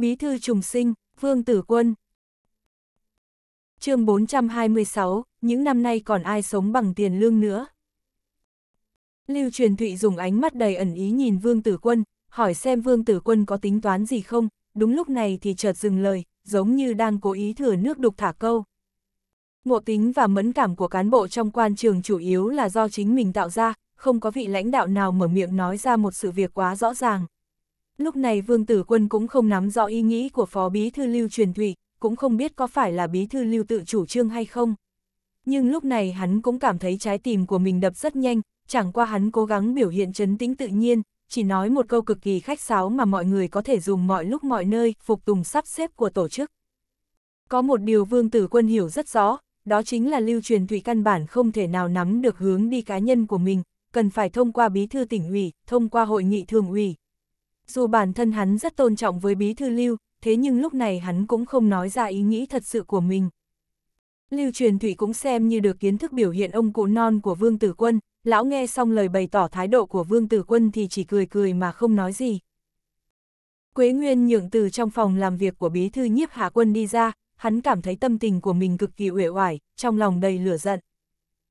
Bí thư trùng sinh, Vương Tử Quân. chương 426, những năm nay còn ai sống bằng tiền lương nữa? Lưu Truyền Thụy dùng ánh mắt đầy ẩn ý nhìn Vương Tử Quân, hỏi xem Vương Tử Quân có tính toán gì không, đúng lúc này thì chợt dừng lời, giống như đang cố ý thừa nước đục thả câu. Ngộ tính và mẫn cảm của cán bộ trong quan trường chủ yếu là do chính mình tạo ra, không có vị lãnh đạo nào mở miệng nói ra một sự việc quá rõ ràng. Lúc này Vương Tử Quân cũng không nắm rõ ý nghĩ của Phó Bí Thư Lưu Truyền Thủy, cũng không biết có phải là Bí Thư Lưu tự chủ trương hay không. Nhưng lúc này hắn cũng cảm thấy trái tim của mình đập rất nhanh, chẳng qua hắn cố gắng biểu hiện chấn tĩnh tự nhiên, chỉ nói một câu cực kỳ khách sáo mà mọi người có thể dùng mọi lúc mọi nơi, phục tùng sắp xếp của tổ chức. Có một điều Vương Tử Quân hiểu rất rõ, đó chính là lưu truyền thủy căn bản không thể nào nắm được hướng đi cá nhân của mình, cần phải thông qua bí thư tỉnh ủy, thông qua hội nghị thường ủy. Dù bản thân hắn rất tôn trọng với bí thư Lưu, thế nhưng lúc này hắn cũng không nói ra ý nghĩ thật sự của mình. Lưu truyền thủy cũng xem như được kiến thức biểu hiện ông cụ non của Vương Tử Quân, lão nghe xong lời bày tỏ thái độ của Vương Tử Quân thì chỉ cười cười mà không nói gì. Quế Nguyên nhượng từ trong phòng làm việc của bí thư nhiếp hạ quân đi ra, hắn cảm thấy tâm tình của mình cực kỳ uể oải, trong lòng đầy lửa giận.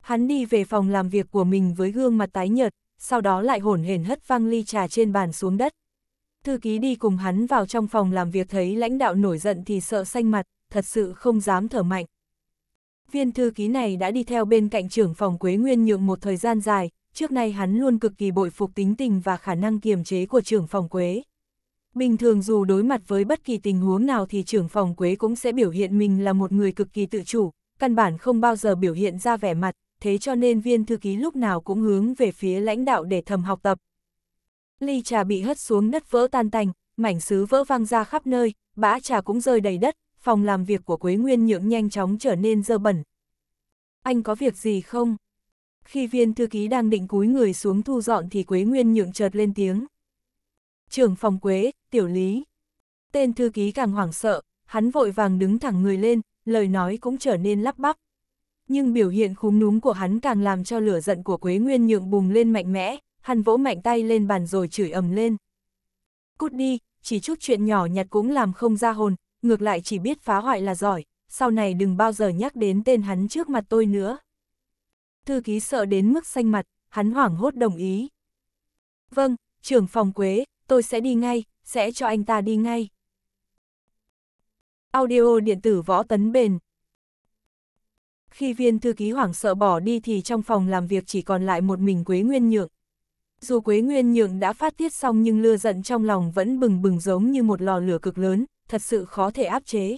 Hắn đi về phòng làm việc của mình với gương mặt tái nhợt, sau đó lại hổn hển hất văng ly trà trên bàn xuống đất. Thư ký đi cùng hắn vào trong phòng làm việc thấy lãnh đạo nổi giận thì sợ xanh mặt, thật sự không dám thở mạnh. Viên thư ký này đã đi theo bên cạnh trưởng phòng Quế Nguyên nhượng một thời gian dài, trước nay hắn luôn cực kỳ bội phục tính tình và khả năng kiềm chế của trưởng phòng Quế. Bình thường dù đối mặt với bất kỳ tình huống nào thì trưởng phòng Quế cũng sẽ biểu hiện mình là một người cực kỳ tự chủ, căn bản không bao giờ biểu hiện ra vẻ mặt, thế cho nên viên thư ký lúc nào cũng hướng về phía lãnh đạo để thầm học tập, ly trà bị hất xuống đất vỡ tan tành, mảnh sứ vỡ văng ra khắp nơi, bã trà cũng rơi đầy đất, phòng làm việc của Quế Nguyên Nhượng nhanh chóng trở nên dơ bẩn. Anh có việc gì không? Khi viên thư ký đang định cúi người xuống thu dọn thì Quế Nguyên Nhượng chợt lên tiếng. Trưởng phòng Quế, tiểu lý. Tên thư ký càng hoảng sợ, hắn vội vàng đứng thẳng người lên, lời nói cũng trở nên lắp bắp. Nhưng biểu hiện khúm núm của hắn càng làm cho lửa giận của Quế Nguyên Nhượng bùng lên mạnh mẽ, hắn vỗ mạnh tay lên bàn rồi chửi ầm lên. Cút đi, chỉ chút chuyện nhỏ nhặt cũng làm không ra hồn, ngược lại chỉ biết phá hoại là giỏi, sau này đừng bao giờ nhắc đến tên hắn trước mặt tôi nữa. Thư ký sợ đến mức xanh mặt, hắn hoảng hốt đồng ý. Vâng, trưởng phòng Quế, tôi sẽ đi ngay, sẽ cho anh ta đi ngay. Audio điện tử võ tấn bền Khi viên thư ký hoảng sợ bỏ đi thì trong phòng làm việc chỉ còn lại một mình Quế Nguyên Nhượng. Dù Quế Nguyên Nhượng đã phát tiết xong nhưng lưa giận trong lòng vẫn bừng bừng giống như một lò lửa cực lớn, thật sự khó thể áp chế.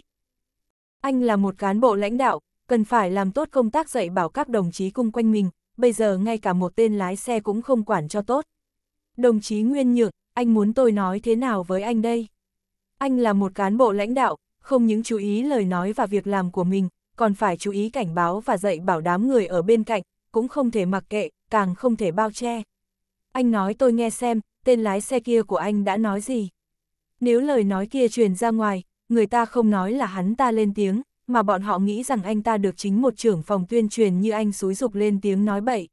Anh là một cán bộ lãnh đạo, cần phải làm tốt công tác dạy bảo các đồng chí cung quanh mình, bây giờ ngay cả một tên lái xe cũng không quản cho tốt. Đồng chí Nguyên Nhượng, anh muốn tôi nói thế nào với anh đây? Anh là một cán bộ lãnh đạo, không những chú ý lời nói và việc làm của mình, còn phải chú ý cảnh báo và dạy bảo đám người ở bên cạnh, cũng không thể mặc kệ, càng không thể bao che. Anh nói tôi nghe xem, tên lái xe kia của anh đã nói gì. Nếu lời nói kia truyền ra ngoài, người ta không nói là hắn ta lên tiếng, mà bọn họ nghĩ rằng anh ta được chính một trưởng phòng tuyên truyền như anh xúi dục lên tiếng nói bậy.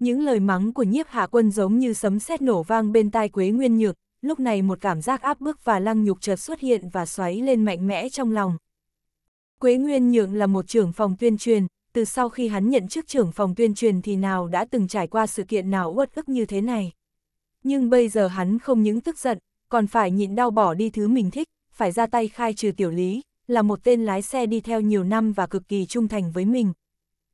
Những lời mắng của nhiếp hạ quân giống như sấm sét nổ vang bên tai Quế Nguyên Nhược, lúc này một cảm giác áp bức và lăng nhục chợt xuất hiện và xoáy lên mạnh mẽ trong lòng. Quế Nguyên Nhượng là một trưởng phòng tuyên truyền, từ sau khi hắn nhận chức trưởng phòng tuyên truyền thì nào đã từng trải qua sự kiện nào uất ức như thế này. Nhưng bây giờ hắn không những tức giận, còn phải nhịn đau bỏ đi thứ mình thích, phải ra tay khai trừ tiểu lý, là một tên lái xe đi theo nhiều năm và cực kỳ trung thành với mình.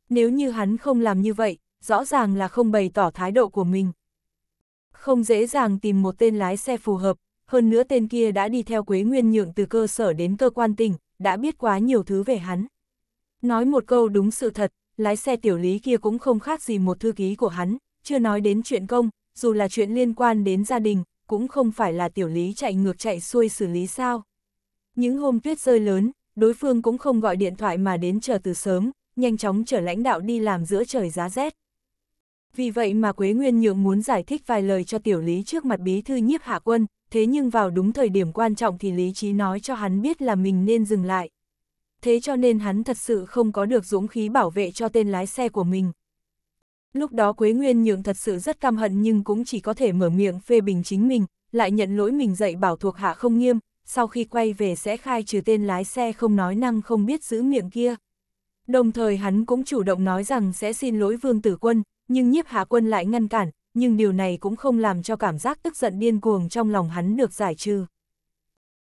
Nếu như hắn không làm như vậy, rõ ràng là không bày tỏ thái độ của mình. Không dễ dàng tìm một tên lái xe phù hợp, hơn nữa tên kia đã đi theo Quế Nguyên Nhượng từ cơ sở đến cơ quan tỉnh, đã biết quá nhiều thứ về hắn. Nói một câu đúng sự thật, lái xe tiểu lý kia cũng không khác gì một thư ký của hắn, chưa nói đến chuyện công, dù là chuyện liên quan đến gia đình, cũng không phải là tiểu lý chạy ngược chạy xuôi xử lý sao. Những hôm tuyết rơi lớn, đối phương cũng không gọi điện thoại mà đến chờ từ sớm, nhanh chóng chở lãnh đạo đi làm giữa trời giá rét. Vì vậy mà Quế Nguyên Nhượng muốn giải thích vài lời cho tiểu lý trước mặt bí thư nhiếp hạ quân, thế nhưng vào đúng thời điểm quan trọng thì lý trí nói cho hắn biết là mình nên dừng lại thế cho nên hắn thật sự không có được dũng khí bảo vệ cho tên lái xe của mình. Lúc đó Quế Nguyên Nhượng thật sự rất căm hận nhưng cũng chỉ có thể mở miệng phê bình chính mình, lại nhận lỗi mình dạy bảo thuộc hạ không nghiêm, sau khi quay về sẽ khai trừ tên lái xe không nói năng không biết giữ miệng kia. Đồng thời hắn cũng chủ động nói rằng sẽ xin lỗi Vương Tử Quân, nhưng nhiếp hạ quân lại ngăn cản, nhưng điều này cũng không làm cho cảm giác tức giận điên cuồng trong lòng hắn được giải trừ.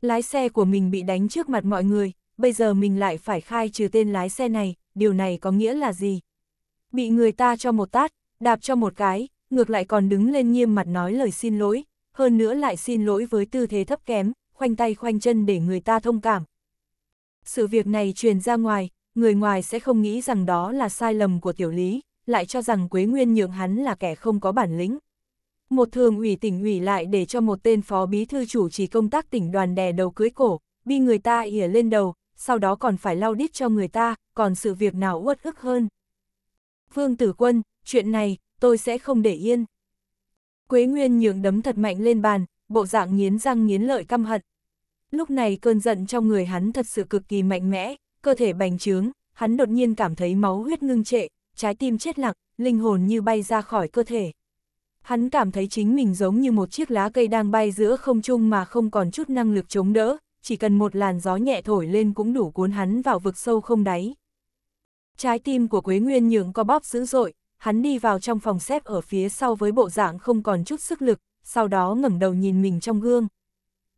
Lái xe của mình bị đánh trước mặt mọi người, bây giờ mình lại phải khai trừ tên lái xe này, điều này có nghĩa là gì? Bị người ta cho một tát, đạp cho một cái, ngược lại còn đứng lên nghiêm mặt nói lời xin lỗi, hơn nữa lại xin lỗi với tư thế thấp kém, khoanh tay khoanh chân để người ta thông cảm. Sự việc này truyền ra ngoài, người ngoài sẽ không nghĩ rằng đó là sai lầm của tiểu lý, lại cho rằng Quế Nguyên nhượng hắn là kẻ không có bản lĩnh. Một thường ủy tỉnh ủy lại để cho một tên phó bí thư chủ trì công tác tỉnh đoàn đè đầu cưới cổ, bi người ta ỉa lên đầu, sau đó còn phải lau đít cho người ta, còn sự việc nào uất ức hơn. Vương Tử Quân, chuyện này, tôi sẽ không để yên. Quế Nguyên nhượng đấm thật mạnh lên bàn, bộ dạng nghiến răng nghiến lợi căm hận. Lúc này cơn giận trong người hắn thật sự cực kỳ mạnh mẽ, cơ thể bành trướng, hắn đột nhiên cảm thấy máu huyết ngưng trệ, trái tim chết lặng, linh hồn như bay ra khỏi cơ thể. Hắn cảm thấy chính mình giống như một chiếc lá cây đang bay giữa không trung mà không còn chút năng lực chống đỡ, chỉ cần một làn gió nhẹ thổi lên cũng đủ cuốn hắn vào vực sâu không đáy. Trái tim của Quế Nguyên nhường co bóp dữ dội, hắn đi vào trong phòng xếp ở phía sau với bộ dạng không còn chút sức lực, sau đó ngẩng đầu nhìn mình trong gương.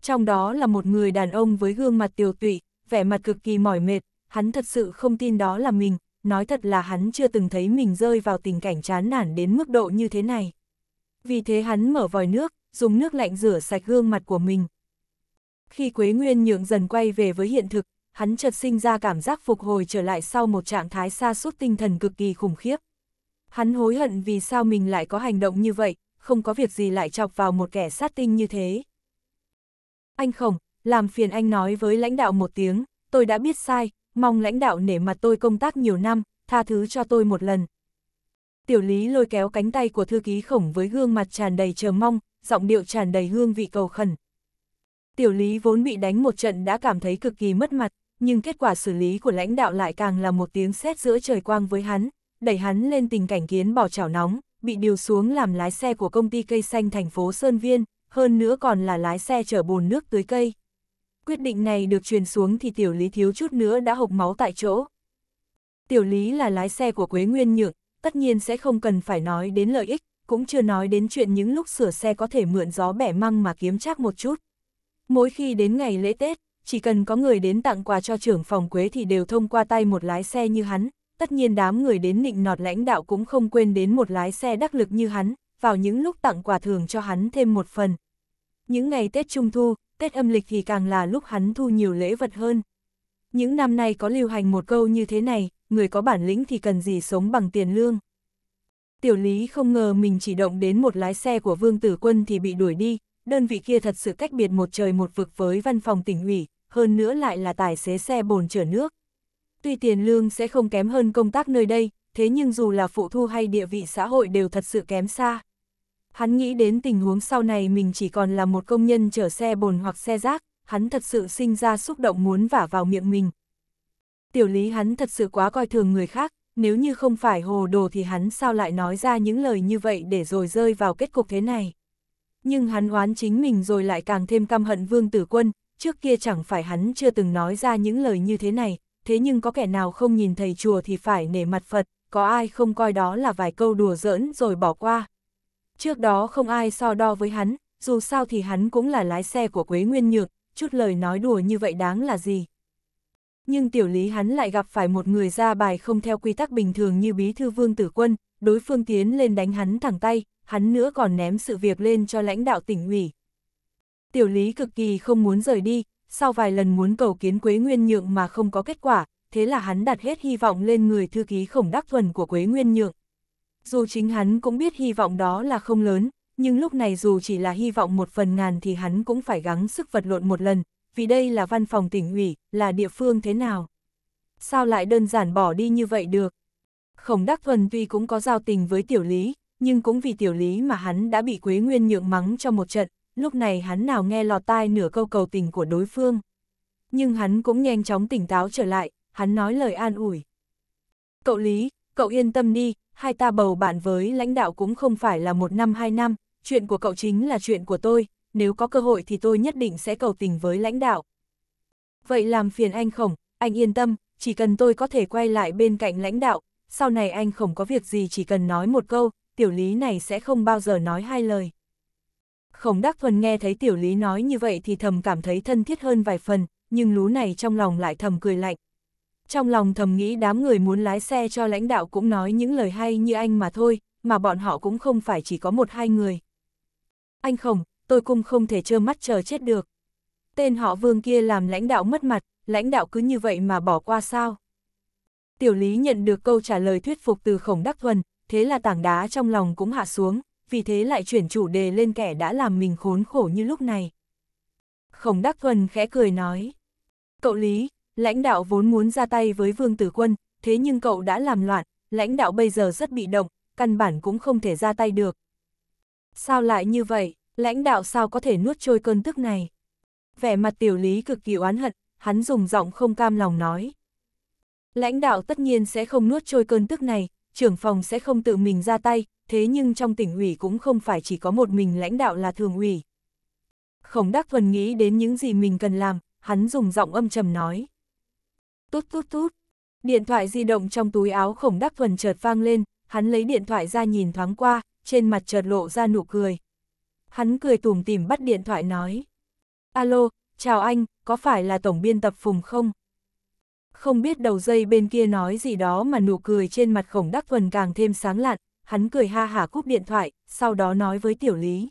Trong đó là một người đàn ông với gương mặt tiều tụy, vẻ mặt cực kỳ mỏi mệt, hắn thật sự không tin đó là mình, nói thật là hắn chưa từng thấy mình rơi vào tình cảnh chán nản đến mức độ như thế này. Vì thế hắn mở vòi nước, dùng nước lạnh rửa sạch gương mặt của mình. Khi Quế Nguyên nhượng dần quay về với hiện thực, hắn chợt sinh ra cảm giác phục hồi trở lại sau một trạng thái xa suốt tinh thần cực kỳ khủng khiếp. Hắn hối hận vì sao mình lại có hành động như vậy, không có việc gì lại chọc vào một kẻ sát tinh như thế. Anh Khổng, làm phiền anh nói với lãnh đạo một tiếng, tôi đã biết sai, mong lãnh đạo nể mặt tôi công tác nhiều năm, tha thứ cho tôi một lần. Tiểu Lý lôi kéo cánh tay của thư ký Khổng với gương mặt tràn đầy chờ mong, giọng điệu tràn đầy hương vị cầu khẩn. Tiểu lý vốn bị đánh một trận đã cảm thấy cực kỳ mất mặt, nhưng kết quả xử lý của lãnh đạo lại càng là một tiếng sét giữa trời quang với hắn, đẩy hắn lên tình cảnh kiến bỏ chảo nóng, bị điều xuống làm lái xe của công ty cây xanh thành phố Sơn Viên, hơn nữa còn là lái xe chở bồn nước tưới cây. Quyết định này được truyền xuống thì tiểu lý thiếu chút nữa đã hộc máu tại chỗ. Tiểu lý là lái xe của Quế Nguyên Nhượng, tất nhiên sẽ không cần phải nói đến lợi ích, cũng chưa nói đến chuyện những lúc sửa xe có thể mượn gió bẻ măng mà kiếm chắc một chút. Mỗi khi đến ngày lễ Tết, chỉ cần có người đến tặng quà cho trưởng phòng Quế thì đều thông qua tay một lái xe như hắn, tất nhiên đám người đến nịnh nọt lãnh đạo cũng không quên đến một lái xe đắc lực như hắn, vào những lúc tặng quà thường cho hắn thêm một phần. Những ngày Tết Trung Thu, Tết âm lịch thì càng là lúc hắn thu nhiều lễ vật hơn. Những năm nay có lưu hành một câu như thế này, người có bản lĩnh thì cần gì sống bằng tiền lương. Tiểu Lý không ngờ mình chỉ động đến một lái xe của Vương Tử Quân thì bị đuổi đi, đơn vị kia thật sự cách biệt một trời một vực với văn phòng tỉnh ủy, hơn nữa lại là tài xế xe bồn chở nước. Tuy tiền lương sẽ không kém hơn công tác nơi đây, thế nhưng dù là phụ thu hay địa vị xã hội đều thật sự kém xa. Hắn nghĩ đến tình huống sau này mình chỉ còn là một công nhân chở xe bồn hoặc xe rác, hắn thật sự sinh ra xúc động muốn vả vào miệng mình. Tiểu lý hắn thật sự quá coi thường người khác, nếu như không phải hồ đồ thì hắn sao lại nói ra những lời như vậy để rồi rơi vào kết cục thế này nhưng hắn oán chính mình rồi lại càng thêm căm hận Vương Tử Quân, trước kia chẳng phải hắn chưa từng nói ra những lời như thế này, thế nhưng có kẻ nào không nhìn thầy chùa thì phải nể mặt Phật, có ai không coi đó là vài câu đùa giỡn rồi bỏ qua. Trước đó không ai so đo với hắn, dù sao thì hắn cũng là lái xe của Quế Nguyên Nhược, chút lời nói đùa như vậy đáng là gì. Nhưng tiểu lý hắn lại gặp phải một người ra bài không theo quy tắc bình thường như bí thư vương tử quân, đối phương tiến lên đánh hắn thẳng tay, hắn nữa còn ném sự việc lên cho lãnh đạo tỉnh ủy. Tiểu lý cực kỳ không muốn rời đi, sau vài lần muốn cầu kiến Quế Nguyên Nhượng mà không có kết quả, thế là hắn đặt hết hy vọng lên người thư ký khổng đắc thuần của Quế Nguyên Nhượng. Dù chính hắn cũng biết hy vọng đó là không lớn, nhưng lúc này dù chỉ là hy vọng một phần ngàn thì hắn cũng phải gắng sức vật lộn một lần, vì đây là văn phòng tỉnh ủy, là địa phương thế nào. Sao lại đơn giản bỏ đi như vậy được? Khổng Đắc Thuần tuy cũng có giao tình với tiểu lý, nhưng cũng vì tiểu lý mà hắn đã bị Quế Nguyên nhượng mắng cho một trận, lúc này hắn nào nghe lọt tai nửa câu cầu tình của đối phương. Nhưng hắn cũng nhanh chóng tỉnh táo trở lại, hắn nói lời an ủi. Cậu Lý, cậu yên tâm đi, hai ta bầu bạn với lãnh đạo cũng không phải là một năm hai năm, chuyện của cậu chính là chuyện của tôi, nếu có cơ hội thì tôi nhất định sẽ cầu tình với lãnh đạo. Vậy làm phiền anh khổng, anh yên tâm, chỉ cần tôi có thể quay lại bên cạnh lãnh đạo, sau này anh khổng có việc gì chỉ cần nói một câu, tiểu lý này sẽ không bao giờ nói hai lời. Khổng Đắc Thuần nghe thấy tiểu lý nói như vậy thì thầm cảm thấy thân thiết hơn vài phần, nhưng lú này trong lòng lại thầm cười lạnh. Trong lòng thầm nghĩ đám người muốn lái xe cho lãnh đạo cũng nói những lời hay như anh mà thôi, mà bọn họ cũng không phải chỉ có một hai người. Anh Khổng, tôi cũng không thể trơ mắt chờ chết được. Tên họ vương kia làm lãnh đạo mất mặt, lãnh đạo cứ như vậy mà bỏ qua sao? Tiểu lý nhận được câu trả lời thuyết phục từ Khổng Đắc Thuần, thế là tảng đá trong lòng cũng hạ xuống, vì thế lại chuyển chủ đề lên kẻ đã làm mình khốn khổ như lúc này. Khổng Đắc Thuần khẽ cười nói, cậu Lý, lãnh đạo vốn muốn ra tay với Vương Tử Quân, thế nhưng cậu đã làm loạn, lãnh đạo bây giờ rất bị động, căn bản cũng không thể ra tay được. Sao lại như vậy, lãnh đạo sao có thể nuốt trôi cơn tức này? Vẻ mặt tiểu lý cực kỳ oán hận, hắn dùng giọng không cam lòng nói. Lãnh đạo tất nhiên sẽ không nuốt trôi cơn tức này, trưởng phòng sẽ không tự mình ra tay, thế nhưng trong tỉnh ủy cũng không phải chỉ có một mình lãnh đạo là thường ủy. Khổng Đắc Thuần nghĩ đến những gì mình cần làm, hắn dùng giọng âm trầm nói. Tút tút tút, điện thoại di động trong túi áo Khổng Đắc Thuần chợt vang lên, hắn lấy điện thoại ra nhìn thoáng qua, trên mặt chợt lộ ra nụ cười. Hắn cười tủm tỉm bắt điện thoại nói. Alo, chào anh, có phải là tổng biên tập Phùng không? Không biết đầu dây bên kia nói gì đó mà nụ cười trên mặt khổng đắc thuần càng thêm sáng lạn, hắn cười ha hả cúp điện thoại, sau đó nói với tiểu lý.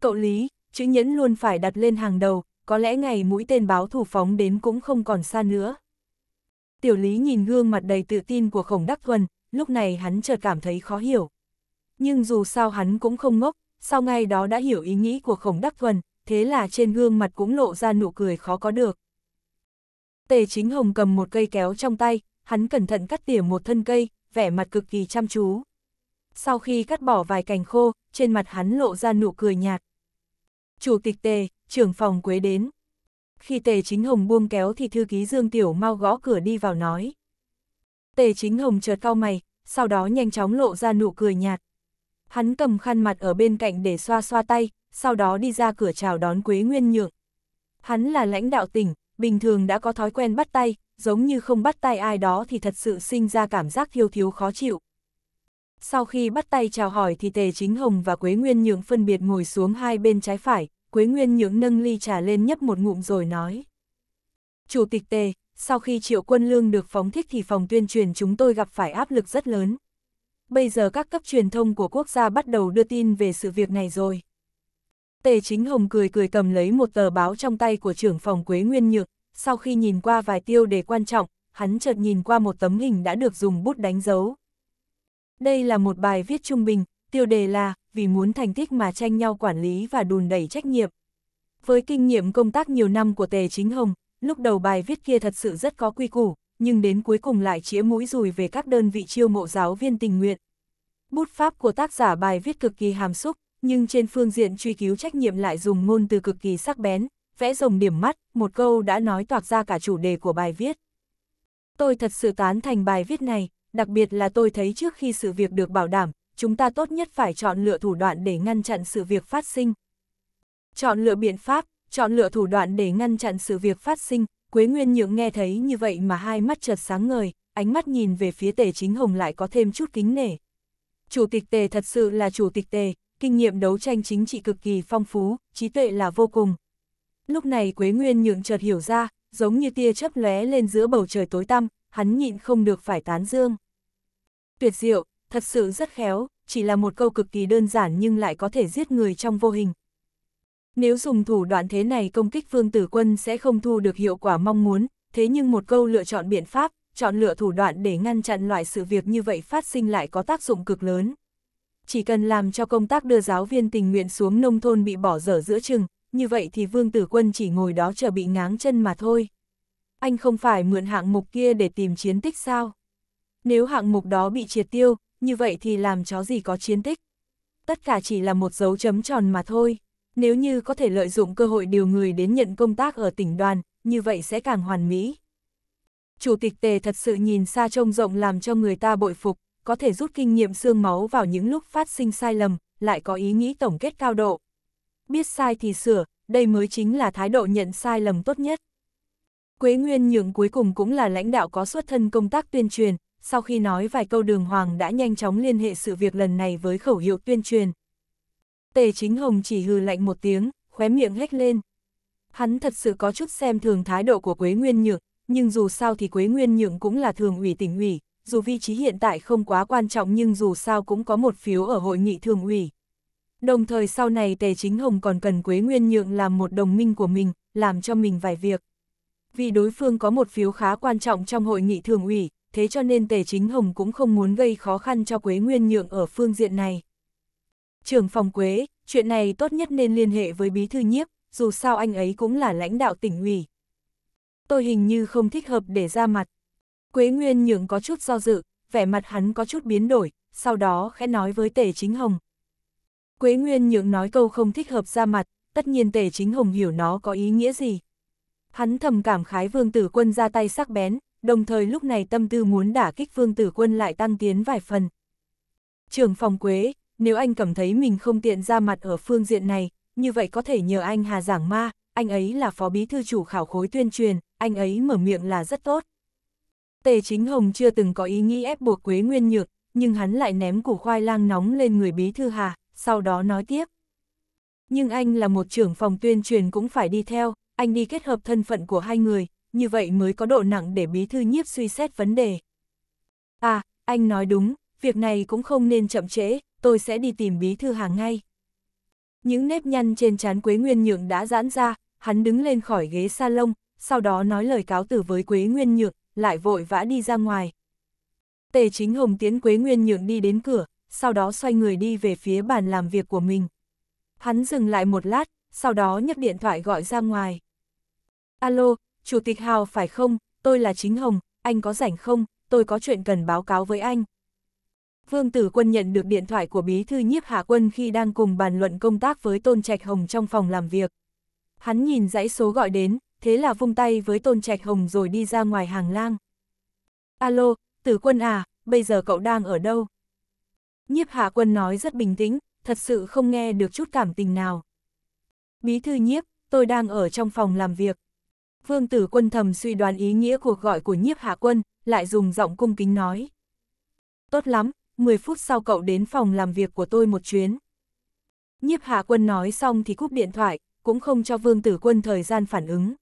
Cậu lý, chữ nhẫn luôn phải đặt lên hàng đầu, có lẽ ngày mũi tên báo thủ phóng đến cũng không còn xa nữa. Tiểu lý nhìn gương mặt đầy tự tin của khổng đắc thuần, lúc này hắn chợt cảm thấy khó hiểu. Nhưng dù sao hắn cũng không ngốc, sau ngay đó đã hiểu ý nghĩ của khổng đắc thuần, thế là trên gương mặt cũng lộ ra nụ cười khó có được. Tề chính hồng cầm một cây kéo trong tay, hắn cẩn thận cắt tỉa một thân cây, vẻ mặt cực kỳ chăm chú. Sau khi cắt bỏ vài cành khô, trên mặt hắn lộ ra nụ cười nhạt. Chủ tịch Tề, trưởng phòng Quế đến. Khi Tề Chính Hồng buông kéo thì thư ký Dương Tiểu mau gõ cửa đi vào nói. Tề Chính Hồng chợt cao mày, sau đó nhanh chóng lộ ra nụ cười nhạt. Hắn cầm khăn mặt ở bên cạnh để xoa xoa tay, sau đó đi ra cửa chào đón Quế Nguyên Nhượng. Hắn là lãnh đạo tỉnh, bình thường đã có thói quen bắt tay, giống như không bắt tay ai đó thì thật sự sinh ra cảm giác thiêu thiếu khó chịu. Sau khi bắt tay chào hỏi thì Tề Chính Hồng và Quế Nguyên Nhượng phân biệt ngồi xuống hai bên trái phải, Quế Nguyên Nhượng nâng ly trà lên nhấp một ngụm rồi nói. Chủ tịch Tề, sau khi triệu quân lương được phóng thích thì phòng tuyên truyền chúng tôi gặp phải áp lực rất lớn. Bây giờ các cấp truyền thông của quốc gia bắt đầu đưa tin về sự việc này rồi. Tề Chính Hồng cười cười cầm lấy một tờ báo trong tay của trưởng phòng Quế Nguyên Nhược, sau khi nhìn qua vài tiêu đề quan trọng, hắn chợt nhìn qua một tấm hình đã được dùng bút đánh dấu. Đây là một bài viết trung bình, tiêu đề là, vì muốn thành tích mà tranh nhau quản lý và đùn đẩy trách nhiệm. Với kinh nghiệm công tác nhiều năm của Tề Chính Hồng, lúc đầu bài viết kia thật sự rất có quy củ, nhưng đến cuối cùng lại chĩa mũi dùi về các đơn vị chiêu mộ giáo viên tình nguyện. Bút pháp của tác giả bài viết cực kỳ hàm xúc, nhưng trên phương diện truy cứu trách nhiệm lại dùng ngôn từ cực kỳ sắc bén, vẽ rồng điểm mắt, một câu đã nói toạc ra cả chủ đề của bài viết. Tôi thật sự tán thành bài viết này, đặc biệt là tôi thấy trước khi sự việc được bảo đảm, chúng ta tốt nhất phải chọn lựa thủ đoạn để ngăn chặn sự việc phát sinh. Chọn lựa biện pháp, chọn lựa thủ đoạn để ngăn chặn sự việc phát sinh, Quế Nguyên Nhượng nghe thấy như vậy mà hai mắt chợt sáng ngời, ánh mắt nhìn về phía tề chính hồng lại có thêm chút kính nể. Chủ tịch tề thật sự là chủ tịch tề, kinh nghiệm đấu tranh chính trị cực kỳ phong phú, trí tuệ là vô cùng. Lúc này Quế Nguyên nhượng chợt hiểu ra, giống như tia chớp lóe lên giữa bầu trời tối tăm, hắn nhịn không được phải tán dương. Tuyệt diệu, thật sự rất khéo, chỉ là một câu cực kỳ đơn giản nhưng lại có thể giết người trong vô hình. Nếu dùng thủ đoạn thế này công kích Vương Tử Quân sẽ không thu được hiệu quả mong muốn, thế nhưng một câu lựa chọn biện pháp, chọn lựa thủ đoạn để ngăn chặn loại sự việc như vậy phát sinh lại có tác dụng cực lớn chỉ cần làm cho công tác đưa giáo viên tình nguyện xuống nông thôn bị bỏ dở giữa chừng, như vậy thì Vương Tử Quân chỉ ngồi đó chờ bị ngáng chân mà thôi. Anh không phải mượn hạng mục kia để tìm chiến tích sao? Nếu hạng mục đó bị triệt tiêu, như vậy thì làm chó gì có chiến tích? Tất cả chỉ là một dấu chấm tròn mà thôi. Nếu như có thể lợi dụng cơ hội điều người đến nhận công tác ở tỉnh đoàn, như vậy sẽ càng hoàn mỹ. Chủ tịch Tề thật sự nhìn xa trông rộng làm cho người ta bội phục, có thể rút kinh nghiệm xương máu vào những lúc phát sinh sai lầm, lại có ý nghĩ tổng kết cao độ. Biết sai thì sửa, đây mới chính là thái độ nhận sai lầm tốt nhất. Quế Nguyên Nhượng cuối cùng cũng là lãnh đạo có xuất thân công tác tuyên truyền, sau khi nói vài câu đường hoàng đã nhanh chóng liên hệ sự việc lần này với khẩu hiệu tuyên truyền. Tề chính hồng chỉ hừ lạnh một tiếng, khóe miệng hét lên. Hắn thật sự có chút xem thường thái độ của Quế Nguyên Nhượng, nhưng dù sao thì Quế Nguyên Nhượng cũng là thường ủy tỉnh ủy, dù vị trí hiện tại không quá quan trọng nhưng dù sao cũng có một phiếu ở hội nghị thường ủy. Đồng thời sau này Tề Chính Hồng còn cần Quế Nguyên Nhượng làm một đồng minh của mình, làm cho mình vài việc. Vì đối phương có một phiếu khá quan trọng trong hội nghị thường ủy, thế cho nên Tề Chính Hồng cũng không muốn gây khó khăn cho Quế Nguyên Nhượng ở phương diện này. Trưởng phòng Quế, chuyện này tốt nhất nên liên hệ với Bí Thư Nhiếp, dù sao anh ấy cũng là lãnh đạo tỉnh ủy. Tôi hình như không thích hợp để ra mặt, Quế Nguyên nhượng có chút do dự, vẻ mặt hắn có chút biến đổi, sau đó khẽ nói với Tề Chính Hồng. Quế Nguyên nhượng nói câu không thích hợp ra mặt, tất nhiên Tề Chính Hồng hiểu nó có ý nghĩa gì. Hắn thầm cảm khái Vương Tử Quân ra tay sắc bén, đồng thời lúc này tâm tư muốn đả kích Vương Tử Quân lại tăng tiến vài phần. Trường phòng Quế, nếu anh cảm thấy mình không tiện ra mặt ở phương diện này, như vậy có thể nhờ anh Hà Giảng Ma, anh ấy là phó bí thư chủ khảo khối tuyên truyền, anh ấy mở miệng là rất tốt. Tề Chính Hồng chưa từng có ý nghĩ ép buộc Quế Nguyên Nhược, nhưng hắn lại ném củ khoai lang nóng lên người bí thư Hà, sau đó nói tiếp. Nhưng anh là một trưởng phòng tuyên truyền cũng phải đi theo, anh đi kết hợp thân phận của hai người, như vậy mới có độ nặng để bí thư nhiếp suy xét vấn đề. À, anh nói đúng, việc này cũng không nên chậm trễ, tôi sẽ đi tìm bí thư Hà ngay. Những nếp nhăn trên trán Quế Nguyên Nhượng đã giãn ra, hắn đứng lên khỏi ghế salon, sau đó nói lời cáo từ với Quế Nguyên Nhượng lại vội vã đi ra ngoài. Tề chính hồng tiến Quế Nguyên nhượng đi đến cửa, sau đó xoay người đi về phía bàn làm việc của mình. Hắn dừng lại một lát, sau đó nhấc điện thoại gọi ra ngoài. Alo, Chủ tịch Hào phải không, tôi là Chính Hồng, anh có rảnh không, tôi có chuyện cần báo cáo với anh. Vương Tử Quân nhận được điện thoại của bí thư nhiếp hạ quân khi đang cùng bàn luận công tác với Tôn Trạch Hồng trong phòng làm việc. Hắn nhìn dãy số gọi đến, thế là vung tay với Tôn Trạch Hồng rồi đi ra ngoài hàng lang. Alo, tử quân à, bây giờ cậu đang ở đâu? Nhiếp hạ quân nói rất bình tĩnh, thật sự không nghe được chút cảm tình nào. Bí thư nhiếp, tôi đang ở trong phòng làm việc. Vương tử quân thầm suy đoán ý nghĩa cuộc gọi của nhiếp hạ quân, lại dùng giọng cung kính nói. Tốt lắm, 10 phút sau cậu đến phòng làm việc của tôi một chuyến. Nhiếp hạ quân nói xong thì cúp điện thoại, cũng không cho vương tử quân thời gian phản ứng.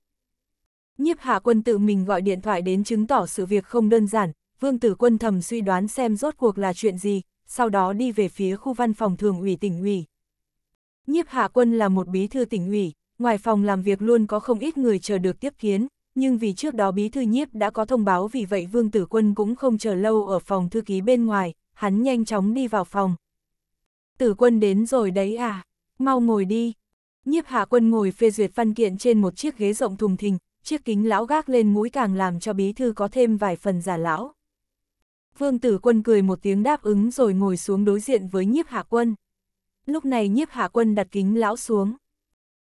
Nhiếp hạ quân tự mình gọi điện thoại đến chứng tỏ sự việc không đơn giản, vương tử quân thầm suy đoán xem rốt cuộc là chuyện gì, sau đó đi về phía khu văn phòng thường ủy tỉnh ủy. Nhiếp hạ quân là một bí thư tỉnh ủy, ngoài phòng làm việc luôn có không ít người chờ được tiếp kiến, nhưng vì trước đó bí thư nhiếp đã có thông báo vì vậy vương tử quân cũng không chờ lâu ở phòng thư ký bên ngoài, hắn nhanh chóng đi vào phòng. Tử quân đến rồi đấy à, mau ngồi đi. Nhiếp hạ quân ngồi phê duyệt văn kiện trên một chiếc ghế rộng thùng thình, chiếc kính lão gác lên mũi càng làm cho bí thư có thêm vài phần già lão. Vương tử quân cười một tiếng đáp ứng rồi ngồi xuống đối diện với nhiếp hạ quân. Lúc này nhiếp hạ quân đặt kính lão xuống.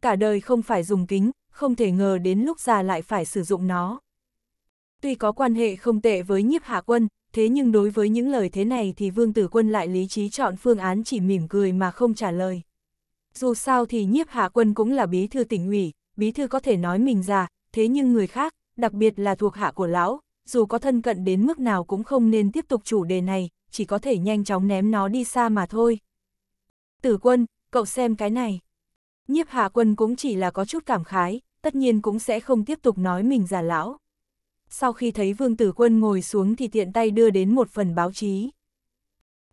Cả đời không phải dùng kính, không thể ngờ đến lúc già lại phải sử dụng nó. Tuy có quan hệ không tệ với nhiếp hạ quân, thế nhưng đối với những lời thế này thì vương tử quân lại lý trí chọn phương án chỉ mỉm cười mà không trả lời. Dù sao thì nhiếp hạ quân cũng là bí thư tỉnh ủy, bí thư có thể nói mình già, thế nhưng người khác, đặc biệt là thuộc hạ của lão, dù có thân cận đến mức nào cũng không nên tiếp tục chủ đề này, chỉ có thể nhanh chóng ném nó đi xa mà thôi. Tử quân, cậu xem cái này. Nhiếp hạ quân cũng chỉ là có chút cảm khái, tất nhiên cũng sẽ không tiếp tục nói mình già lão. Sau khi thấy vương tử quân ngồi xuống thì tiện tay đưa đến một phần báo chí.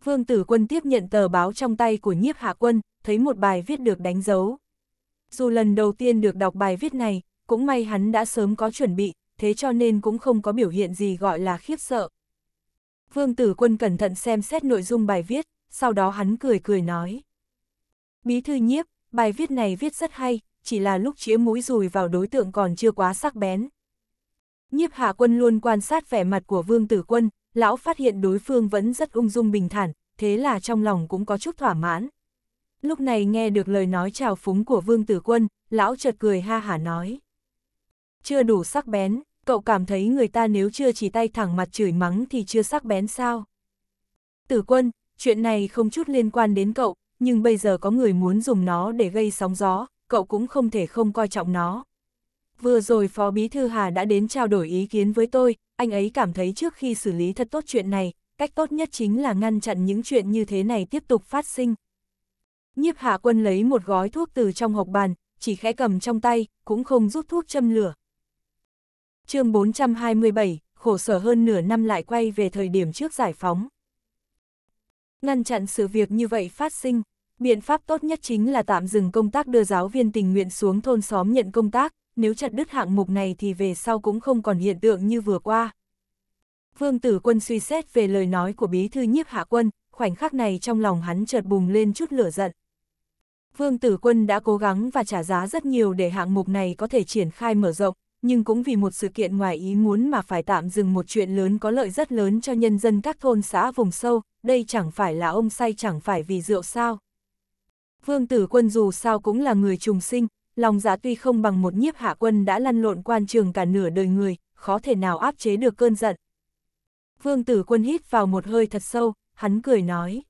Vương tử quân tiếp nhận tờ báo trong tay của nhiếp hạ quân, thấy một bài viết được đánh dấu. Dù lần đầu tiên được đọc bài viết này, cũng may hắn đã sớm có chuẩn bị, thế cho nên cũng không có biểu hiện gì gọi là khiếp sợ. Vương Tử Quân cẩn thận xem xét nội dung bài viết, sau đó hắn cười cười nói. Bí thư nhiếp, bài viết này viết rất hay, chỉ là lúc chĩa mũi dùi vào đối tượng còn chưa quá sắc bén. Nhiếp hạ quân luôn quan sát vẻ mặt của Vương Tử Quân, lão phát hiện đối phương vẫn rất ung dung bình thản, thế là trong lòng cũng có chút thỏa mãn. Lúc này nghe được lời nói chào phúng của Vương Tử Quân, lão chợt cười ha hả nói chưa đủ sắc bén, cậu cảm thấy người ta nếu chưa chỉ tay thẳng mặt chửi mắng thì chưa sắc bén sao. Tử quân, chuyện này không chút liên quan đến cậu, nhưng bây giờ có người muốn dùng nó để gây sóng gió, cậu cũng không thể không coi trọng nó. Vừa rồi Phó Bí Thư Hà đã đến trao đổi ý kiến với tôi, anh ấy cảm thấy trước khi xử lý thật tốt chuyện này, cách tốt nhất chính là ngăn chặn những chuyện như thế này tiếp tục phát sinh. Nhiếp Hạ Quân lấy một gói thuốc từ trong hộp bàn, chỉ khẽ cầm trong tay, cũng không rút thuốc châm lửa, chương 427, khổ sở hơn nửa năm lại quay về thời điểm trước giải phóng. Ngăn chặn sự việc như vậy phát sinh, biện pháp tốt nhất chính là tạm dừng công tác đưa giáo viên tình nguyện xuống thôn xóm nhận công tác, nếu chặt đứt hạng mục này thì về sau cũng không còn hiện tượng như vừa qua. Vương Tử Quân suy xét về lời nói của bí thư nhiếp hạ quân, khoảnh khắc này trong lòng hắn chợt bùng lên chút lửa giận. Vương Tử Quân đã cố gắng và trả giá rất nhiều để hạng mục này có thể triển khai mở rộng, nhưng cũng vì một sự kiện ngoài ý muốn mà phải tạm dừng một chuyện lớn có lợi rất lớn cho nhân dân các thôn xã vùng sâu, đây chẳng phải là ông say chẳng phải vì rượu sao. Vương Tử Quân dù sao cũng là người trùng sinh, lòng dạ tuy không bằng một nhiếp hạ quân đã lăn lộn quan trường cả nửa đời người, khó thể nào áp chế được cơn giận. Vương Tử Quân hít vào một hơi thật sâu, hắn cười nói.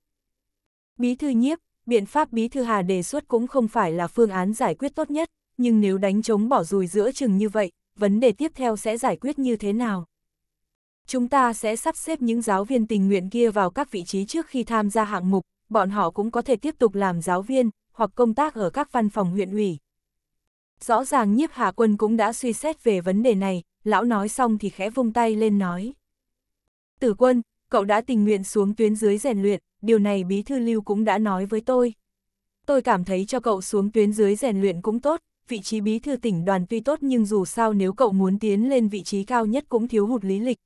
Bí thư nhiếp, biện pháp bí thư hà đề xuất cũng không phải là phương án giải quyết tốt nhất, nhưng nếu đánh chống bỏ rùi giữa chừng như vậy, vấn đề tiếp theo sẽ giải quyết như thế nào? Chúng ta sẽ sắp xếp những giáo viên tình nguyện kia vào các vị trí trước khi tham gia hạng mục, bọn họ cũng có thể tiếp tục làm giáo viên, hoặc công tác ở các văn phòng huyện ủy. Rõ ràng nhiếp Hà quân cũng đã suy xét về vấn đề này, lão nói xong thì khẽ vung tay lên nói. Tử quân, cậu đã tình nguyện xuống tuyến dưới rèn luyện, điều này bí thư lưu cũng đã nói với tôi. Tôi cảm thấy cho cậu xuống tuyến dưới rèn luyện cũng tốt, vị trí bí thư tỉnh đoàn tuy tốt nhưng dù sao nếu cậu muốn tiến lên vị trí cao nhất cũng thiếu hụt lý lịch.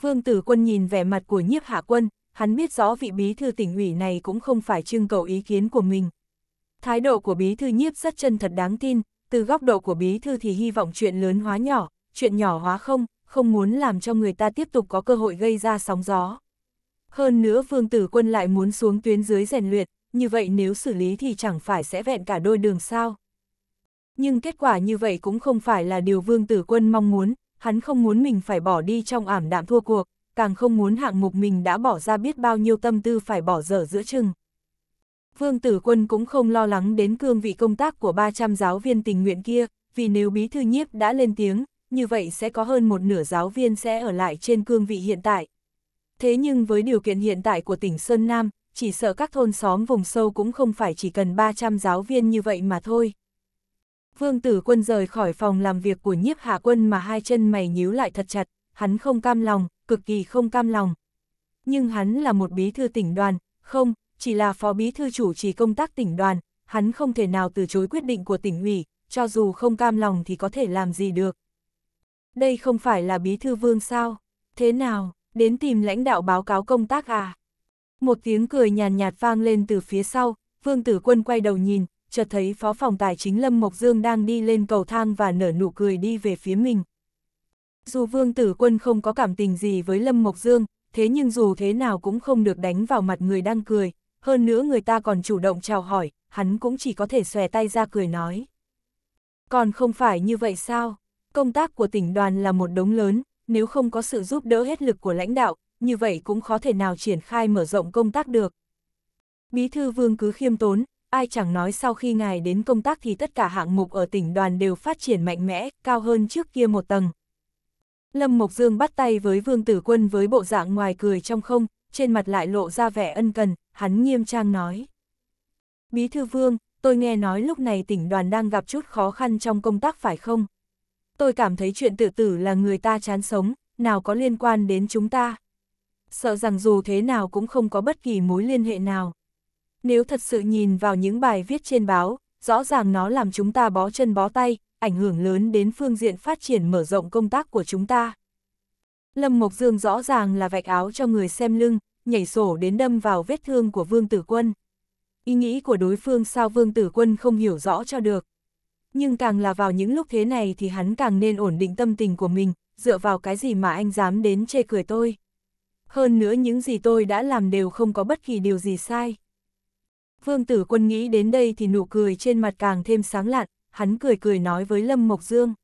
Vương Tử Quân nhìn vẻ mặt của nhiếp hạ quân, hắn biết rõ vị bí thư tỉnh ủy này cũng không phải trưng cầu ý kiến của mình. Thái độ của bí thư nhiếp rất chân thật đáng tin, từ góc độ của bí thư thì hy vọng chuyện lớn hóa nhỏ, chuyện nhỏ hóa không, không muốn làm cho người ta tiếp tục có cơ hội gây ra sóng gió. Hơn nữa Vương Tử Quân lại muốn xuống tuyến dưới rèn luyện, như vậy nếu xử lý thì chẳng phải sẽ vẹn cả đôi đường sao. Nhưng kết quả như vậy cũng không phải là điều Vương Tử Quân mong muốn, hắn không muốn mình phải bỏ đi trong ảm đạm thua cuộc, càng không muốn hạng mục mình đã bỏ ra biết bao nhiêu tâm tư phải bỏ dở giữa chừng. Vương Tử Quân cũng không lo lắng đến cương vị công tác của 300 giáo viên tình nguyện kia, vì nếu bí thư nhiếp đã lên tiếng, như vậy sẽ có hơn một nửa giáo viên sẽ ở lại trên cương vị hiện tại. Thế nhưng với điều kiện hiện tại của tỉnh Sơn Nam, chỉ sợ các thôn xóm vùng sâu cũng không phải chỉ cần 300 giáo viên như vậy mà thôi. Vương tử quân rời khỏi phòng làm việc của nhiếp hạ quân mà hai chân mày nhíu lại thật chặt, hắn không cam lòng, cực kỳ không cam lòng. Nhưng hắn là một bí thư tỉnh đoàn, không, chỉ là phó bí thư chủ trì công tác tỉnh đoàn, hắn không thể nào từ chối quyết định của tỉnh ủy, cho dù không cam lòng thì có thể làm gì được. Đây không phải là bí thư vương sao? Thế nào, đến tìm lãnh đạo báo cáo công tác à? Một tiếng cười nhàn nhạt, nhạt vang lên từ phía sau, vương tử quân quay đầu nhìn, chợt thấy phó phòng tài chính Lâm Mộc Dương đang đi lên cầu thang và nở nụ cười đi về phía mình. Dù Vương Tử Quân không có cảm tình gì với Lâm Mộc Dương, thế nhưng dù thế nào cũng không được đánh vào mặt người đang cười, hơn nữa người ta còn chủ động chào hỏi, hắn cũng chỉ có thể xòe tay ra cười nói. Còn không phải như vậy sao? Công tác của tỉnh đoàn là một đống lớn, nếu không có sự giúp đỡ hết lực của lãnh đạo, như vậy cũng khó thể nào triển khai mở rộng công tác được. Bí thư vương cứ khiêm tốn, ai chẳng nói sau khi ngài đến công tác thì tất cả hạng mục ở tỉnh đoàn đều phát triển mạnh mẽ, cao hơn trước kia một tầng. Lâm Mộc Dương bắt tay với Vương Tử Quân với bộ dạng ngoài cười trong không, trên mặt lại lộ ra vẻ ân cần, hắn nghiêm trang nói. Bí thư Vương, tôi nghe nói lúc này tỉnh đoàn đang gặp chút khó khăn trong công tác phải không? Tôi cảm thấy chuyện tự tử là người ta chán sống, nào có liên quan đến chúng ta. Sợ rằng dù thế nào cũng không có bất kỳ mối liên hệ nào. Nếu thật sự nhìn vào những bài viết trên báo, rõ ràng nó làm chúng ta bó chân bó tay, ảnh hưởng lớn đến phương diện phát triển mở rộng công tác của chúng ta. Lâm Mộc Dương rõ ràng là vạch áo cho người xem lưng, nhảy sổ đến đâm vào vết thương của Vương Tử Quân. Ý nghĩ của đối phương sao Vương Tử Quân không hiểu rõ cho được. Nhưng càng là vào những lúc thế này thì hắn càng nên ổn định tâm tình của mình, dựa vào cái gì mà anh dám đến chê cười tôi. Hơn nữa những gì tôi đã làm đều không có bất kỳ điều gì sai. Vương tử quân nghĩ đến đây thì nụ cười trên mặt càng thêm sáng lạn, hắn cười cười nói với Lâm Mộc Dương.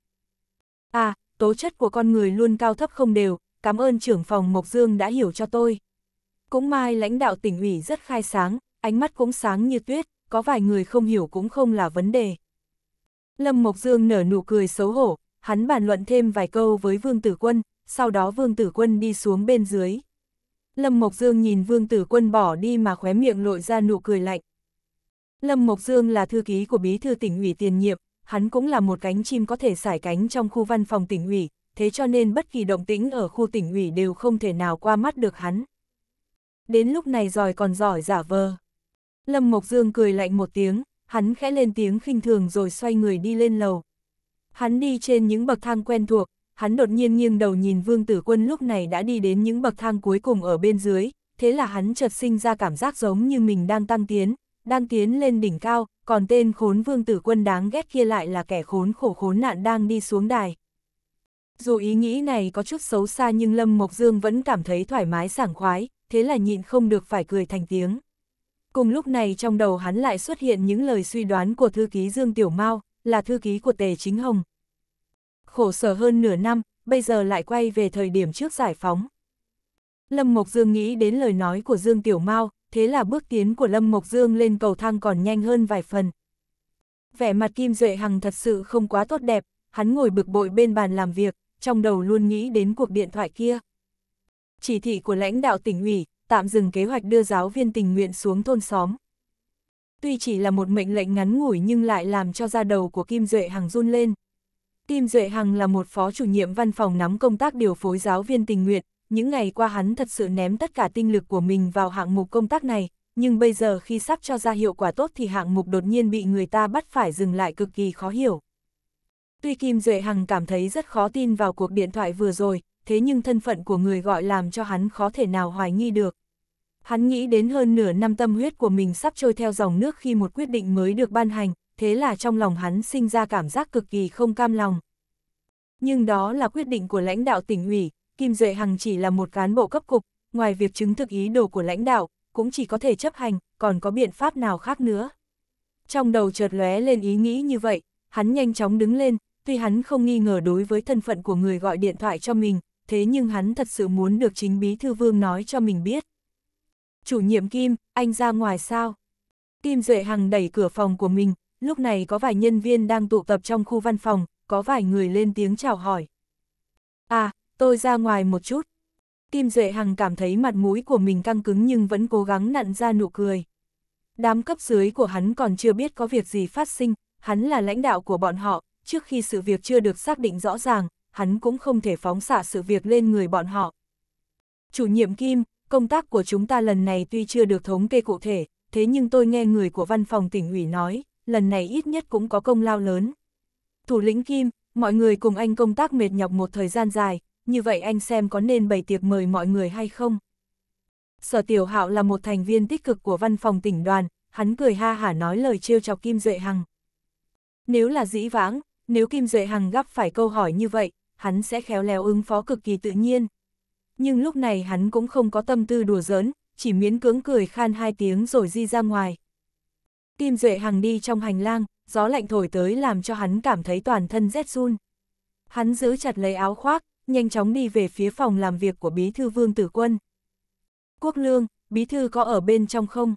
À, tố chất của con người luôn cao thấp không đều, cảm ơn trưởng phòng Mộc Dương đã hiểu cho tôi. Cũng mai lãnh đạo tỉnh ủy rất khai sáng, ánh mắt cũng sáng như tuyết, có vài người không hiểu cũng không là vấn đề. Lâm Mộc Dương nở nụ cười xấu hổ, hắn bàn luận thêm vài câu với Vương Tử Quân, sau đó Vương Tử Quân đi xuống bên dưới. Lâm Mộc Dương nhìn Vương Tử Quân bỏ đi mà khóe miệng lội ra nụ cười lạnh. Lâm Mộc Dương là thư ký của bí thư tỉnh ủy tiền nhiệm, hắn cũng là một cánh chim có thể xải cánh trong khu văn phòng tỉnh ủy, thế cho nên bất kỳ động tĩnh ở khu tỉnh ủy đều không thể nào qua mắt được hắn. Đến lúc này giỏi còn giỏi giả vờ. Lâm Mộc Dương cười lạnh một tiếng, hắn khẽ lên tiếng khinh thường rồi xoay người đi lên lầu. Hắn đi trên những bậc thang quen thuộc, hắn đột nhiên nghiêng đầu nhìn Vương Tử Quân lúc này đã đi đến những bậc thang cuối cùng ở bên dưới, thế là hắn chợt sinh ra cảm giác giống như mình đang tăng tiến, đang tiến lên đỉnh cao, còn tên khốn vương tử quân đáng ghét kia lại là kẻ khốn khổ khốn nạn đang đi xuống đài. Dù ý nghĩ này có chút xấu xa nhưng Lâm Mộc Dương vẫn cảm thấy thoải mái sảng khoái, thế là nhịn không được phải cười thành tiếng. Cùng lúc này trong đầu hắn lại xuất hiện những lời suy đoán của thư ký Dương Tiểu Mao, là thư ký của Tề Chính Hồng. Khổ sở hơn nửa năm, bây giờ lại quay về thời điểm trước giải phóng. Lâm Mộc Dương nghĩ đến lời nói của Dương Tiểu Mao, thế là bước tiến của Lâm Mộc Dương lên cầu thang còn nhanh hơn vài phần. Vẻ mặt Kim Duệ Hằng thật sự không quá tốt đẹp, hắn ngồi bực bội bên bàn làm việc, trong đầu luôn nghĩ đến cuộc điện thoại kia. Chỉ thị của lãnh đạo tỉnh ủy, tạm dừng kế hoạch đưa giáo viên tình nguyện xuống thôn xóm. Tuy chỉ là một mệnh lệnh ngắn ngủi nhưng lại làm cho da đầu của Kim Duệ Hằng run lên. Kim Duệ Hằng là một phó chủ nhiệm văn phòng nắm công tác điều phối giáo viên tình nguyện, những ngày qua hắn thật sự ném tất cả tinh lực của mình vào hạng mục công tác này, nhưng bây giờ khi sắp cho ra hiệu quả tốt thì hạng mục đột nhiên bị người ta bắt phải dừng lại cực kỳ khó hiểu. Tuy Kim Duệ Hằng cảm thấy rất khó tin vào cuộc điện thoại vừa rồi, thế nhưng thân phận của người gọi làm cho hắn khó thể nào hoài nghi được. Hắn nghĩ đến hơn nửa năm tâm huyết của mình sắp trôi theo dòng nước khi một quyết định mới được ban hành, thế là trong lòng hắn sinh ra cảm giác cực kỳ không cam lòng. Nhưng đó là quyết định của lãnh đạo tỉnh ủy, Kim Duệ Hằng chỉ là một cán bộ cấp cục, ngoài việc chứng thực ý đồ của lãnh đạo, cũng chỉ có thể chấp hành, còn có biện pháp nào khác nữa. Trong đầu chợt lóe lên ý nghĩ như vậy, hắn nhanh chóng đứng lên, tuy hắn không nghi ngờ đối với thân phận của người gọi điện thoại cho mình, thế nhưng hắn thật sự muốn được chính bí thư vương nói cho mình biết. Chủ nhiệm Kim, anh ra ngoài sao? Kim Duệ Hằng đẩy cửa phòng của mình, lúc này có vài nhân viên đang tụ tập trong khu văn phòng, có vài người lên tiếng chào hỏi. À, tôi ra ngoài một chút. Kim Duệ Hằng cảm thấy mặt mũi của mình căng cứng nhưng vẫn cố gắng nặn ra nụ cười. Đám cấp dưới của hắn còn chưa biết có việc gì phát sinh, hắn là lãnh đạo của bọn họ, trước khi sự việc chưa được xác định rõ ràng, hắn cũng không thể phóng xả sự việc lên người bọn họ. Chủ nhiệm Kim, công tác của chúng ta lần này tuy chưa được thống kê cụ thể, thế nhưng tôi nghe người của văn phòng tỉnh ủy nói, lần này ít nhất cũng có công lao lớn. Thủ lĩnh Kim, mọi người cùng anh công tác mệt nhọc một thời gian dài, như vậy anh xem có nên bày tiệc mời mọi người hay không? Sở Tiểu Hạo là một thành viên tích cực của văn phòng tỉnh đoàn, hắn cười ha hả nói lời trêu chọc Kim Duệ Hằng. Nếu là dĩ vãng, nếu Kim Duệ Hằng gặp phải câu hỏi như vậy, hắn sẽ khéo léo ứng phó cực kỳ tự nhiên. Nhưng lúc này hắn cũng không có tâm tư đùa giỡn, chỉ miễn cưỡng cười khan hai tiếng rồi di ra ngoài. Kim Duệ Hằng đi trong hành lang, gió lạnh thổi tới làm cho hắn cảm thấy toàn thân rét run. Hắn giữ chặt lấy áo khoác, nhanh chóng đi về phía phòng làm việc của bí thư Vương Tử Quân. Quốc Lương, bí thư có ở bên trong không?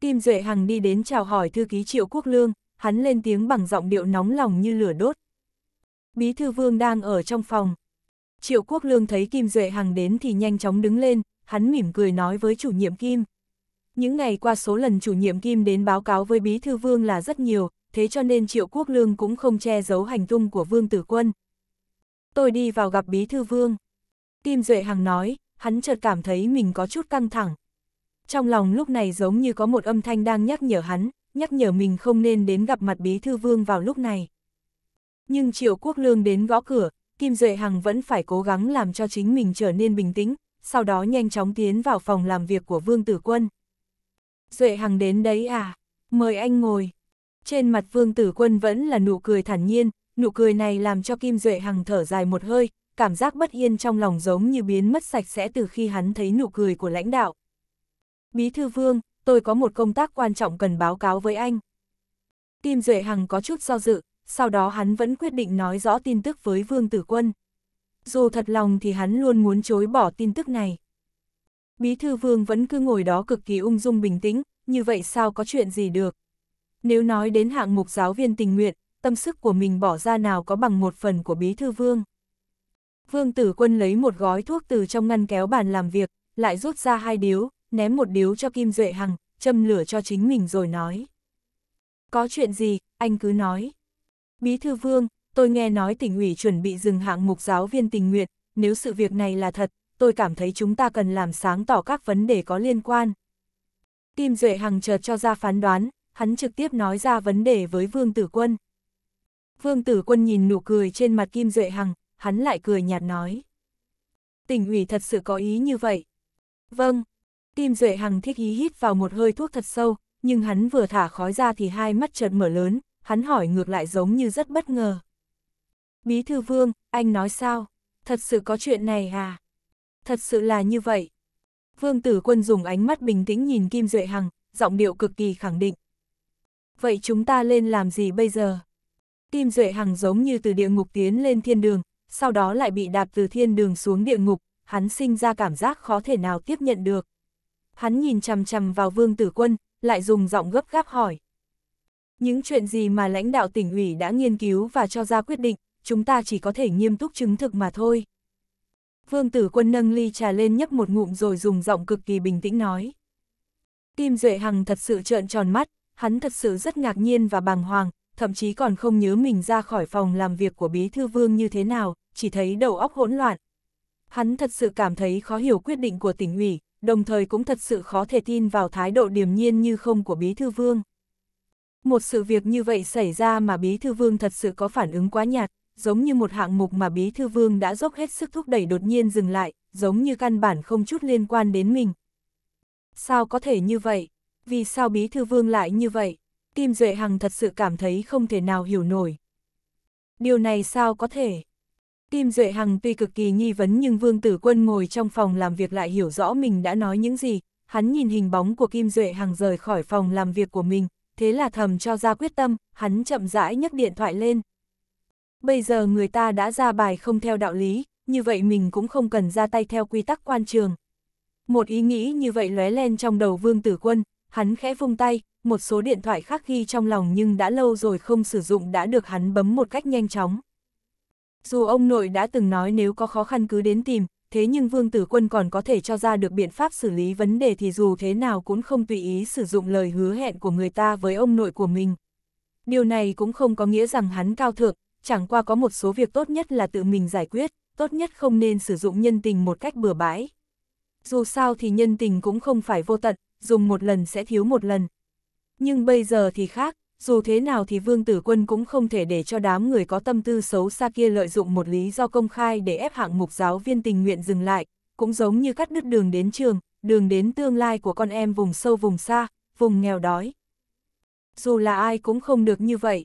Kim Duệ Hằng đi đến chào hỏi thư ký Triệu Quốc Lương, hắn lên tiếng bằng giọng điệu nóng lòng như lửa đốt. Bí thư Vương đang ở trong phòng. Triệu Quốc Lương thấy Kim Duệ Hằng đến thì nhanh chóng đứng lên, hắn mỉm cười nói với chủ nhiệm Kim. Những ngày qua số lần chủ nhiệm Kim đến báo cáo với Bí Thư Vương là rất nhiều, thế cho nên Triệu Quốc Lương cũng không che giấu hành tung của Vương Tử Quân, Tôi đi vào gặp Bí Thư Vương. Kim Duệ Hằng nói, hắn chợt cảm thấy mình có chút căng thẳng. Trong lòng lúc này giống như có một âm thanh đang nhắc nhở hắn, nhắc nhở mình không nên đến gặp mặt Bí Thư Vương vào lúc này. Nhưng Triệu Quốc Lương đến gõ cửa, Kim Duệ Hằng vẫn phải cố gắng làm cho chính mình trở nên bình tĩnh, sau đó nhanh chóng tiến vào phòng làm việc của Vương Tử Quân. Duệ Hằng đến đấy à? Mời anh ngồi. Trên mặt Vương Tử Quân vẫn là nụ cười thản nhiên, nụ cười này làm cho Kim Duệ Hằng thở dài một hơi, cảm giác bất yên trong lòng giống như biến mất sạch sẽ từ khi hắn thấy nụ cười của lãnh đạo. Bí thư vương, tôi có một công tác quan trọng cần báo cáo với anh. Kim Duệ Hằng có chút do dự, sau đó hắn vẫn quyết định nói rõ tin tức với Vương Tử Quân. Dù thật lòng thì hắn luôn muốn chối bỏ tin tức này. Bí thư Vương vẫn cứ ngồi đó cực kỳ ung dung bình tĩnh, như vậy sao có chuyện gì được. Nếu nói đến hạng mục giáo viên tình nguyện, tâm sức của mình bỏ ra nào có bằng một phần của bí thư vương. Vương tử quân lấy một gói thuốc từ trong ngăn kéo bàn làm việc, lại rút ra hai điếu, ném một điếu cho Kim Duệ Hằng, châm lửa cho chính mình rồi nói. Có chuyện gì, anh cứ nói. Bí thư vương, tôi nghe nói tỉnh ủy chuẩn bị dừng hạng mục giáo viên tình nguyện, nếu sự việc này là thật, tôi cảm thấy chúng ta cần làm sáng tỏ các vấn đề có liên quan. Kim Duệ Hằng chợt cho ra phán đoán, hắn trực tiếp nói ra vấn đề với Vương Tử Quân. Vương Tử Quân nhìn nụ cười trên mặt Kim Duệ Hằng, hắn lại cười nhạt nói. Tỉnh ủy thật sự có ý như vậy. Vâng, Kim Duệ Hằng thiết ý hít vào một hơi thuốc thật sâu, nhưng hắn vừa thả khói ra thì hai mắt chợt mở lớn, hắn hỏi ngược lại giống như rất bất ngờ. Bí thư vương, anh nói sao? Thật sự có chuyện này à? Thật sự là như vậy. Vương tử quân dùng ánh mắt bình tĩnh nhìn Kim Duệ Hằng, giọng điệu cực kỳ khẳng định. Vậy chúng ta lên làm gì bây giờ? Tim Duệ Hằng giống như từ địa ngục tiến lên thiên đường, sau đó lại bị đạp từ thiên đường xuống địa ngục, hắn sinh ra cảm giác khó thể nào tiếp nhận được. Hắn nhìn chằm chằm vào Vương Tử Quân, lại dùng giọng gấp gáp hỏi. Những chuyện gì mà lãnh đạo tỉnh ủy đã nghiên cứu và cho ra quyết định, chúng ta chỉ có thể nghiêm túc chứng thực mà thôi. Vương Tử Quân nâng ly trà lên nhấp một ngụm rồi dùng giọng cực kỳ bình tĩnh nói. Tim Duệ Hằng thật sự trợn tròn mắt, hắn thật sự rất ngạc nhiên và bàng hoàng, thậm chí còn không nhớ mình ra khỏi phòng làm việc của Bí Thư Vương như thế nào, chỉ thấy đầu óc hỗn loạn. Hắn thật sự cảm thấy khó hiểu quyết định của tỉnh ủy, đồng thời cũng thật sự khó thể tin vào thái độ điềm nhiên như không của Bí Thư Vương. Một sự việc như vậy xảy ra mà Bí Thư Vương thật sự có phản ứng quá nhạt, giống như một hạng mục mà Bí Thư Vương đã dốc hết sức thúc đẩy đột nhiên dừng lại, giống như căn bản không chút liên quan đến mình. Sao có thể như vậy? Vì sao Bí Thư Vương lại như vậy? Kim Duệ Hằng thật sự cảm thấy không thể nào hiểu nổi. Điều này sao có thể? Kim Duệ Hằng tuy cực kỳ nghi vấn nhưng Vương Tử Quân ngồi trong phòng làm việc lại hiểu rõ mình đã nói những gì, hắn nhìn hình bóng của Kim Duệ Hằng rời khỏi phòng làm việc của mình, thế là thầm cho ra quyết tâm, hắn chậm rãi nhấc điện thoại lên. Bây giờ người ta đã ra bài không theo đạo lý, như vậy mình cũng không cần ra tay theo quy tắc quan trường. Một ý nghĩ như vậy lóe lên trong đầu Vương Tử Quân, hắn khẽ vung tay, một số điện thoại khác ghi trong lòng nhưng đã lâu rồi không sử dụng đã được hắn bấm một cách nhanh chóng. Dù ông nội đã từng nói nếu có khó khăn cứ đến tìm, thế nhưng Vương Tử Quân còn có thể cho ra được biện pháp xử lý vấn đề thì dù thế nào cũng không tùy ý sử dụng lời hứa hẹn của người ta với ông nội của mình. Điều này cũng không có nghĩa rằng hắn cao thượng, chẳng qua có một số việc tốt nhất là tự mình giải quyết, tốt nhất không nên sử dụng nhân tình một cách bừa bãi. Dù sao thì nhân tình cũng không phải vô tận, dùng một lần sẽ thiếu một lần, nhưng bây giờ thì khác, dù thế nào thì Vương Tử Quân cũng không thể để cho đám người có tâm tư xấu xa kia lợi dụng một lý do công khai để ép hạng mục giáo viên tình nguyện dừng lại, cũng giống như cắt đứt đường đến trường, đường đến tương lai của con em vùng sâu vùng xa, vùng nghèo đói. Dù là ai cũng không được như vậy.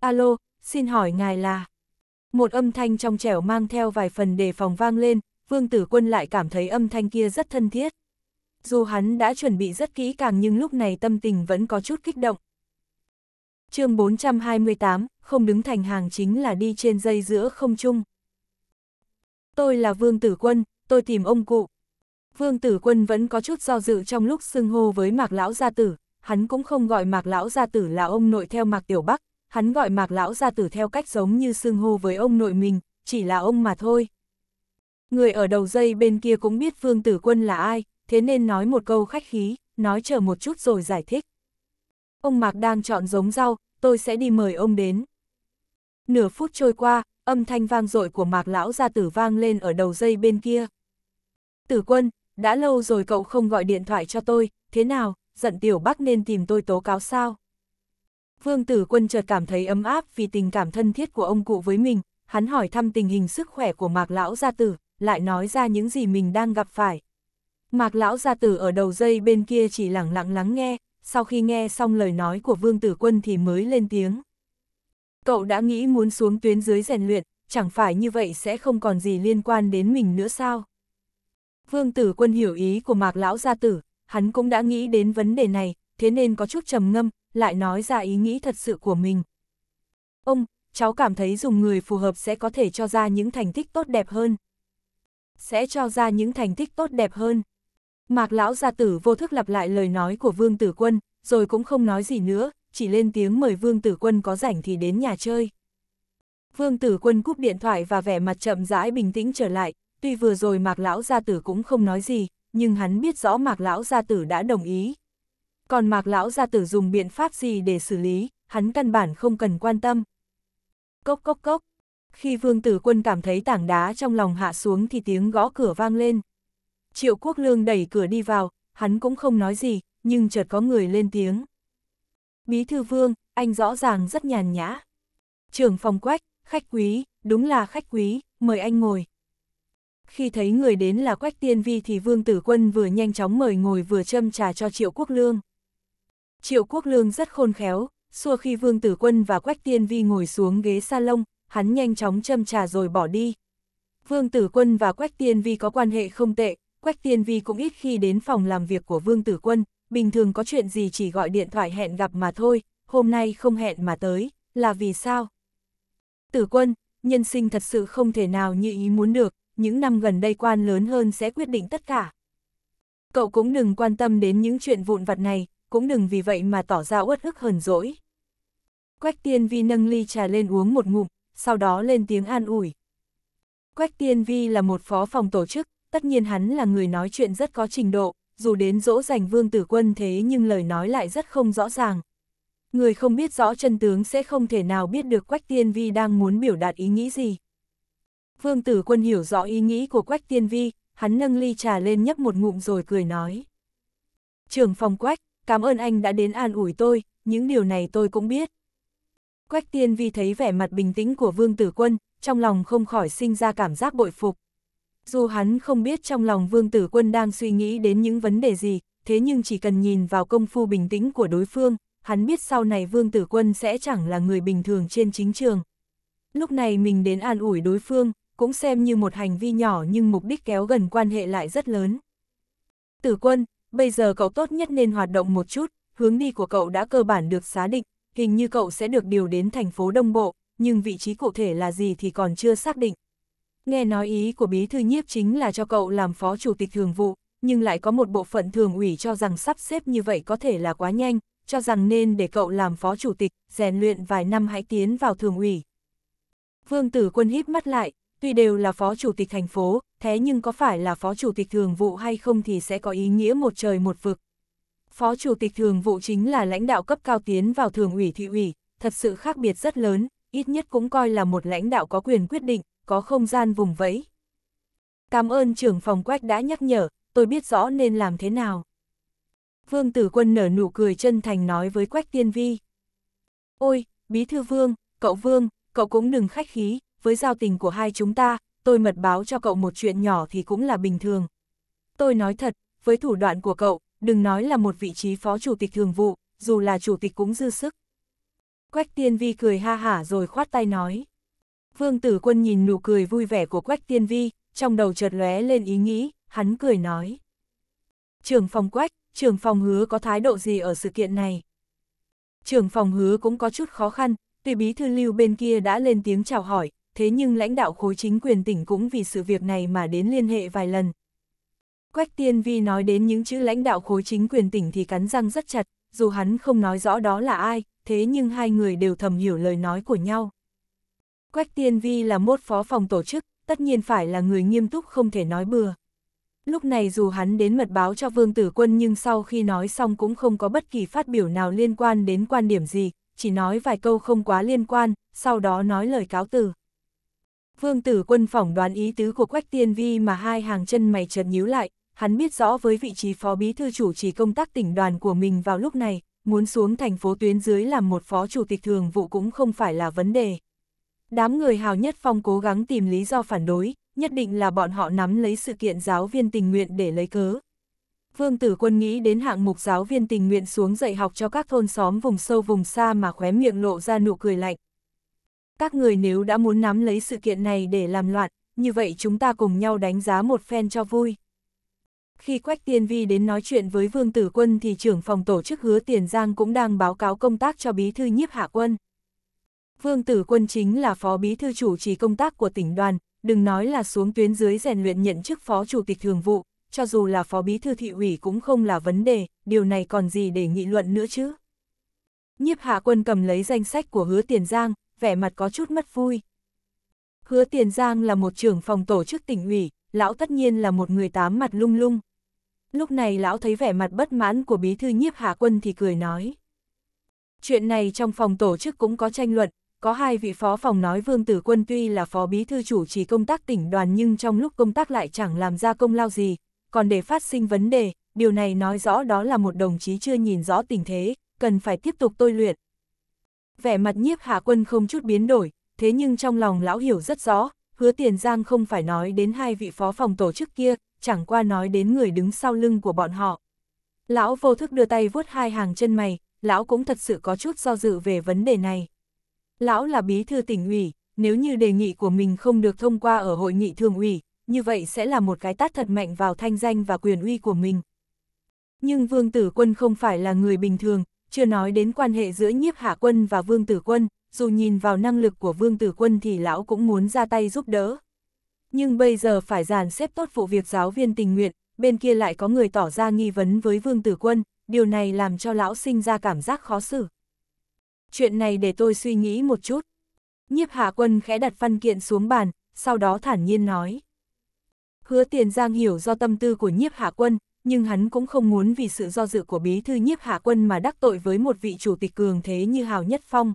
Alo, xin hỏi ngài là... Một âm thanh trong trẻo mang theo vài phần đề phòng vang lên, Vương Tử Quân lại cảm thấy âm thanh kia rất thân thiết dù hắn đã chuẩn bị rất kỹ càng nhưng lúc này tâm tình vẫn có chút kích động. chương 428, không đứng thành hàng chính là đi trên dây giữa không chung. Tôi là Vương Tử Quân, tôi tìm ông cụ. Vương Tử Quân vẫn có chút do dự trong lúc xưng hô với Mạc Lão Gia Tử, hắn cũng không gọi Mạc Lão Gia Tử là ông nội theo Mạc Tiểu Bắc, hắn gọi Mạc Lão Gia Tử theo cách giống như xưng hô với ông nội mình, chỉ là ông mà thôi. Người ở đầu dây bên kia cũng biết Vương Tử Quân là ai, thế nên nói một câu khách khí, nói chờ một chút rồi giải thích. Ông Mạc đang chọn giống rau, tôi sẽ đi mời ông đến. Nửa phút trôi qua, âm thanh vang dội của Mạc Lão Gia Tử vang lên ở đầu dây bên kia. Tử quân, đã lâu rồi cậu không gọi điện thoại cho tôi, thế nào, giận tiểu Bắc nên tìm tôi tố cáo sao? Vương tử quân chợt cảm thấy ấm áp vì tình cảm thân thiết của ông cụ với mình, hắn hỏi thăm tình hình sức khỏe của Mạc Lão Gia Tử, lại nói ra những gì mình đang gặp phải. Mạc lão gia tử ở đầu dây bên kia chỉ lẳng lặng lắng nghe, sau khi nghe xong lời nói của Vương Tử Quân thì mới lên tiếng. Cậu đã nghĩ muốn xuống tuyến dưới rèn luyện, chẳng phải như vậy sẽ không còn gì liên quan đến mình nữa sao? Vương Tử Quân hiểu ý của Mạc lão gia tử, hắn cũng đã nghĩ đến vấn đề này, thế nên có chút trầm ngâm, lại nói ra ý nghĩ thật sự của mình. Ông, cháu cảm thấy dùng người phù hợp sẽ có thể cho ra những thành tích tốt đẹp hơn. Sẽ cho ra những thành tích tốt đẹp hơn. Mạc lão gia tử vô thức lặp lại lời nói của Vương Tử Quân, rồi cũng không nói gì nữa, chỉ lên tiếng mời Vương Tử Quân có rảnh thì đến nhà chơi. Vương Tử Quân cúp điện thoại và vẻ mặt chậm rãi bình tĩnh trở lại, tuy vừa rồi Mạc lão gia tử cũng không nói gì, nhưng hắn biết rõ Mạc lão gia tử đã đồng ý. Còn Mạc lão gia tử dùng biện pháp gì để xử lý, hắn căn bản không cần quan tâm. Cốc cốc cốc. Khi Vương Tử Quân cảm thấy tảng đá trong lòng hạ xuống thì tiếng gõ cửa vang lên. Triệu Quốc Lương đẩy cửa đi vào, hắn cũng không nói gì, nhưng chợt có người lên tiếng. Bí thư vương, anh rõ ràng rất nhàn nhã. Trưởng phòng quách, khách quý, đúng là khách quý, mời anh ngồi. Khi thấy người đến là quách tiên vi thì vương tử quân vừa nhanh chóng mời ngồi vừa châm trà cho triệu quốc lương. Triệu quốc lương rất khôn khéo, xua khi vương tử quân và quách tiên vi ngồi xuống ghế salon, hắn nhanh chóng châm trà rồi bỏ đi. Vương tử quân và quách tiên vi có quan hệ không tệ, Quách Thiên Vi cũng ít khi đến phòng làm việc của Vương Tử Quân, bình thường có chuyện gì chỉ gọi điện thoại hẹn gặp mà thôi, hôm nay không hẹn mà tới, là vì sao? Tử Quân, nhân sinh thật sự không thể nào như ý muốn được, những năm gần đây quan lớn hơn sẽ quyết định tất cả. Cậu cũng đừng quan tâm đến những chuyện vụn vặt này, cũng đừng vì vậy mà tỏ ra uất ức hờn dỗi. Quách Tiên Vi nâng ly trà lên uống một ngụm, sau đó lên tiếng an ủi. Quách Tiên Vi là một phó phòng tổ chức, tất nhiên hắn là người nói chuyện rất có trình độ, dù đến dỗ dành vương tử quân thế nhưng lời nói lại rất không rõ ràng. Người không biết rõ chân tướng sẽ không thể nào biết được Quách Tiên Vi đang muốn biểu đạt ý nghĩ gì. Vương tử quân hiểu rõ ý nghĩ của Quách Tiên Vi, hắn nâng ly trà lên nhấp một ngụm rồi cười nói. Trưởng phòng Quách, cảm ơn anh đã đến an ủi tôi, những điều này tôi cũng biết. Quách Tiên Vi thấy vẻ mặt bình tĩnh của Vương tử quân, trong lòng không khỏi sinh ra cảm giác bội phục. Dù hắn không biết trong lòng Vương Tử Quân đang suy nghĩ đến những vấn đề gì, thế nhưng chỉ cần nhìn vào công phu bình tĩnh của đối phương, hắn biết sau này Vương Tử Quân sẽ chẳng là người bình thường trên chính trường. Lúc này mình đến an ủi đối phương, cũng xem như một hành vi nhỏ nhưng mục đích kéo gần quan hệ lại rất lớn. Tử Quân, bây giờ cậu tốt nhất nên hoạt động một chút, hướng đi của cậu đã cơ bản được xá định, hình như cậu sẽ được điều đến thành phố Đông Bộ, nhưng vị trí cụ thể là gì thì còn chưa xác định. Nghe nói ý của bí thư nhiếp chính là cho cậu làm phó chủ tịch thường vụ, nhưng lại có một bộ phận thường ủy cho rằng sắp xếp như vậy có thể là quá nhanh, cho rằng nên để cậu làm phó chủ tịch, rèn luyện vài năm hãy tiến vào thường ủy. Vương Tử Quân híp mắt lại, tuy đều là phó chủ tịch thành phố, thế nhưng có phải là phó chủ tịch thường vụ hay không thì sẽ có ý nghĩa một trời một vực. Phó chủ tịch thường vụ chính là lãnh đạo cấp cao tiến vào thường ủy thị ủy, thật sự khác biệt rất lớn, ít nhất cũng coi là một lãnh đạo có quyền quyết định, có không gian vùng vẫy. Cảm ơn trưởng phòng quách đã nhắc nhở, tôi biết rõ nên làm thế nào. Vương tử quân nở nụ cười chân thành nói với quách tiên vi. Ôi, bí thư vương, cậu vương, cậu cũng đừng khách khí, với giao tình của hai chúng ta, tôi mật báo cho cậu một chuyện nhỏ thì cũng là bình thường. Tôi nói thật, với thủ đoạn của cậu, đừng nói là một vị trí phó chủ tịch thường vụ, dù là chủ tịch cũng dư sức. Quách tiên vi cười ha hả rồi khoát tay nói. Vương tử quân nhìn nụ cười vui vẻ của Quách Tiên Vi, trong đầu chợt lóe lên ý nghĩ, hắn cười nói. Trường phòng Quách, trường phòng hứa có thái độ gì ở sự kiện này? Trường phòng hứa cũng có chút khó khăn, tuy bí thư lưu bên kia đã lên tiếng chào hỏi, thế nhưng lãnh đạo khối chính quyền tỉnh cũng vì sự việc này mà đến liên hệ vài lần. Quách Tiên Vi nói đến những chữ lãnh đạo khối chính quyền tỉnh thì cắn răng rất chặt, dù hắn không nói rõ đó là ai, thế nhưng hai người đều thầm hiểu lời nói của nhau. Quách Tiên Vi là mốt phó phòng tổ chức, tất nhiên phải là người nghiêm túc không thể nói bừa. Lúc này dù hắn đến mật báo cho Vương Tử Quân nhưng sau khi nói xong cũng không có bất kỳ phát biểu nào liên quan đến quan điểm gì, chỉ nói vài câu không quá liên quan, sau đó nói lời cáo từ. Vương Tử Quân phỏng đoán ý tứ của Quách Tiên Vi mà hai hàng chân mày chợt nhíu lại, hắn biết rõ với vị trí phó bí thư chủ trì công tác tỉnh đoàn của mình vào lúc này, muốn xuống thành phố tuyến dưới làm một phó chủ tịch thường vụ cũng không phải là vấn đề. Đám người hào nhất phong cố gắng tìm lý do phản đối, nhất định là bọn họ nắm lấy sự kiện giáo viên tình nguyện để lấy cớ. Vương Tử Quân nghĩ đến hạng mục giáo viên tình nguyện xuống dạy học cho các thôn xóm vùng sâu vùng xa mà khóe miệng lộ ra nụ cười lạnh. Các người nếu đã muốn nắm lấy sự kiện này để làm loạn, như vậy chúng ta cùng nhau đánh giá một phen cho vui. Khi Quách Tiên Vi đến nói chuyện với Vương Tử Quân thì trưởng phòng tổ chức hứa Tiền Giang cũng đang báo cáo công tác cho bí thư nhiếp hạ quân. Vương Tử Quân chính là phó bí thư chủ trì công tác của tỉnh đoàn, đừng nói là xuống tuyến dưới rèn luyện nhận chức phó chủ tịch thường vụ, cho dù là phó bí thư thị ủy cũng không là vấn đề, điều này còn gì để nghị luận nữa chứ. Nhiếp hạ quân cầm lấy danh sách của hứa tiền giang, vẻ mặt có chút mất vui. Hứa tiền giang là một trưởng phòng tổ chức tỉnh ủy, lão tất nhiên là một người tám mặt lung lung. Lúc này lão thấy vẻ mặt bất mãn của bí thư nhiếp hạ quân thì cười nói. Chuyện này trong phòng tổ chức cũng có tranh luận, có hai vị phó phòng nói Vương Tử Quân tuy là phó bí thư chủ trì công tác tỉnh đoàn nhưng trong lúc công tác lại chẳng làm ra công lao gì, còn để phát sinh vấn đề, điều này nói rõ đó là một đồng chí chưa nhìn rõ tình thế, cần phải tiếp tục tôi luyện. Vẻ mặt nhiếp hạ quân không chút biến đổi, thế nhưng trong lòng lão hiểu rất rõ, hứa tiền giang không phải nói đến hai vị phó phòng tổ chức kia, chẳng qua nói đến người đứng sau lưng của bọn họ. Lão vô thức đưa tay vuốt hai hàng chân mày, lão cũng thật sự có chút do dự về vấn đề này. Lão là bí thư tỉnh ủy, nếu như đề nghị của mình không được thông qua ở hội nghị thường ủy, như vậy sẽ là một cái tát thật mạnh vào thanh danh và quyền uy của mình. Nhưng Vương Tử Quân không phải là người bình thường, chưa nói đến quan hệ giữa nhiếp hạ quân và Vương Tử Quân, dù nhìn vào năng lực của Vương Tử Quân thì lão cũng muốn ra tay giúp đỡ. Nhưng bây giờ phải dàn xếp tốt vụ việc giáo viên tình nguyện, bên kia lại có người tỏ ra nghi vấn với Vương Tử Quân, điều này làm cho lão sinh ra cảm giác khó xử chuyện này để tôi suy nghĩ một chút. Nhiếp hạ quân khẽ đặt văn kiện xuống bàn, sau đó thản nhiên nói. Hứa tiền giang hiểu do tâm tư của nhiếp hạ quân, nhưng hắn cũng không muốn vì sự do dự của bí thư nhiếp hạ quân mà đắc tội với một vị chủ tịch cường thế như Hào Nhất Phong.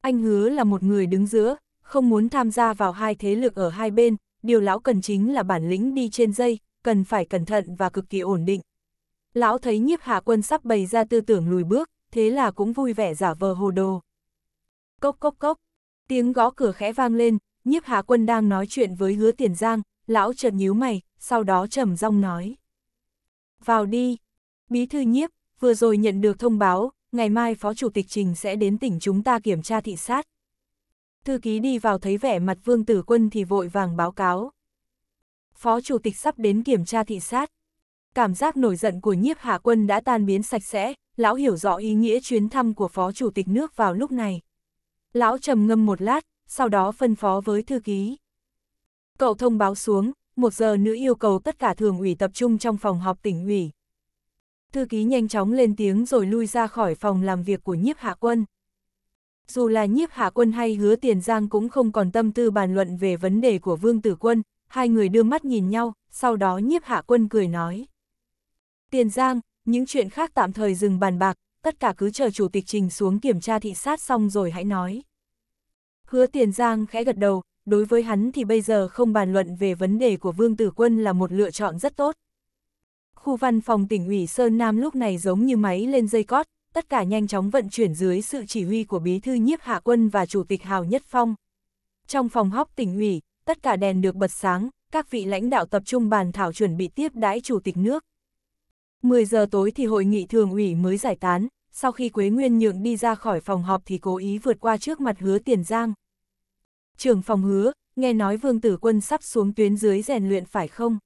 Anh hứa là một người đứng giữa, không muốn tham gia vào hai thế lực ở hai bên, điều lão cần chính là bản lĩnh đi trên dây, cần phải cẩn thận và cực kỳ ổn định. Lão thấy nhiếp hạ quân sắp bày ra tư tưởng lùi bước, thế là cũng vui vẻ giả vờ hồ đồ. Cốc cốc cốc, tiếng gõ cửa khẽ vang lên, nhiếp hạ quân đang nói chuyện với hứa tiền giang, lão chợt nhíu mày, sau đó trầm rong nói. Vào đi, bí thư nhiếp, vừa rồi nhận được thông báo, ngày mai phó chủ tịch trình sẽ đến tỉnh chúng ta kiểm tra thị sát. Thư ký đi vào thấy vẻ mặt vương tử quân thì vội vàng báo cáo. Phó chủ tịch sắp đến kiểm tra thị sát. Cảm giác nổi giận của nhiếp hạ quân đã tan biến sạch sẽ, lão hiểu rõ ý nghĩa chuyến thăm của Phó Chủ tịch nước vào lúc này. Lão trầm ngâm một lát, sau đó phân phó với thư ký. Cậu thông báo xuống, một giờ nữa yêu cầu tất cả thường ủy tập trung trong phòng họp tỉnh ủy. Thư ký nhanh chóng lên tiếng rồi lui ra khỏi phòng làm việc của nhiếp hạ quân. Dù là nhiếp hạ quân hay hứa tiền giang cũng không còn tâm tư bàn luận về vấn đề của vương tử quân, hai người đưa mắt nhìn nhau, sau đó nhiếp hạ quân cười nói. Tiền giang, những chuyện khác tạm thời dừng bàn bạc, tất cả cứ chờ chủ tịch trình xuống kiểm tra thị sát xong rồi hãy nói. Hứa Tiền Giang khẽ gật đầu, đối với hắn thì bây giờ không bàn luận về vấn đề của Vương Tử Quân là một lựa chọn rất tốt. Khu văn phòng tỉnh ủy Sơn Nam lúc này giống như máy lên dây cót, tất cả nhanh chóng vận chuyển dưới sự chỉ huy của Bí thư Nhiếp Hạ Quân và Chủ tịch Hào Nhất Phong. Trong phòng họp tỉnh ủy, tất cả đèn được bật sáng, các vị lãnh đạo tập trung bàn thảo chuẩn bị tiếp đãi Chủ tịch nước. 10 giờ tối thì hội nghị thường ủy mới giải tán, sau khi Quế Nguyên Nhượng đi ra khỏi phòng họp thì cố ý vượt qua trước mặt hứa tiền giang. Trưởng phòng hứa, nghe nói vương tử quân sắp xuống tuyến dưới rèn luyện phải không?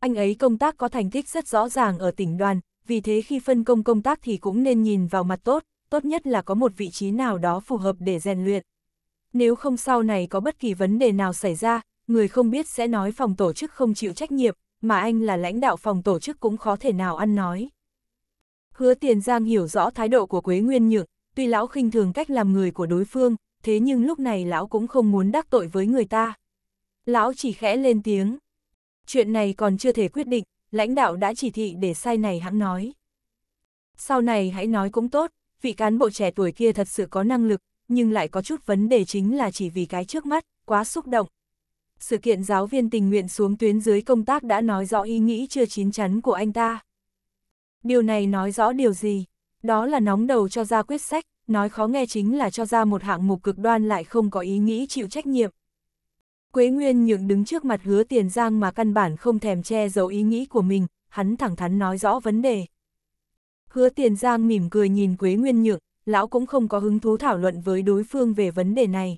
Anh ấy công tác có thành tích rất rõ ràng ở tỉnh đoàn, vì thế khi phân công công tác thì cũng nên nhìn vào mặt tốt, tốt nhất là có một vị trí nào đó phù hợp để rèn luyện. Nếu không sau này có bất kỳ vấn đề nào xảy ra, người không biết sẽ nói phòng tổ chức không chịu trách nhiệm, mà anh là lãnh đạo phòng tổ chức cũng khó thể nào ăn nói. Hứa Tiền Giang hiểu rõ thái độ của Quế Nguyên Nhượng, tuy lão khinh thường cách làm người của đối phương, thế nhưng lúc này lão cũng không muốn đắc tội với người ta. Lão chỉ khẽ lên tiếng. Chuyện này còn chưa thể quyết định, lãnh đạo đã chỉ thị để sai này hãng nói. Sau này hãy nói cũng tốt, vị cán bộ trẻ tuổi kia thật sự có năng lực, nhưng lại có chút vấn đề chính là chỉ vì cái trước mắt, quá xúc động sự kiện giáo viên tình nguyện xuống tuyến dưới công tác đã nói rõ ý nghĩ chưa chín chắn của anh ta. Điều này nói rõ điều gì? Đó là nóng đầu cho ra quyết sách, nói khó nghe chính là cho ra một hạng mục cực đoan lại không có ý nghĩ chịu trách nhiệm. Quế Nguyên nhượng đứng trước mặt hứa tiền giang mà căn bản không thèm che giấu ý nghĩ của mình, hắn thẳng thắn nói rõ vấn đề. Hứa tiền giang mỉm cười nhìn Quế Nguyên nhượng, lão cũng không có hứng thú thảo luận với đối phương về vấn đề này.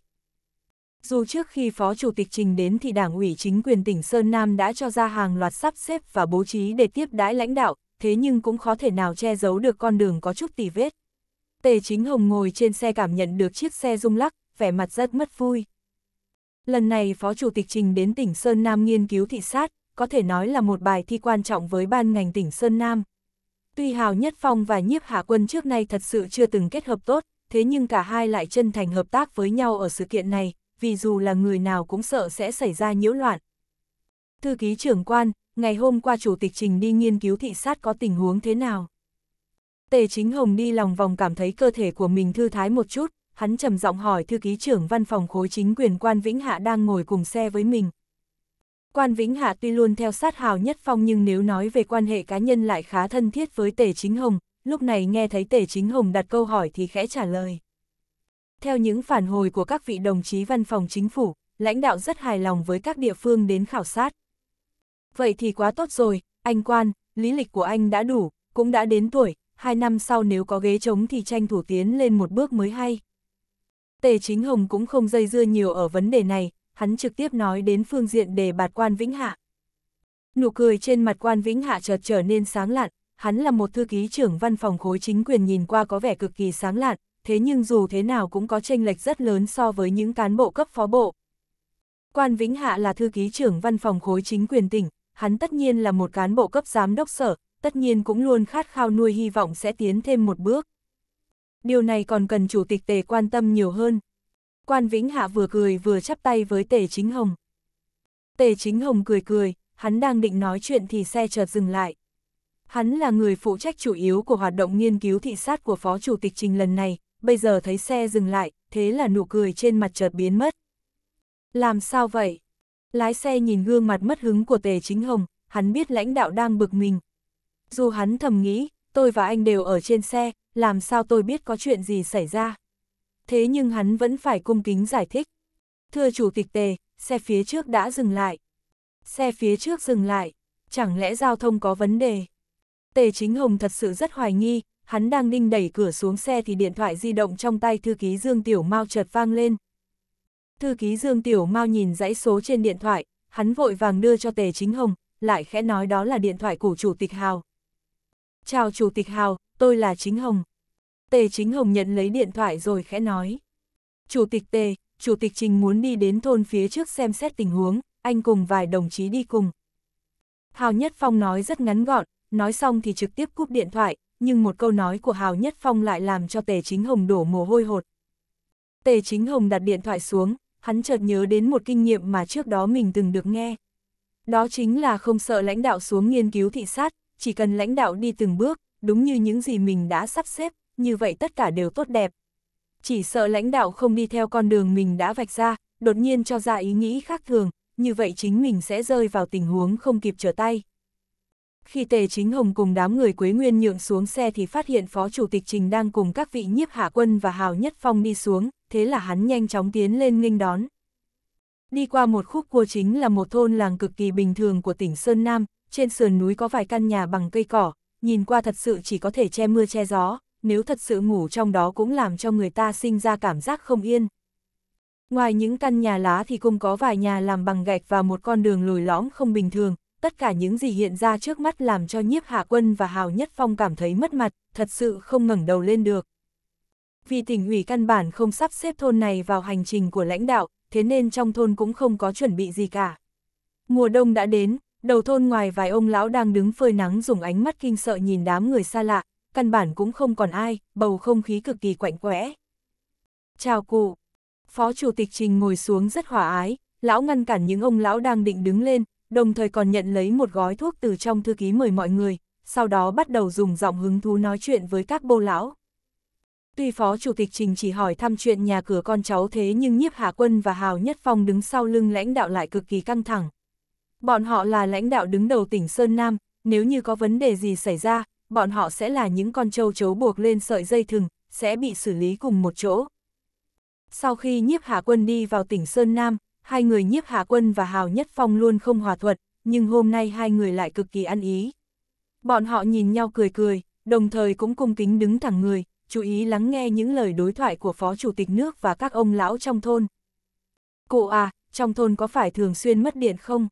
Dù trước khi Phó Chủ tịch Trình đến thì Đảng ủy chính quyền tỉnh Sơn Nam đã cho ra hàng loạt sắp xếp và bố trí để tiếp đãi lãnh đạo, thế nhưng cũng khó thể nào che giấu được con đường có chút tỉ vết. Tề Chính Hồng ngồi trên xe cảm nhận được chiếc xe rung lắc, vẻ mặt rất mất vui. Lần này Phó Chủ tịch Trình đến tỉnh Sơn Nam nghiên cứu thị sát, có thể nói là một bài thi quan trọng với ban ngành tỉnh Sơn Nam. Tuy Hào Nhất Phong và Nhiếp Hạ Quân trước nay thật sự chưa từng kết hợp tốt, thế nhưng cả hai lại chân thành hợp tác với nhau ở sự kiện này, vì dù là người nào cũng sợ sẽ xảy ra nhiễu loạn. Thư ký trưởng quan, ngày hôm qua chủ tịch Trình đi nghiên cứu thị sát có tình huống thế nào. Tề Chính Hồng đi lòng vòng cảm thấy cơ thể của mình thư thái một chút, hắn trầm giọng hỏi thư ký trưởng văn phòng khối chính quyền quan Vĩnh Hạ đang ngồi cùng xe với mình. Quan Vĩnh Hạ tuy luôn theo sát hào nhất phong nhưng nếu nói về quan hệ cá nhân lại khá thân thiết với Tề Chính Hồng, lúc này nghe thấy Tề Chính Hồng đặt câu hỏi thì khẽ trả lời. Theo những phản hồi của các vị đồng chí văn phòng chính phủ, lãnh đạo rất hài lòng với các địa phương đến khảo sát. Vậy thì quá tốt rồi, anh Quan, lý lịch của anh đã đủ, cũng đã đến tuổi, hai năm sau nếu có ghế trống thì tranh thủ tiến lên một bước mới hay. Tề Chính Hồng cũng không dây dưa nhiều ở vấn đề này, hắn trực tiếp nói đến phương diện đề bạt quan Vĩnh Hạ. Nụ cười trên mặt quan Vĩnh Hạ chợt trở nên sáng lạn, hắn là một thư ký trưởng văn phòng khối chính quyền nhìn qua có vẻ cực kỳ sáng lạn, thế nhưng dù thế nào cũng có tranh lệch rất lớn so với những cán bộ cấp phó bộ. Quan Vĩnh Hạ là thư ký trưởng văn phòng khối chính quyền tỉnh, hắn tất nhiên là một cán bộ cấp giám đốc sở, tất nhiên cũng luôn khát khao nuôi hy vọng sẽ tiến thêm một bước. Điều này còn cần chủ tịch tề quan tâm nhiều hơn. Quan Vĩnh Hạ vừa cười vừa chắp tay với tề chính hồng. Tề chính hồng cười cười, hắn đang định nói chuyện thì xe chợt dừng lại. Hắn là người phụ trách chủ yếu của hoạt động nghiên cứu thị sát của Phó Chủ tịch Trình lần này, bây giờ thấy xe dừng lại, thế là nụ cười trên mặt chợt biến mất. Làm sao vậy? Lái xe nhìn gương mặt mất hứng của Tề Chính Hồng, hắn biết lãnh đạo đang bực mình. Dù hắn thầm nghĩ, tôi và anh đều ở trên xe, làm sao tôi biết có chuyện gì xảy ra. Thế nhưng hắn vẫn phải cung kính giải thích. Thưa chủ tịch Tề, xe phía trước đã dừng lại. Xe phía trước dừng lại, chẳng lẽ giao thông có vấn đề? Tề Chính Hồng thật sự rất hoài nghi, hắn đang đinh đẩy cửa xuống xe thì điện thoại di động trong tay thư ký Dương Tiểu Mao chợt vang lên. Thư ký Dương Tiểu Mao nhìn dãy số trên điện thoại, hắn vội vàng đưa cho Tề Chính Hồng, lại khẽ nói đó là điện thoại của Chủ tịch Hào. Chào Chủ tịch Hào, tôi là Chính Hồng. Tề Chính Hồng nhận lấy điện thoại rồi khẽ nói. Chủ tịch Tề, Chủ tịch Trình muốn đi đến thôn phía trước xem xét tình huống, anh cùng vài đồng chí đi cùng. Hào Nhất Phong nói rất ngắn gọn, nói xong thì trực tiếp cúp điện thoại, nhưng một câu nói của Hào Nhất Phong lại làm cho Tề Chính Hồng đổ mồ hôi hột. Tề Chính Hồng đặt điện thoại xuống, hắn chợt nhớ đến một kinh nghiệm mà trước đó mình từng được nghe. Đó chính là không sợ lãnh đạo xuống nghiên cứu thị sát, chỉ cần lãnh đạo đi từng bước, đúng như những gì mình đã sắp xếp, như vậy tất cả đều tốt đẹp. Chỉ sợ lãnh đạo không đi theo con đường mình đã vạch ra, đột nhiên cho ra ý nghĩ khác thường, như vậy chính mình sẽ rơi vào tình huống không kịp trở tay. Khi Tề Chính Hồng cùng đám người Quế Nguyên nhượng xuống xe thì phát hiện Phó Chủ tịch Trình đang cùng các vị nhiếp hạ quân và Hào Nhất Phong đi xuống, thế là hắn nhanh chóng tiến lên nghênh đón. Đi qua một khúc cua chính là một thôn làng cực kỳ bình thường của tỉnh Sơn Nam, trên sườn núi có vài căn nhà bằng cây cỏ, nhìn qua thật sự chỉ có thể che mưa che gió, nếu thật sự ngủ trong đó cũng làm cho người ta sinh ra cảm giác không yên. Ngoài những căn nhà lá thì cũng có vài nhà làm bằng gạch và một con đường lồi lõm không bình thường, tất cả những gì hiện ra trước mắt làm cho nhiếp hạ quân và Hào Nhất Phong cảm thấy mất mặt, thật sự không ngẩng đầu lên được. Vì tỉnh ủy căn bản không sắp xếp thôn này vào hành trình của lãnh đạo, thế nên trong thôn cũng không có chuẩn bị gì cả. Mùa đông đã đến, đầu thôn ngoài vài ông lão đang đứng phơi nắng dùng ánh mắt kinh sợ nhìn đám người xa lạ, căn bản cũng không còn ai, bầu không khí cực kỳ quạnh quẽ. Chào cụ. Phó Chủ tịch Trình ngồi xuống rất hòa ái, lão ngăn cản những ông lão đang định đứng lên, đồng thời còn nhận lấy một gói thuốc từ trong thư ký mời mọi người, sau đó bắt đầu dùng giọng hứng thú nói chuyện với các bô lão. Tuy Phó Chủ tịch Trình chỉ hỏi thăm chuyện nhà cửa con cháu thế nhưng Nhiếp Hà Quân và Hào Nhất Phong đứng sau lưng lãnh đạo lại cực kỳ căng thẳng. Bọn họ là lãnh đạo đứng đầu tỉnh Sơn Nam, nếu như có vấn đề gì xảy ra, bọn họ sẽ là những con trâu chấu buộc lên sợi dây thừng, sẽ bị xử lý cùng một chỗ. Sau khi nhiếp hà quân đi vào tỉnh Sơn Nam, hai người nhiếp hạ quân và Hào Nhất Phong luôn không hòa thuật, nhưng hôm nay hai người lại cực kỳ ăn ý. Bọn họ nhìn nhau cười cười, đồng thời cũng cung kính đứng thẳng người, chú ý lắng nghe những lời đối thoại của Phó Chủ tịch nước và các ông lão trong thôn. Cụ à, trong thôn có phải thường xuyên mất điện không?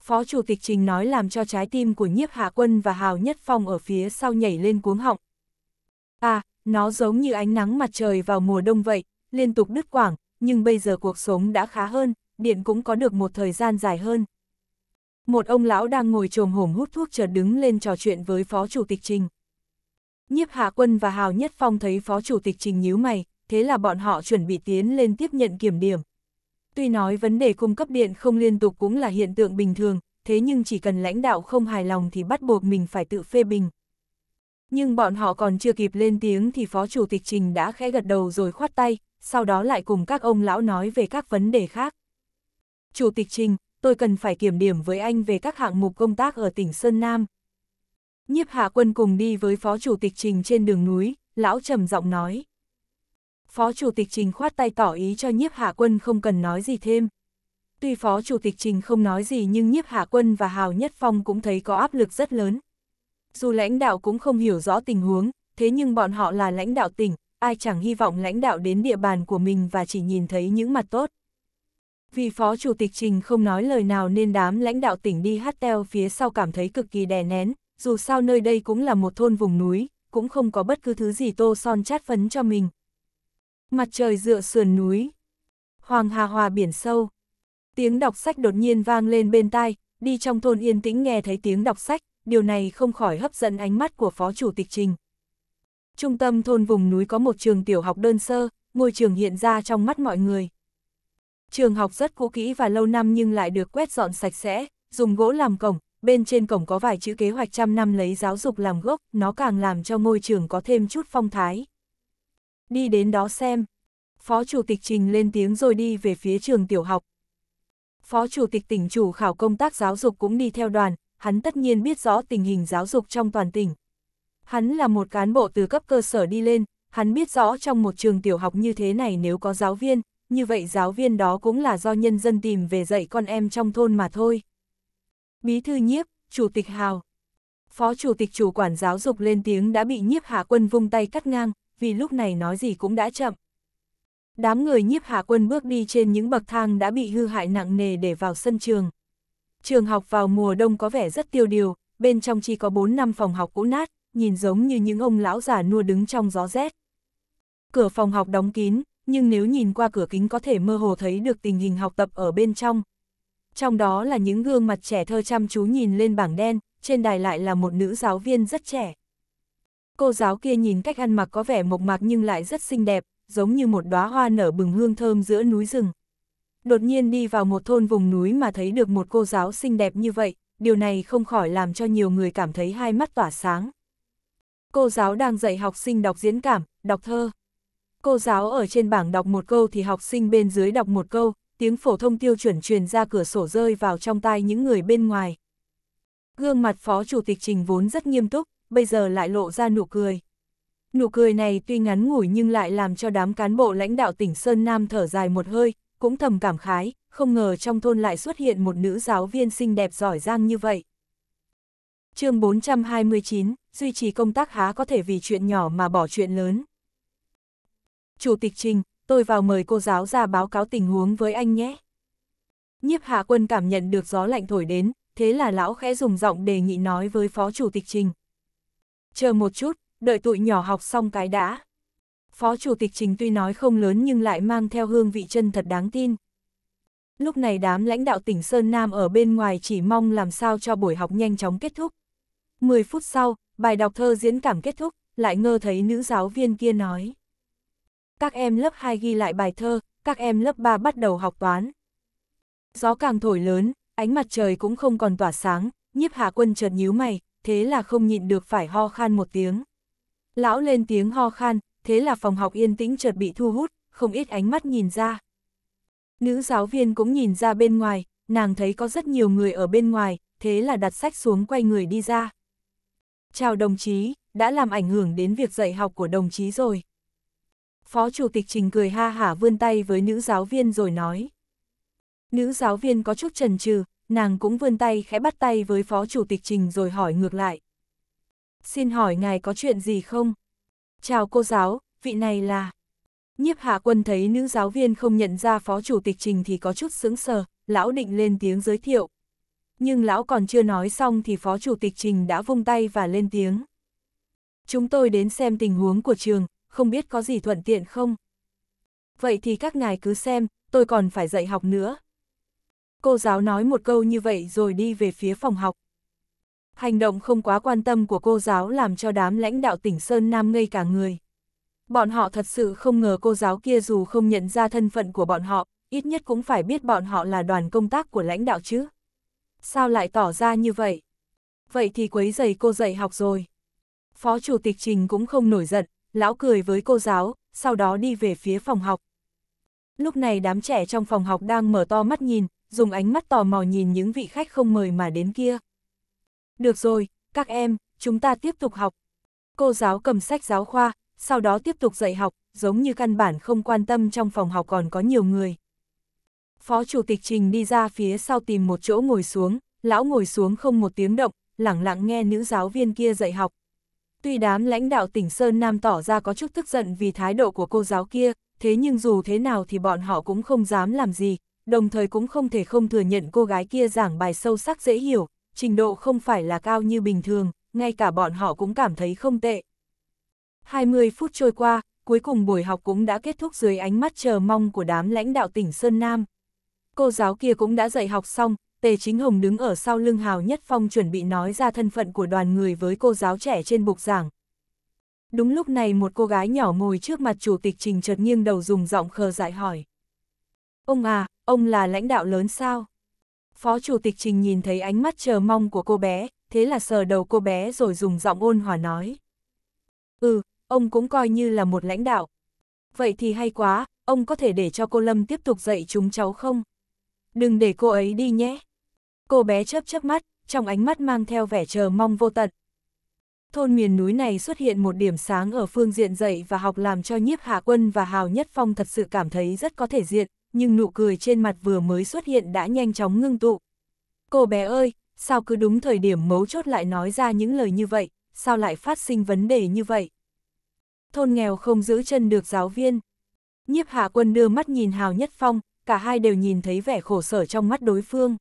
Phó Chủ tịch Trình nói làm cho trái tim của nhiếp hạ quân và Hào Nhất Phong ở phía sau nhảy lên cuống họng. À, nó giống như ánh nắng mặt trời vào mùa đông vậy, liên tục đứt quảng, nhưng bây giờ cuộc sống đã khá hơn, điện cũng có được một thời gian dài hơn. Một ông lão đang ngồi trồm hổm hút thuốc chợt đứng lên trò chuyện với Phó Chủ tịch Trình. Nhiếp Hạ Quân và Hào Nhất Phong thấy Phó Chủ tịch Trình nhíu mày, thế là bọn họ chuẩn bị tiến lên tiếp nhận kiểm điểm. Tuy nói vấn đề cung cấp điện không liên tục cũng là hiện tượng bình thường, thế nhưng chỉ cần lãnh đạo không hài lòng thì bắt buộc mình phải tự phê bình. Nhưng bọn họ còn chưa kịp lên tiếng thì Phó Chủ tịch Trình đã khẽ gật đầu rồi khoát tay, sau đó lại cùng các ông lão nói về các vấn đề khác. Chủ tịch Trình, tôi cần phải kiểm điểm với anh về các hạng mục công tác ở tỉnh Sơn Nam. Nhiếp Hạ Quân cùng đi với Phó Chủ tịch Trình trên đường núi, lão trầm giọng nói. Phó Chủ tịch Trình khoát tay tỏ ý cho Nhiếp Hạ Quân không cần nói gì thêm. Tuy Phó Chủ tịch Trình không nói gì nhưng Nhiếp Hạ Quân và Hào Nhất Phong cũng thấy có áp lực rất lớn. Dù lãnh đạo cũng không hiểu rõ tình huống, thế nhưng bọn họ là lãnh đạo tỉnh, ai chẳng hy vọng lãnh đạo đến địa bàn của mình và chỉ nhìn thấy những mặt tốt. Vì Phó Chủ tịch Trình không nói lời nào nên đám lãnh đạo tỉnh đi hát teo phía sau cảm thấy cực kỳ đè nén, dù sao nơi đây cũng là một thôn vùng núi, cũng không có bất cứ thứ gì tô son chát phấn cho mình. Mặt trời dựa sườn núi, hoàng hà hòa biển sâu. Tiếng đọc sách đột nhiên vang lên bên tai, đi trong thôn yên tĩnh nghe thấy tiếng đọc sách, điều này không khỏi hấp dẫn ánh mắt của Phó Chủ tịch Trình trung tâm thôn vùng núi có một trường tiểu học đơn sơ, ngôi trường hiện ra trong mắt mọi người. Trường học rất cũ kỹ và lâu năm nhưng lại được quét dọn sạch sẽ, dùng gỗ làm cổng, bên trên cổng có vài chữ kế hoạch trăm năm lấy giáo dục làm gốc, nó càng làm cho ngôi trường có thêm chút phong thái. Đi đến đó xem. Phó Chủ tịch Trình lên tiếng rồi đi về phía trường tiểu học. Phó Chủ tịch tỉnh chủ khảo công tác giáo dục cũng đi theo đoàn, hắn tất nhiên biết rõ tình hình giáo dục trong toàn tỉnh, Hắn là một cán bộ từ cấp cơ sở đi lên, hắn biết rõ trong một trường tiểu học như thế này nếu có giáo viên, như vậy giáo viên đó cũng là do nhân dân tìm về dạy con em trong thôn mà thôi. Bí thư nhiếp, chủ tịch Hào. Phó chủ tịch chủ quản giáo dục lên tiếng đã bị nhiếp hạ quân vung tay cắt ngang, vì lúc này nói gì cũng đã chậm. Đám người nhiếp hạ quân bước đi trên những bậc thang đã bị hư hại nặng nề để vào sân trường. Trường học vào mùa đông có vẻ rất tiêu điều, bên trong chỉ có 4 năm phòng học cũ nát, nhìn giống như những ông lão già nua đứng trong gió rét. Cửa phòng học đóng kín, nhưng nếu nhìn qua cửa kính có thể mơ hồ thấy được tình hình học tập ở bên trong. Trong đó là những gương mặt trẻ thơ chăm chú nhìn lên bảng đen, trên đài lại là một nữ giáo viên rất trẻ. Cô giáo kia nhìn cách ăn mặc có vẻ mộc mạc nhưng lại rất xinh đẹp, giống như một đóa hoa nở bừng hương thơm giữa núi rừng. Đột nhiên đi vào một thôn vùng núi mà thấy được một cô giáo xinh đẹp như vậy, điều này không khỏi làm cho nhiều người cảm thấy hai mắt tỏa sáng. Cô giáo đang dạy học sinh đọc diễn cảm, đọc thơ. Cô giáo ở trên bảng đọc một câu thì học sinh bên dưới đọc một câu, tiếng phổ thông tiêu chuẩn truyền ra cửa sổ rơi vào trong tai những người bên ngoài. Gương mặt phó chủ tịch Trình vốn rất nghiêm túc, bây giờ lại lộ ra nụ cười. Nụ cười này tuy ngắn ngủi nhưng lại làm cho đám cán bộ lãnh đạo tỉnh Sơn Nam thở dài một hơi, cũng thầm cảm khái, không ngờ trong thôn lại xuất hiện một nữ giáo viên xinh đẹp giỏi giang như vậy. chương 429 duy trì công tác há có thể vì chuyện nhỏ mà bỏ chuyện lớn. Chủ tịch Trình, tôi vào mời cô giáo ra báo cáo tình huống với anh nhé. Nhiếp hạ quân cảm nhận được gió lạnh thổi đến, thế là lão khẽ dùng giọng đề nghị nói với phó chủ tịch Trình. Chờ một chút, đợi tụi nhỏ học xong cái đã. Phó chủ tịch Trình tuy nói không lớn nhưng lại mang theo hương vị chân thật đáng tin. Lúc này đám lãnh đạo tỉnh Sơn Nam ở bên ngoài chỉ mong làm sao cho buổi học nhanh chóng kết thúc. 10 phút sau, Bài đọc thơ diễn cảm kết thúc, lại ngơ thấy nữ giáo viên kia nói. Các em lớp 2 ghi lại bài thơ, các em lớp 3 bắt đầu học toán. Gió càng thổi lớn, ánh mặt trời cũng không còn tỏa sáng, nhiếp hạ quân chợt nhíu mày, thế là không nhịn được phải ho khan một tiếng. Lão lên tiếng ho khan, thế là phòng học yên tĩnh chợt bị thu hút, không ít ánh mắt nhìn ra. Nữ giáo viên cũng nhìn ra bên ngoài, nàng thấy có rất nhiều người ở bên ngoài, thế là đặt sách xuống quay người đi ra. Chào đồng chí, đã làm ảnh hưởng đến việc dạy học của đồng chí rồi. Phó Chủ tịch Trình cười ha hả vươn tay với nữ giáo viên rồi nói. Nữ giáo viên có chút chần chừ, nàng cũng vươn tay khẽ bắt tay với Phó Chủ tịch Trình rồi hỏi ngược lại. Xin hỏi ngài có chuyện gì không? Chào cô giáo, vị này là... Nhiếp hạ quân thấy nữ giáo viên không nhận ra Phó Chủ tịch Trình thì có chút sững sờ, lão định lên tiếng giới thiệu nhưng lão còn chưa nói xong thì phó chủ tịch Trình đã vung tay và lên tiếng. Chúng tôi đến xem tình huống của trường, không biết có gì thuận tiện không? Vậy thì các ngài cứ xem, tôi còn phải dạy học nữa. Cô giáo nói một câu như vậy rồi đi về phía phòng học. Hành động không quá quan tâm của cô giáo làm cho đám lãnh đạo tỉnh Sơn Nam ngây cả người. Bọn họ thật sự không ngờ cô giáo kia dù không nhận ra thân phận của bọn họ, ít nhất cũng phải biết bọn họ là đoàn công tác của lãnh đạo chứ. Sao lại tỏ ra như vậy? Vậy thì quấy giày cô dạy học rồi. Phó chủ tịch Trình cũng không nổi giận, lão cười với cô giáo, sau đó đi về phía phòng học. Lúc này đám trẻ trong phòng học đang mở to mắt nhìn, dùng ánh mắt tò mò nhìn những vị khách không mời mà đến kia. Được rồi, các em, chúng ta tiếp tục học. Cô giáo cầm sách giáo khoa, sau đó tiếp tục dạy học, giống như căn bản không quan tâm trong phòng học còn có nhiều người. Phó Chủ tịch Trình đi ra phía sau tìm một chỗ ngồi xuống, lão ngồi xuống không một tiếng động, lẳng lặng nghe nữ giáo viên kia dạy học. Tuy đám lãnh đạo tỉnh Sơn Nam tỏ ra có chút tức giận vì thái độ của cô giáo kia, thế nhưng dù thế nào thì bọn họ cũng không dám làm gì, đồng thời cũng không thể không thừa nhận cô gái kia giảng bài sâu sắc dễ hiểu, trình độ không phải là cao như bình thường, ngay cả bọn họ cũng cảm thấy không tệ. 20 phút trôi qua, cuối cùng buổi học cũng đã kết thúc dưới ánh mắt chờ mong của đám lãnh đạo tỉnh Sơn Nam. Cô giáo kia cũng đã dạy học xong, Tề Chính Hồng đứng ở sau lưng Hào Nhất Phong chuẩn bị nói ra thân phận của đoàn người với cô giáo trẻ trên bục giảng. Đúng lúc này một cô gái nhỏ ngồi trước mặt chủ tịch trình chợt nghiêng đầu dùng giọng khờ dại hỏi. Ông à, ông là lãnh đạo lớn sao? Phó chủ tịch trình nhìn thấy ánh mắt chờ mong của cô bé, thế là sờ đầu cô bé rồi dùng giọng ôn hòa nói. Ừ, ông cũng coi như là một lãnh đạo. Vậy thì hay quá, ông có thể để cho cô Lâm tiếp tục dạy chúng cháu không? Đừng để cô ấy đi nhé. Cô bé chớp chớp mắt, trong ánh mắt mang theo vẻ chờ mong vô tận. Thôn miền núi này xuất hiện một điểm sáng ở phương diện dạy và học làm cho nhiếp hạ quân và Hào Nhất Phong thật sự cảm thấy rất có thể diện, nhưng nụ cười trên mặt vừa mới xuất hiện đã nhanh chóng ngưng tụ. Cô bé ơi, sao cứ đúng thời điểm mấu chốt lại nói ra những lời như vậy, sao lại phát sinh vấn đề như vậy? Thôn nghèo không giữ chân được giáo viên. Nhiếp hạ quân đưa mắt nhìn Hào Nhất Phong, cả hai đều nhìn thấy vẻ khổ sở trong mắt đối phương.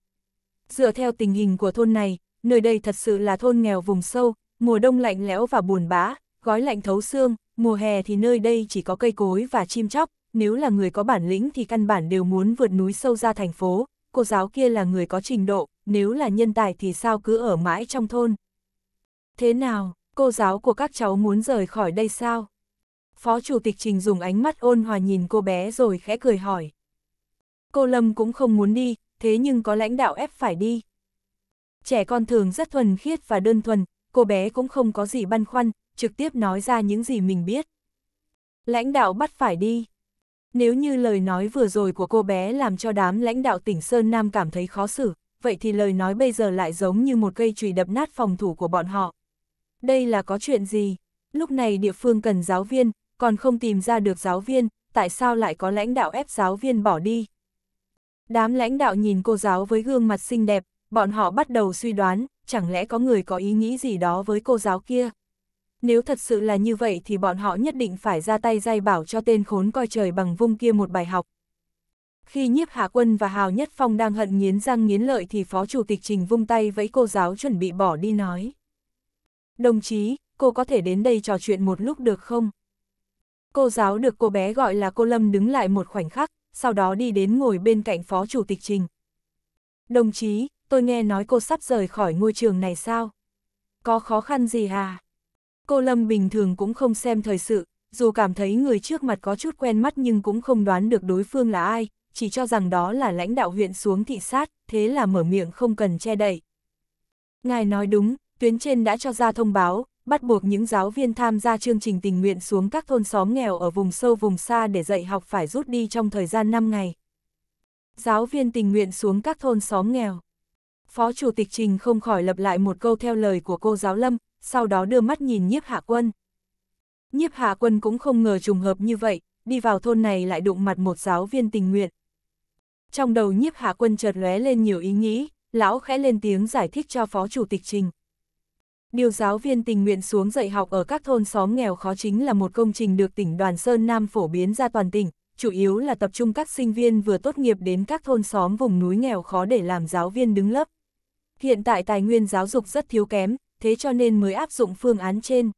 Dựa theo tình hình của thôn này, nơi đây thật sự là thôn nghèo vùng sâu, mùa đông lạnh lẽo và buồn bã, gói lạnh thấu xương, mùa hè thì nơi đây chỉ có cây cối và chim chóc, nếu là người có bản lĩnh thì căn bản đều muốn vượt núi sâu ra thành phố, cô giáo kia là người có trình độ, nếu là nhân tài thì sao cứ ở mãi trong thôn. Thế nào, cô giáo của các cháu muốn rời khỏi đây sao? Phó Chủ tịch Trình dùng ánh mắt ôn hòa nhìn cô bé rồi khẽ cười hỏi cô Lâm cũng không muốn đi, thế nhưng có lãnh đạo ép phải đi. Trẻ con thường rất thuần khiết và đơn thuần, cô bé cũng không có gì băn khoăn, trực tiếp nói ra những gì mình biết. Lãnh đạo bắt phải đi. Nếu như lời nói vừa rồi của cô bé làm cho đám lãnh đạo tỉnh Sơn Nam cảm thấy khó xử, vậy thì lời nói bây giờ lại giống như một cây chùy đập nát phòng thủ của bọn họ. Đây là có chuyện gì? Lúc này địa phương cần giáo viên, còn không tìm ra được giáo viên, tại sao lại có lãnh đạo ép giáo viên bỏ đi, Đám lãnh đạo nhìn cô giáo với gương mặt xinh đẹp, bọn họ bắt đầu suy đoán, chẳng lẽ có người có ý nghĩ gì đó với cô giáo kia. Nếu thật sự là như vậy thì bọn họ nhất định phải ra tay dai bảo cho tên khốn coi trời bằng vung kia một bài học. Khi nhiếp hạ quân và Hào Nhất Phong đang hận nghiến răng nghiến lợi thì Phó Chủ tịch Trình vung tay vẫy cô giáo chuẩn bị bỏ đi nói. Đồng chí, cô có thể đến đây trò chuyện một lúc được không? Cô giáo được cô bé gọi là cô Lâm đứng lại một khoảnh khắc, sau đó đi đến ngồi bên cạnh phó chủ tịch Trình. Đồng chí, tôi nghe nói cô sắp rời khỏi ngôi trường này sao? Có khó khăn gì hà Cô Lâm bình thường cũng không xem thời sự, dù cảm thấy người trước mặt có chút quen mắt nhưng cũng không đoán được đối phương là ai, chỉ cho rằng đó là lãnh đạo huyện xuống thị sát, thế là mở miệng không cần che đậy. Ngài nói đúng, tuyến trên đã cho ra thông báo, bắt buộc những giáo viên tham gia chương trình tình nguyện xuống các thôn xóm nghèo ở vùng sâu vùng xa để dạy học phải rút đi trong thời gian 5 ngày. Giáo viên tình nguyện xuống các thôn xóm nghèo. Phó Chủ tịch Trình không khỏi lập lại một câu theo lời của cô giáo Lâm, sau đó đưa mắt nhìn nhiếp hạ quân. Nhiếp hạ quân cũng không ngờ trùng hợp như vậy, đi vào thôn này lại đụng mặt một giáo viên tình nguyện. Trong đầu nhiếp hạ quân chợt lóe lên nhiều ý nghĩ, lão khẽ lên tiếng giải thích cho Phó Chủ tịch Trình. Điều giáo viên tình nguyện xuống dạy học ở các thôn xóm nghèo khó chính là một công trình được tỉnh Đoàn Sơn Nam phổ biến ra toàn tỉnh, chủ yếu là tập trung các sinh viên vừa tốt nghiệp đến các thôn xóm vùng núi nghèo khó để làm giáo viên đứng lớp. Hiện tại tài nguyên giáo dục rất thiếu kém, thế cho nên mới áp dụng phương án trên.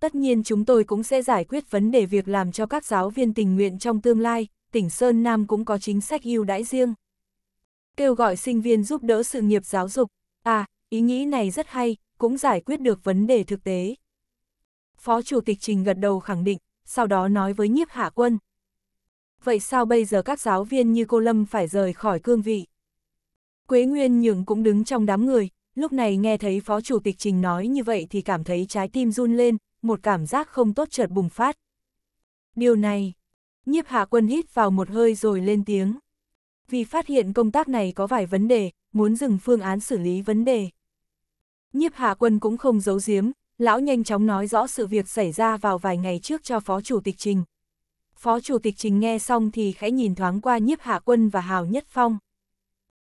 Tất nhiên chúng tôi cũng sẽ giải quyết vấn đề việc làm cho các giáo viên tình nguyện trong tương lai, tỉnh Sơn Nam cũng có chính sách ưu đãi riêng. Kêu gọi sinh viên giúp đỡ sự nghiệp giáo dục. À, ý nghĩ này rất hay, cũng giải quyết được vấn đề thực tế. Phó Chủ tịch Trình gật đầu khẳng định, sau đó nói với nhiếp hạ quân. Vậy sao bây giờ các giáo viên như cô Lâm phải rời khỏi cương vị? Quế Nguyên Nhường cũng đứng trong đám người, lúc này nghe thấy Phó Chủ tịch Trình nói như vậy thì cảm thấy trái tim run lên, một cảm giác không tốt chợt bùng phát. Điều này, nhiếp hạ quân hít vào một hơi rồi lên tiếng. Vì phát hiện công tác này có vài vấn đề, muốn dừng phương án xử lý vấn đề. Nhiếp Hà Quân cũng không giấu giếm, lão nhanh chóng nói rõ sự việc xảy ra vào vài ngày trước cho Phó Chủ tịch Trình. Phó Chủ tịch Trình nghe xong thì khẽ nhìn thoáng qua Nhiếp Hà Quân và Hào Nhất Phong.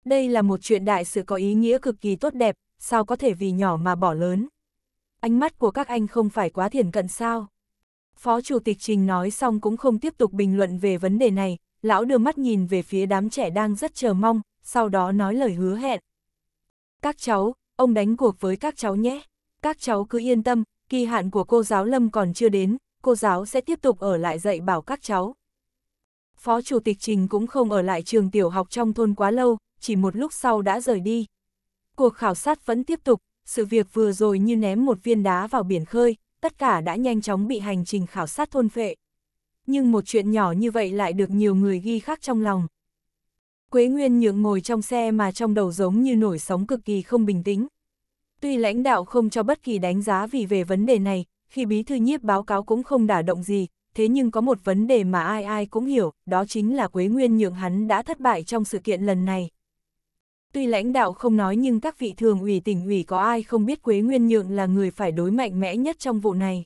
Đây là một chuyện đại sự có ý nghĩa cực kỳ tốt đẹp, sao có thể vì nhỏ mà bỏ lớn. Ánh mắt của các anh không phải quá thiển cận sao. Phó Chủ tịch Trình nói xong cũng không tiếp tục bình luận về vấn đề này, lão đưa mắt nhìn về phía đám trẻ đang rất chờ mong, sau đó nói lời hứa hẹn. Các cháu, ông đánh cuộc với các cháu nhé. Các cháu cứ yên tâm, kỳ hạn của cô giáo Lâm còn chưa đến, cô giáo sẽ tiếp tục ở lại dạy bảo các cháu. Phó Chủ tịch Trình cũng không ở lại trường tiểu học trong thôn quá lâu, chỉ một lúc sau đã rời đi. Cuộc khảo sát vẫn tiếp tục, sự việc vừa rồi như ném một viên đá vào biển khơi, tất cả đã nhanh chóng bị hành trình khảo sát thôn phệ. Nhưng một chuyện nhỏ như vậy lại được nhiều người ghi khắc trong lòng. Quế Nguyên nhượng ngồi trong xe mà trong đầu giống như nổi sóng cực kỳ không bình tĩnh. Tuy lãnh đạo không cho bất kỳ đánh giá vì về vấn đề này, khi bí thư nhiếp báo cáo cũng không đả động gì, thế nhưng có một vấn đề mà ai ai cũng hiểu, đó chính là Quế Nguyên nhượng hắn đã thất bại trong sự kiện lần này. Tuy lãnh đạo không nói nhưng các vị thường ủy tỉnh ủy có ai không biết Quế Nguyên nhượng là người phải đối mạnh mẽ nhất trong vụ này.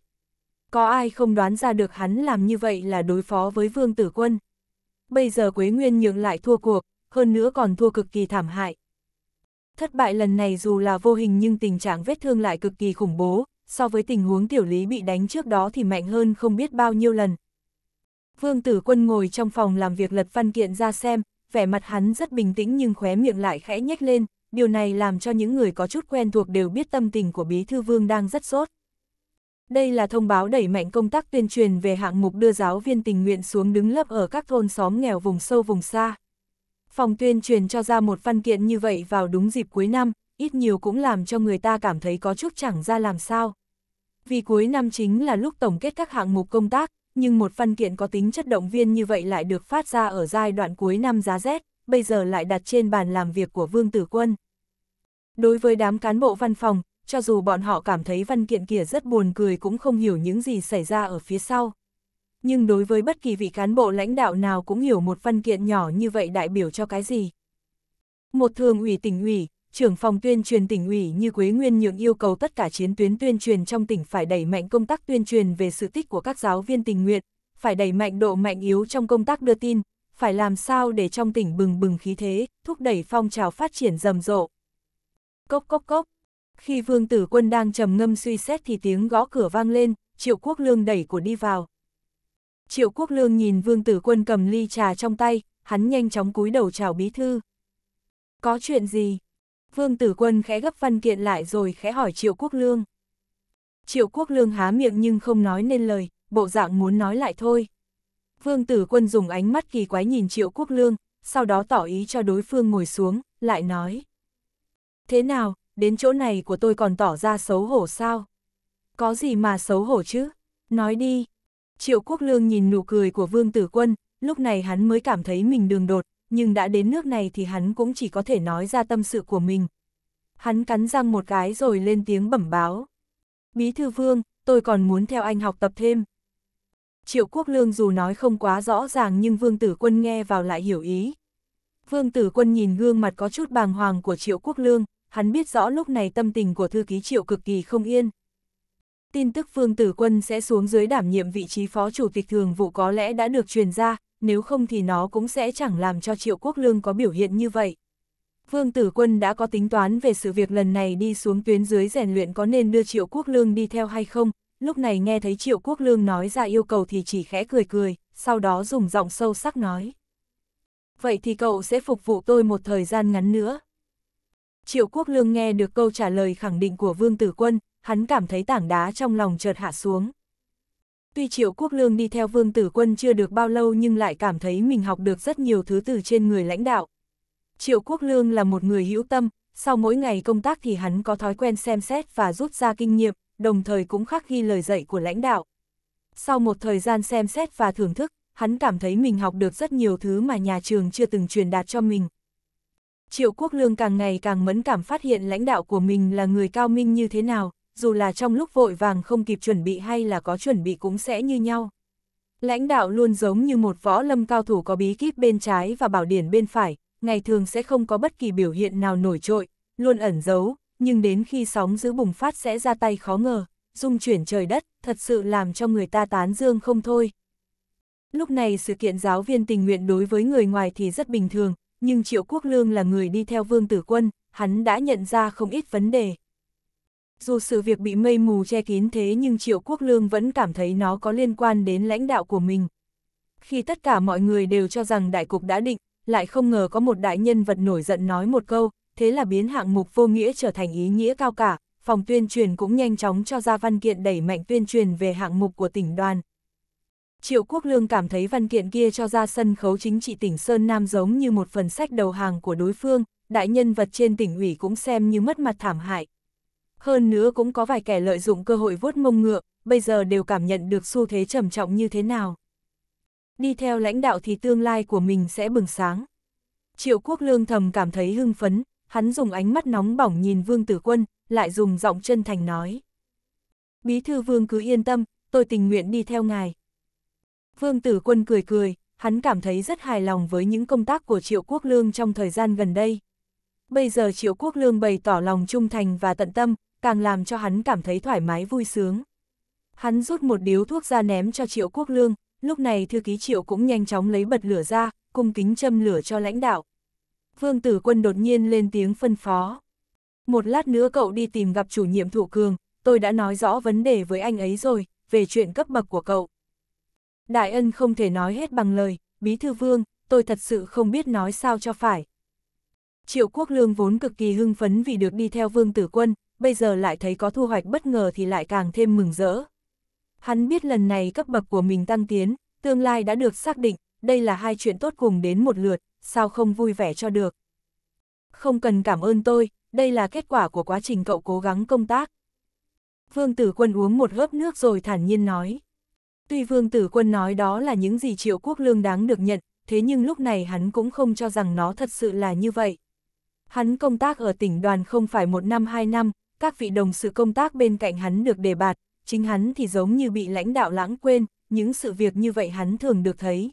Có ai không đoán ra được hắn làm như vậy là đối phó với Vương Tử Quân. Bây giờ Quế Nguyên nhượng lại thua cuộc, hơn nữa còn thua cực kỳ thảm hại. Thất bại lần này dù là vô hình nhưng tình trạng vết thương lại cực kỳ khủng bố, so với tình huống tiểu lý bị đánh trước đó thì mạnh hơn không biết bao nhiêu lần. Vương tử quân ngồi trong phòng làm việc lật văn kiện ra xem, vẻ mặt hắn rất bình tĩnh nhưng khóe miệng lại khẽ nhếch lên, điều này làm cho những người có chút quen thuộc đều biết tâm tình của bí thư vương đang rất sốt. Đây là thông báo đẩy mạnh công tác tuyên truyền về hạng mục đưa giáo viên tình nguyện xuống đứng lớp ở các thôn xóm nghèo vùng sâu vùng xa. Phòng tuyên truyền cho ra một văn kiện như vậy vào đúng dịp cuối năm, ít nhiều cũng làm cho người ta cảm thấy có chút chẳng ra làm sao. Vì cuối năm chính là lúc tổng kết các hạng mục công tác, nhưng một văn kiện có tính chất động viên như vậy lại được phát ra ở giai đoạn cuối năm giá rét, bây giờ lại đặt trên bàn làm việc của Vương Tử Quân. Đối với đám cán bộ văn phòng, cho dù bọn họ cảm thấy văn kiện kia rất buồn cười cũng không hiểu những gì xảy ra ở phía sau nhưng đối với bất kỳ vị cán bộ lãnh đạo nào cũng hiểu một văn kiện nhỏ như vậy đại biểu cho cái gì. Một thường ủy tỉnh ủy, trưởng phòng tuyên truyền tỉnh ủy như Quế Nguyên Nhượng yêu cầu tất cả chiến tuyến tuyên truyền trong tỉnh phải đẩy mạnh công tác tuyên truyền về sự tích của các giáo viên tình nguyện, phải đẩy mạnh độ mạnh yếu trong công tác đưa tin, phải làm sao để trong tỉnh bừng bừng khí thế, thúc đẩy phong trào phát triển rầm rộ. Cốc cốc cốc. Khi vương tử quân đang trầm ngâm suy xét thì tiếng gõ cửa vang lên, triệu quốc lương đẩy của đi vào. Triệu Quốc Lương nhìn Vương Tử Quân cầm ly trà trong tay, hắn nhanh chóng cúi đầu chào bí thư. Có chuyện gì? Vương Tử Quân khẽ gấp văn kiện lại rồi khẽ hỏi Triệu Quốc Lương. Triệu Quốc Lương há miệng nhưng không nói nên lời, bộ dạng muốn nói lại thôi. Vương Tử Quân dùng ánh mắt kỳ quái nhìn Triệu Quốc Lương, sau đó tỏ ý cho đối phương ngồi xuống, lại nói. Thế nào, đến chỗ này của tôi còn tỏ ra xấu hổ sao? Có gì mà xấu hổ chứ? Nói đi, Triệu Quốc Lương nhìn nụ cười của Vương Tử Quân, lúc này hắn mới cảm thấy mình đường đột, nhưng đã đến nước này thì hắn cũng chỉ có thể nói ra tâm sự của mình. Hắn cắn răng một cái rồi lên tiếng bẩm báo. Bí thư Vương, tôi còn muốn theo anh học tập thêm. Triệu Quốc Lương dù nói không quá rõ ràng nhưng Vương Tử Quân nghe vào lại hiểu ý. Vương Tử Quân nhìn gương mặt có chút bàng hoàng của Triệu Quốc Lương, hắn biết rõ lúc này tâm tình của thư ký Triệu cực kỳ không yên tin tức Vương Tử Quân sẽ xuống dưới đảm nhiệm vị trí phó chủ tịch thường vụ có lẽ đã được truyền ra, nếu không thì nó cũng sẽ chẳng làm cho Triệu Quốc Lương có biểu hiện như vậy. Vương Tử Quân đã có tính toán về sự việc lần này đi xuống tuyến dưới rèn luyện có nên đưa Triệu Quốc Lương đi theo hay không, lúc này nghe thấy Triệu Quốc Lương nói ra yêu cầu thì chỉ khẽ cười cười, sau đó dùng giọng sâu sắc nói. Vậy thì cậu sẽ phục vụ tôi một thời gian ngắn nữa. Triệu Quốc Lương nghe được câu trả lời khẳng định của Vương Tử Quân, hắn cảm thấy tảng đá trong lòng chợt hạ xuống. Tuy Triệu Quốc Lương đi theo Vương Tử Quân chưa được bao lâu nhưng lại cảm thấy mình học được rất nhiều thứ từ trên người lãnh đạo. Triệu Quốc Lương là một người hữu tâm, sau mỗi ngày công tác thì hắn có thói quen xem xét và rút ra kinh nghiệm, đồng thời cũng khắc ghi lời dạy của lãnh đạo. Sau một thời gian xem xét và thưởng thức, hắn cảm thấy mình học được rất nhiều thứ mà nhà trường chưa từng truyền đạt cho mình. Triệu Quốc Lương càng ngày càng mẫn cảm phát hiện lãnh đạo của mình là người cao minh như thế nào, dù là trong lúc vội vàng không kịp chuẩn bị hay là có chuẩn bị cũng sẽ như nhau. Lãnh đạo luôn giống như một võ lâm cao thủ có bí kíp bên trái và bảo điển bên phải, ngày thường sẽ không có bất kỳ biểu hiện nào nổi trội, luôn ẩn giấu, nhưng đến khi sóng giữ bùng phát sẽ ra tay khó ngờ, dung chuyển trời đất, thật sự làm cho người ta tán dương không thôi. Lúc này sự kiện giáo viên tình nguyện đối với người ngoài thì rất bình thường, nhưng Triệu Quốc Lương là người đi theo Vương Tử Quân, hắn đã nhận ra không ít vấn đề, dù sự việc bị mây mù che kín thế nhưng Triệu Quốc Lương vẫn cảm thấy nó có liên quan đến lãnh đạo của mình. Khi tất cả mọi người đều cho rằng đại cục đã định, lại không ngờ có một đại nhân vật nổi giận nói một câu, thế là biến hạng mục vô nghĩa trở thành ý nghĩa cao cả, phòng tuyên truyền cũng nhanh chóng cho ra văn kiện đẩy mạnh tuyên truyền về hạng mục của tỉnh đoàn. Triệu Quốc Lương cảm thấy văn kiện kia cho ra sân khấu chính trị tỉnh Sơn Nam giống như một phần sách đầu hàng của đối phương, đại nhân vật trên tỉnh ủy cũng xem như mất mặt thảm hại, hơn nữa cũng có vài kẻ lợi dụng cơ hội vuốt mông ngựa, bây giờ đều cảm nhận được xu thế trầm trọng như thế nào. Đi theo lãnh đạo thì tương lai của mình sẽ bừng sáng. Triệu Quốc Lương thầm cảm thấy hưng phấn, hắn dùng ánh mắt nóng bỏng nhìn Vương Tử Quân, lại dùng giọng chân thành nói. Bí thư Vương cứ yên tâm, tôi tình nguyện đi theo ngài. Vương Tử Quân cười cười, hắn cảm thấy rất hài lòng với những công tác của Triệu Quốc Lương trong thời gian gần đây. Bây giờ Triệu Quốc Lương bày tỏ lòng trung thành và tận tâm, càng làm cho hắn cảm thấy thoải mái vui sướng. Hắn rút một điếu thuốc ra ném cho Triệu Quốc Lương, lúc này thư ký Triệu cũng nhanh chóng lấy bật lửa ra, cung kính châm lửa cho lãnh đạo. Vương Tử Quân đột nhiên lên tiếng phân phó. Một lát nữa cậu đi tìm gặp chủ nhiệm Thủ Cường, tôi đã nói rõ vấn đề với anh ấy rồi, về chuyện cấp bậc của cậu. Đại ân không thể nói hết bằng lời, bí thư vương, tôi thật sự không biết nói sao cho phải. Triệu Quốc Lương vốn cực kỳ hưng phấn vì được đi theo Vương Tử Quân, bây giờ lại thấy có thu hoạch bất ngờ thì lại càng thêm mừng rỡ. Hắn biết lần này cấp bậc của mình tăng tiến, tương lai đã được xác định, đây là hai chuyện tốt cùng đến một lượt, sao không vui vẻ cho được. Không cần cảm ơn tôi, đây là kết quả của quá trình cậu cố gắng công tác. Vương Tử Quân uống một hớp nước rồi thản nhiên nói. Tuy Vương Tử Quân nói đó là những gì triệu quốc lương đáng được nhận, thế nhưng lúc này hắn cũng không cho rằng nó thật sự là như vậy. Hắn công tác ở tỉnh đoàn không phải một năm hai năm, các vị đồng sự công tác bên cạnh hắn được đề bạt, chính hắn thì giống như bị lãnh đạo lãng quên, những sự việc như vậy hắn thường được thấy.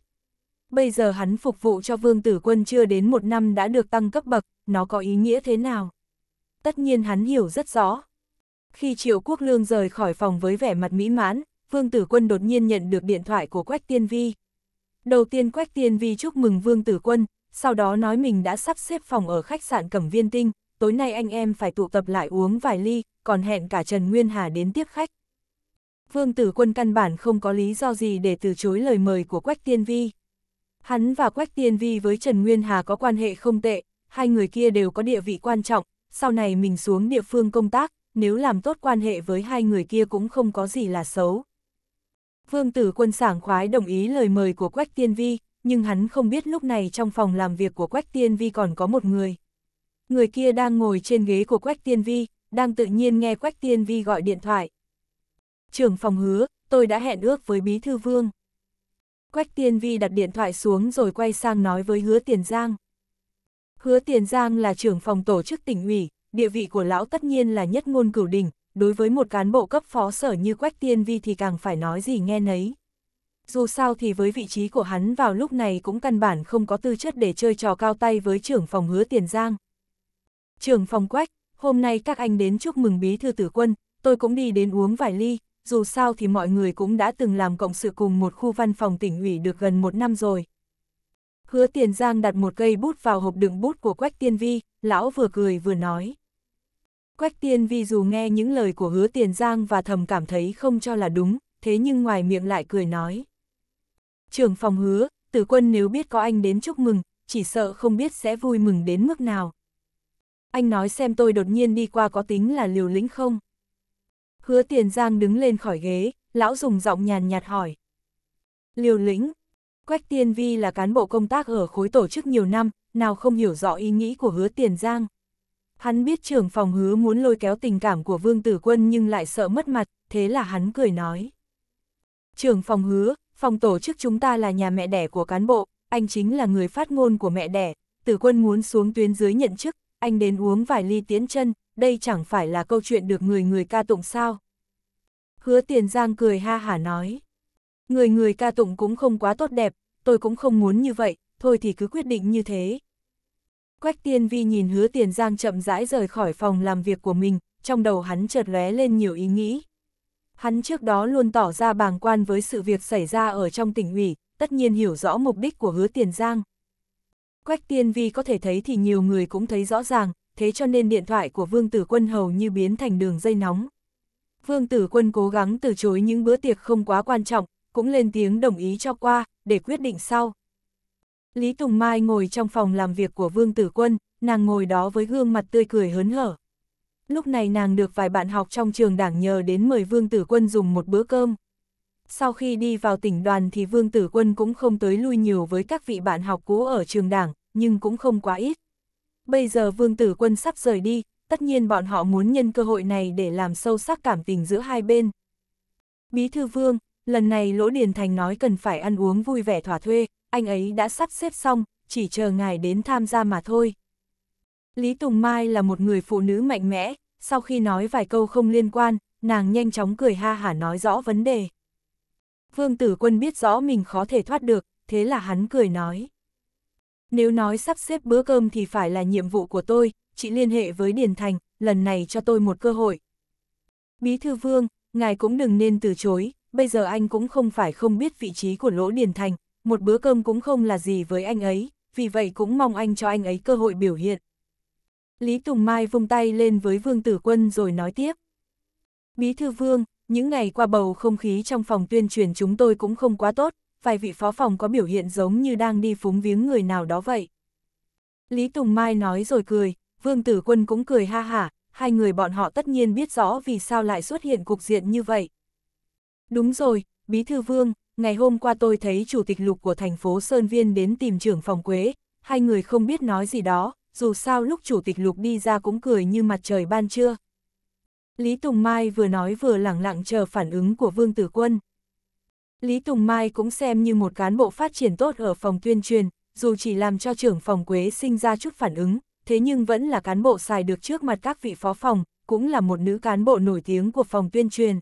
Bây giờ hắn phục vụ cho vương tử quân chưa đến một năm đã được tăng cấp bậc, nó có ý nghĩa thế nào? Tất nhiên hắn hiểu rất rõ. Khi Triệu Quốc Lương rời khỏi phòng với vẻ mặt mỹ mãn, Vương Tử Quân đột nhiên nhận được điện thoại của Quách Tiên Vi. Đầu tiên Quách Tiên Vi chúc mừng Vương Tử Quân, sau đó nói mình đã sắp xếp phòng ở khách sạn Cẩm Viên Tinh, tối nay anh em phải tụ tập lại uống vài ly, còn hẹn cả Trần Nguyên Hà đến tiếp khách. Vương Tử Quân căn bản không có lý do gì để từ chối lời mời của Quách Tiên Vi. Hắn và Quách Tiên Vi với Trần Nguyên Hà có quan hệ không tệ, hai người kia đều có địa vị quan trọng, sau này mình xuống địa phương công tác, nếu làm tốt quan hệ với hai người kia cũng không có gì là xấu. Vương Tử Quân sảng khoái đồng ý lời mời của Quách Tiên Vi, nhưng hắn không biết lúc này trong phòng làm việc của Quách Tiên Vi còn có một người người kia đang ngồi trên ghế của Quách Tiên Vi, đang tự nhiên nghe Quách Tiên Vi gọi điện thoại. Trưởng phòng hứa, tôi đã hẹn ước với Bí Thư Vương. Quách Tiên Vi đặt điện thoại xuống rồi quay sang nói với Hứa Tiền Giang. Hứa Tiền Giang là trưởng phòng tổ chức tỉnh ủy, địa vị của lão tất nhiên là nhất ngôn cửu đỉnh, đối với một cán bộ cấp phó sở như Quách Tiên Vi thì càng phải nói gì nghe nấy. Dù sao thì với vị trí của hắn vào lúc này cũng căn bản không có tư chất để chơi trò cao tay với trưởng phòng Hứa Tiền Giang, trưởng phòng quách, hôm nay các anh đến chúc mừng bí thư tử quân, tôi cũng đi đến uống vài ly, dù sao thì mọi người cũng đã từng làm cộng sự cùng một khu văn phòng tỉnh ủy được gần một năm rồi. Hứa Tiền Giang đặt một cây bút vào hộp đựng bút của Quách Tiên Vi, lão vừa cười vừa nói. Quách Tiên Vi dù nghe những lời của Hứa Tiền Giang và thầm cảm thấy không cho là đúng, thế nhưng ngoài miệng lại cười nói. Trưởng phòng hứa, tử quân nếu biết có anh đến chúc mừng, chỉ sợ không biết sẽ vui mừng đến mức nào anh nói xem tôi đột nhiên đi qua có tính là liều lĩnh không? Hứa tiền giang đứng lên khỏi ghế, lão dùng giọng nhàn nhạt hỏi. Liều lĩnh, Quách Tiên Vi là cán bộ công tác ở khối tổ chức nhiều năm, nào không hiểu rõ ý nghĩ của hứa tiền giang. Hắn biết trưởng phòng hứa muốn lôi kéo tình cảm của Vương Tử Quân nhưng lại sợ mất mặt, thế là hắn cười nói. Trưởng phòng hứa, phòng tổ chức chúng ta là nhà mẹ đẻ của cán bộ, anh chính là người phát ngôn của mẹ đẻ, Tử Quân muốn xuống tuyến dưới nhận chức, anh đến uống vài ly tiễn chân, đây chẳng phải là câu chuyện được người người ca tụng sao. Hứa Tiền Giang cười ha hả nói. Người người ca tụng cũng không quá tốt đẹp, tôi cũng không muốn như vậy, thôi thì cứ quyết định như thế. Quách Tiên Vi nhìn Hứa Tiền Giang chậm rãi rời khỏi phòng làm việc của mình, trong đầu hắn chợt lóe lên nhiều ý nghĩ. Hắn trước đó luôn tỏ ra bàng quan với sự việc xảy ra ở trong tỉnh ủy, tất nhiên hiểu rõ mục đích của Hứa Tiền Giang. Quách tiên vi có thể thấy thì nhiều người cũng thấy rõ ràng, thế cho nên điện thoại của Vương Tử Quân hầu như biến thành đường dây nóng. Vương Tử Quân cố gắng từ chối những bữa tiệc không quá quan trọng, cũng lên tiếng đồng ý cho qua, để quyết định sau. Lý Tùng Mai ngồi trong phòng làm việc của Vương Tử Quân, nàng ngồi đó với gương mặt tươi cười hớn hở. Lúc này nàng được vài bạn học trong trường đảng nhờ đến mời Vương Tử Quân dùng một bữa cơm sau khi đi vào tỉnh đoàn thì Vương Tử Quân cũng không tới lui nhiều với các vị bạn học cũ ở trường đảng, nhưng cũng không quá ít. Bây giờ Vương Tử Quân sắp rời đi, tất nhiên bọn họ muốn nhân cơ hội này để làm sâu sắc cảm tình giữa hai bên. Bí thư Vương, lần này Lỗ Điền Thành nói cần phải ăn uống vui vẻ thỏa thuê, anh ấy đã sắp xếp xong, chỉ chờ ngài đến tham gia mà thôi. Lý Tùng Mai là một người phụ nữ mạnh mẽ, sau khi nói vài câu không liên quan, nàng nhanh chóng cười ha hả nói rõ vấn đề. Vương Tử Quân biết rõ mình khó thể thoát được, thế là hắn cười nói. Nếu nói sắp xếp bữa cơm thì phải là nhiệm vụ của tôi, chị liên hệ với Điền Thành, lần này cho tôi một cơ hội. Bí thư Vương, ngài cũng đừng nên từ chối, bây giờ anh cũng không phải không biết vị trí của Lỗ Điền Thành, một bữa cơm cũng không là gì với anh ấy, vì vậy cũng mong anh cho anh ấy cơ hội biểu hiện. Lý Tùng Mai vung tay lên với Vương Tử Quân rồi nói tiếp. Bí thư Vương, những ngày qua bầu không khí trong phòng tuyên truyền chúng tôi cũng không quá tốt, vài vị phó phòng có biểu hiện giống như đang đi phúng viếng người nào đó vậy. Lý Tùng Mai nói rồi cười, Vương Tử Quân cũng cười ha hả, hai người bọn họ tất nhiên biết rõ vì sao lại xuất hiện cục diện như vậy. Đúng rồi, Bí Thư Vương, ngày hôm qua tôi thấy Chủ tịch Lục của thành phố Sơn Viên đến tìm trưởng phòng Quế, hai người không biết nói gì đó, dù sao lúc Chủ tịch Lục đi ra cũng cười như mặt trời ban trưa, Lý Tùng Mai vừa nói vừa lẳng lặng chờ phản ứng của Vương Tử Quân. Lý Tùng Mai cũng xem như một cán bộ phát triển tốt ở phòng tuyên truyền, dù chỉ làm cho trưởng phòng Quế sinh ra chút phản ứng, thế nhưng vẫn là cán bộ xài được trước mặt các vị phó phòng, cũng là một nữ cán bộ nổi tiếng của phòng tuyên truyền.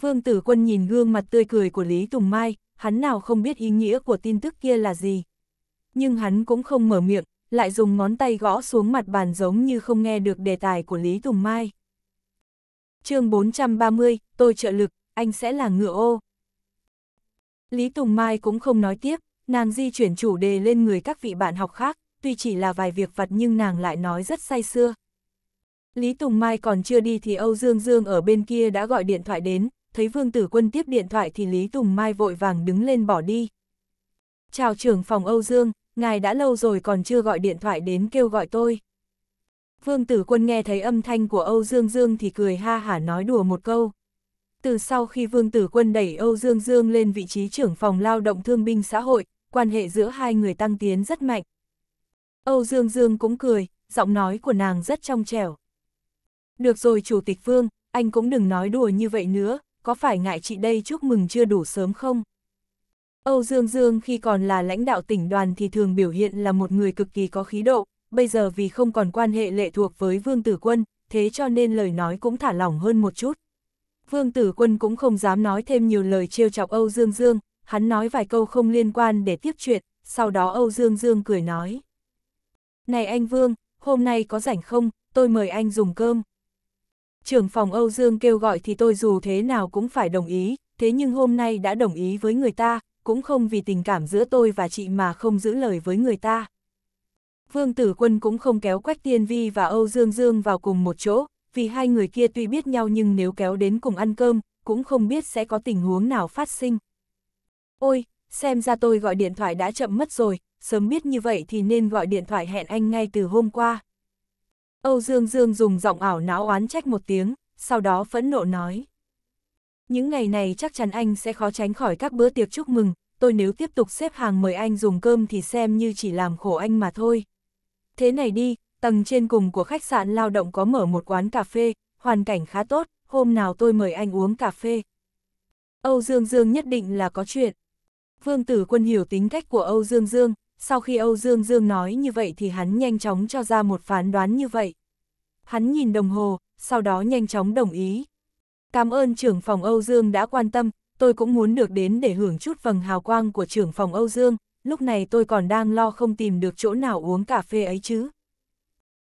Vương Tử Quân nhìn gương mặt tươi cười của Lý Tùng Mai, hắn nào không biết ý nghĩa của tin tức kia là gì. Nhưng hắn cũng không mở miệng, lại dùng ngón tay gõ xuống mặt bàn giống như không nghe được đề tài của Lý Tùng Mai chương 430, tôi trợ lực, anh sẽ là ngựa ô. Lý Tùng Mai cũng không nói tiếp, nàng di chuyển chủ đề lên người các vị bạn học khác, tuy chỉ là vài việc vặt nhưng nàng lại nói rất say xưa. Lý Tùng Mai còn chưa đi thì Âu Dương Dương ở bên kia đã gọi điện thoại đến, thấy Vương Tử Quân tiếp điện thoại thì Lý Tùng Mai vội vàng đứng lên bỏ đi. Chào trưởng phòng Âu Dương, ngài đã lâu rồi còn chưa gọi điện thoại đến kêu gọi tôi. Vương Tử Quân nghe thấy âm thanh của Âu Dương Dương thì cười ha hả nói đùa một câu. Từ sau khi Vương Tử Quân đẩy Âu Dương Dương lên vị trí trưởng phòng lao động thương binh xã hội, quan hệ giữa hai người tăng tiến rất mạnh. Âu Dương Dương cũng cười, giọng nói của nàng rất trong trẻo. Được rồi Chủ tịch Vương, anh cũng đừng nói đùa như vậy nữa, có phải ngại chị đây chúc mừng chưa đủ sớm không? Âu Dương Dương khi còn là lãnh đạo tỉnh đoàn thì thường biểu hiện là một người cực kỳ có khí độ, bây giờ vì không còn quan hệ lệ thuộc với Vương Tử Quân, thế cho nên lời nói cũng thả lỏng hơn một chút. Vương Tử Quân cũng không dám nói thêm nhiều lời trêu chọc Âu Dương Dương, hắn nói vài câu không liên quan để tiếp chuyện, sau đó Âu Dương Dương cười nói. Này anh Vương, hôm nay có rảnh không, tôi mời anh dùng cơm. Trưởng phòng Âu Dương kêu gọi thì tôi dù thế nào cũng phải đồng ý, thế nhưng hôm nay đã đồng ý với người ta, cũng không vì tình cảm giữa tôi và chị mà không giữ lời với người ta. Vương Tử Quân cũng không kéo Quách Tiên Vi và Âu Dương Dương vào cùng một chỗ, vì hai người kia tuy biết nhau nhưng nếu kéo đến cùng ăn cơm, cũng không biết sẽ có tình huống nào phát sinh. Ôi, xem ra tôi gọi điện thoại đã chậm mất rồi, sớm biết như vậy thì nên gọi điện thoại hẹn anh ngay từ hôm qua. Âu Dương Dương dùng giọng ảo não oán trách một tiếng, sau đó phẫn nộ nói. Những ngày này chắc chắn anh sẽ khó tránh khỏi các bữa tiệc chúc mừng, tôi nếu tiếp tục xếp hàng mời anh dùng cơm thì xem như chỉ làm khổ anh mà thôi thế này đi, tầng trên cùng của khách sạn lao động có mở một quán cà phê, hoàn cảnh khá tốt, hôm nào tôi mời anh uống cà phê. Âu Dương Dương nhất định là có chuyện. Vương Tử Quân hiểu tính cách của Âu Dương Dương, sau khi Âu Dương Dương nói như vậy thì hắn nhanh chóng cho ra một phán đoán như vậy. Hắn nhìn đồng hồ, sau đó nhanh chóng đồng ý. Cảm ơn trưởng phòng Âu Dương đã quan tâm, tôi cũng muốn được đến để hưởng chút vầng hào quang của trưởng phòng Âu Dương, lúc này tôi còn đang lo không tìm được chỗ nào uống cà phê ấy chứ.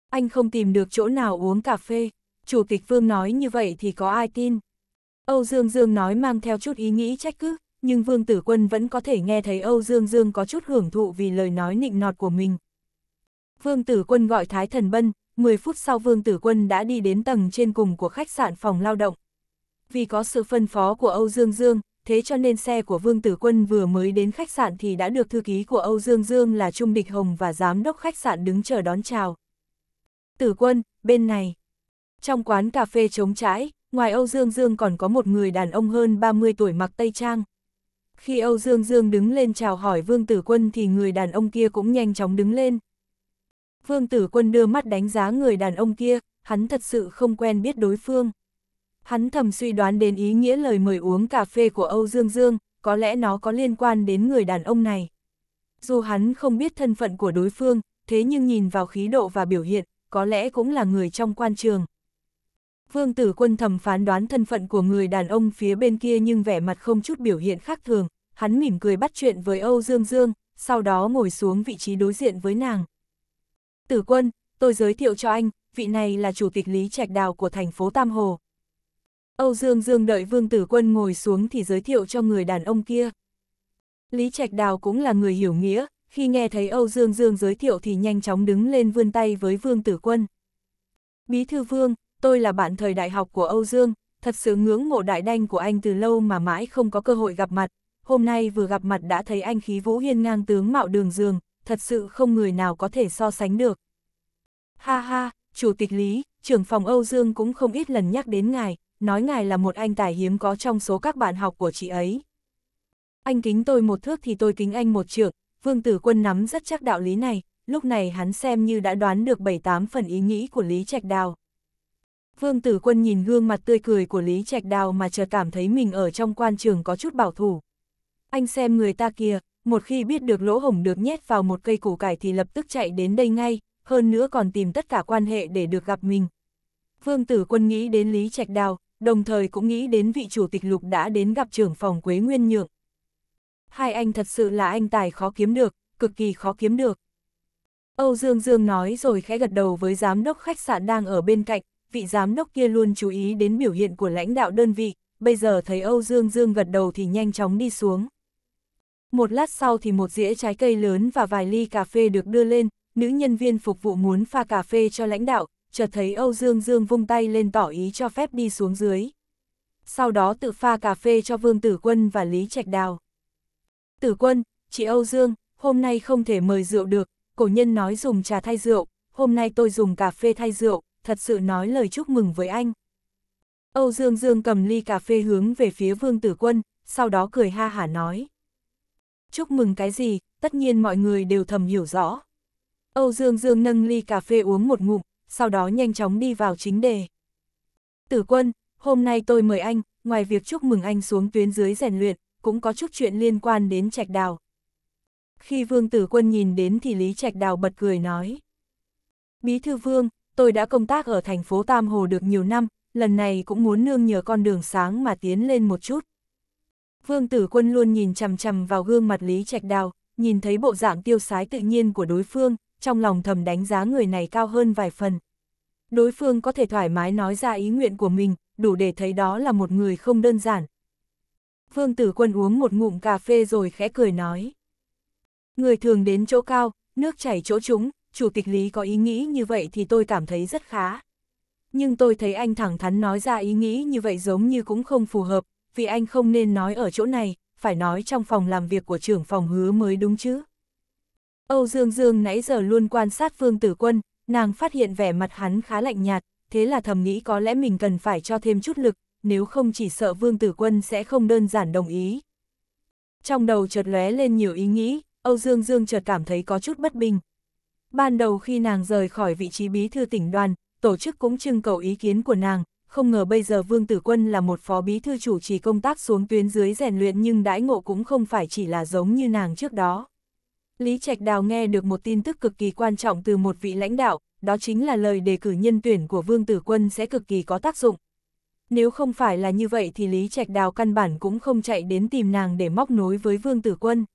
Anh không tìm được chỗ nào uống cà phê, Chủ tịch Vương nói như vậy thì có ai tin. Âu Dương Dương nói mang theo chút ý nghĩ trách cứ, nhưng Vương Tử Quân vẫn có thể nghe thấy Âu Dương Dương có chút hưởng thụ vì lời nói nịnh nọt của mình. Vương Tử Quân gọi Thái Thần Bân, 10 phút sau Vương Tử Quân đã đi đến tầng trên cùng của khách sạn phòng lao động. Vì có sự phân phó của Âu Dương Dương, thế cho nên xe của Vương Tử Quân vừa mới đến khách sạn thì đã được thư ký của Âu Dương Dương là Trung Địch Hồng và giám đốc khách sạn đứng chờ đón chào. Tử Quân, bên này. Trong quán cà phê trống trãi, ngoài Âu Dương Dương còn có một người đàn ông hơn 30 tuổi mặc Tây Trang. Khi Âu Dương Dương đứng lên chào hỏi Vương Tử Quân thì người đàn ông kia cũng nhanh chóng đứng lên. Vương Tử Quân đưa mắt đánh giá người đàn ông kia, hắn thật sự không quen biết đối phương. Hắn thầm suy đoán đến ý nghĩa lời mời uống cà phê của Âu Dương Dương, có lẽ nó có liên quan đến người đàn ông này. Dù hắn không biết thân phận của đối phương, thế nhưng nhìn vào khí độ và biểu hiện, có lẽ cũng là người trong quan trường. Vương tử quân thầm phán đoán thân phận của người đàn ông phía bên kia nhưng vẻ mặt không chút biểu hiện khác thường, hắn mỉm cười bắt chuyện với Âu Dương Dương, sau đó ngồi xuống vị trí đối diện với nàng. Tử quân, tôi giới thiệu cho anh, vị này là chủ tịch Lý Trạch Đào của thành phố Tam Hồ, Âu Dương Dương đợi Vương Tử Quân ngồi xuống thì giới thiệu cho người đàn ông kia. Lý Trạch Đào cũng là người hiểu nghĩa, khi nghe thấy Âu Dương Dương giới thiệu thì nhanh chóng đứng lên vươn tay với Vương Tử Quân. Bí thư Vương, tôi là bạn thời đại học của Âu Dương, thật sự ngưỡng mộ đại đanh của anh từ lâu mà mãi không có cơ hội gặp mặt. Hôm nay vừa gặp mặt đã thấy anh khí vũ hiên ngang tướng mạo đường dường, thật sự không người nào có thể so sánh được. Ha ha, Chủ tịch Lý, trưởng phòng Âu Dương cũng không ít lần nhắc đến ngài, nói ngài là một anh tài hiếm có trong số các bạn học của chị ấy. Anh kính tôi một thước thì tôi kính anh một trượng, Vương Tử Quân nắm rất chắc đạo lý này, lúc này hắn xem như đã đoán được 7-8 phần ý nghĩ của Lý Trạch Đào. Vương Tử Quân nhìn gương mặt tươi cười của Lý Trạch Đào mà chợt cảm thấy mình ở trong quan trường có chút bảo thủ. Anh xem người ta kia, một khi biết được lỗ hổng được nhét vào một cây củ cải thì lập tức chạy đến đây ngay, hơn nữa còn tìm tất cả quan hệ để được gặp mình. Vương Tử Quân nghĩ đến Lý Trạch Đào, đồng thời cũng nghĩ đến vị chủ tịch lục đã đến gặp trưởng phòng Quế Nguyên Nhượng. Hai anh thật sự là anh tài khó kiếm được, cực kỳ khó kiếm được. Âu Dương Dương nói rồi khẽ gật đầu với giám đốc khách sạn đang ở bên cạnh, vị giám đốc kia luôn chú ý đến biểu hiện của lãnh đạo đơn vị, bây giờ thấy Âu Dương Dương gật đầu thì nhanh chóng đi xuống. Một lát sau thì một dĩa trái cây lớn và vài ly cà phê được đưa lên, nữ nhân viên phục vụ muốn pha cà phê cho lãnh đạo, chợt thấy Âu Dương Dương vung tay lên tỏ ý cho phép đi xuống dưới. Sau đó tự pha cà phê cho Vương Tử Quân và Lý Trạch Đào. Tử Quân, chị Âu Dương, hôm nay không thể mời rượu được, cổ nhân nói dùng trà thay rượu, hôm nay tôi dùng cà phê thay rượu, thật sự nói lời chúc mừng với anh. Âu Dương Dương cầm ly cà phê hướng về phía Vương Tử Quân, sau đó cười ha hả nói. Chúc mừng cái gì, tất nhiên mọi người đều thầm hiểu rõ. Âu Dương Dương nâng ly cà phê uống một ngụm, sau đó nhanh chóng đi vào chính đề. Tử quân, hôm nay tôi mời anh, ngoài việc chúc mừng anh xuống tuyến dưới rèn luyện, cũng có chút chuyện liên quan đến trạch đào. Khi vương tử quân nhìn đến thì Lý Trạch Đào bật cười nói. Bí thư vương, tôi đã công tác ở thành phố Tam Hồ được nhiều năm, lần này cũng muốn nương nhờ con đường sáng mà tiến lên một chút. Vương tử quân luôn nhìn chằm chằm vào gương mặt Lý Trạch Đào, nhìn thấy bộ dạng tiêu sái tự nhiên của đối phương, trong lòng thầm đánh giá người này cao hơn vài phần. Đối phương có thể thoải mái nói ra ý nguyện của mình, đủ để thấy đó là một người không đơn giản. Phương Tử Quân uống một ngụm cà phê rồi khẽ cười nói. Người thường đến chỗ cao, nước chảy chỗ trúng, chủ tịch lý có ý nghĩ như vậy thì tôi cảm thấy rất khá. Nhưng tôi thấy anh thẳng thắn nói ra ý nghĩ như vậy giống như cũng không phù hợp, vì anh không nên nói ở chỗ này, phải nói trong phòng làm việc của trưởng phòng hứa mới đúng chứ. Âu Dương Dương nãy giờ luôn quan sát Vương Tử Quân, nàng phát hiện vẻ mặt hắn khá lạnh nhạt, thế là thầm nghĩ có lẽ mình cần phải cho thêm chút lực, nếu không chỉ sợ Vương Tử Quân sẽ không đơn giản đồng ý. Trong đầu chợt lóe lên nhiều ý nghĩ, Âu Dương Dương chợt cảm thấy có chút bất bình. Ban đầu khi nàng rời khỏi vị trí bí thư tỉnh đoàn, tổ chức cũng trưng cầu ý kiến của nàng, không ngờ bây giờ Vương Tử Quân là một phó bí thư chủ trì công tác xuống tuyến dưới rèn luyện nhưng đãi ngộ cũng không phải chỉ là giống như nàng trước đó. Lý Trạch Đào nghe được một tin tức cực kỳ quan trọng từ một vị lãnh đạo, đó chính là lời đề cử nhân tuyển của Vương Tử Quân sẽ cực kỳ có tác dụng. Nếu không phải là như vậy thì Lý Trạch Đào căn bản cũng không chạy đến tìm nàng để móc nối với Vương Tử Quân.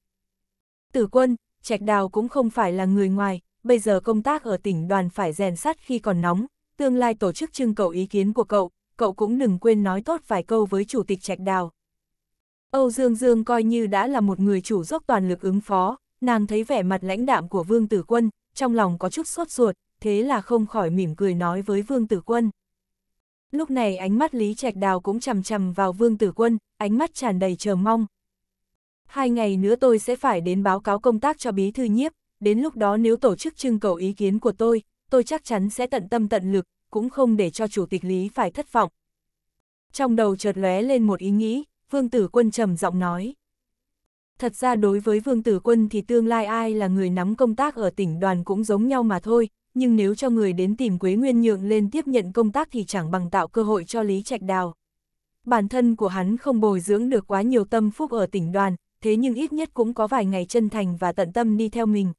Tử Quân, Trạch Đào cũng không phải là người ngoài, bây giờ công tác ở tỉnh đoàn phải rèn sắt khi còn nóng, tương lai tổ chức trưng cầu ý kiến của cậu, cậu cũng đừng quên nói tốt vài câu với Chủ tịch Trạch Đào. Âu Dương Dương coi như đã là một người chủ dốc toàn lực ứng phó, nàng thấy vẻ mặt lãnh đạm của Vương Tử Quân, trong lòng có chút sốt ruột, thế là không khỏi mỉm cười nói với Vương Tử Quân. Lúc này ánh mắt Lý Trạch Đào cũng chằm chằm vào Vương Tử Quân, ánh mắt tràn đầy chờ mong. Hai ngày nữa tôi sẽ phải đến báo cáo công tác cho bí thư nhiếp, đến lúc đó nếu tổ chức trưng cầu ý kiến của tôi, tôi chắc chắn sẽ tận tâm tận lực, cũng không để cho Chủ tịch Lý phải thất vọng. Trong đầu chợt lóe lên một ý nghĩ, Vương Tử Quân trầm giọng nói. Thật ra đối với Vương Tử Quân thì tương lai ai là người nắm công tác ở tỉnh đoàn cũng giống nhau mà thôi, nhưng nếu cho người đến tìm Quế Nguyên Nhượng lên tiếp nhận công tác thì chẳng bằng tạo cơ hội cho Lý Trạch Đào. Bản thân của hắn không bồi dưỡng được quá nhiều tâm phúc ở tỉnh đoàn, thế nhưng ít nhất cũng có vài ngày chân thành và tận tâm đi theo mình.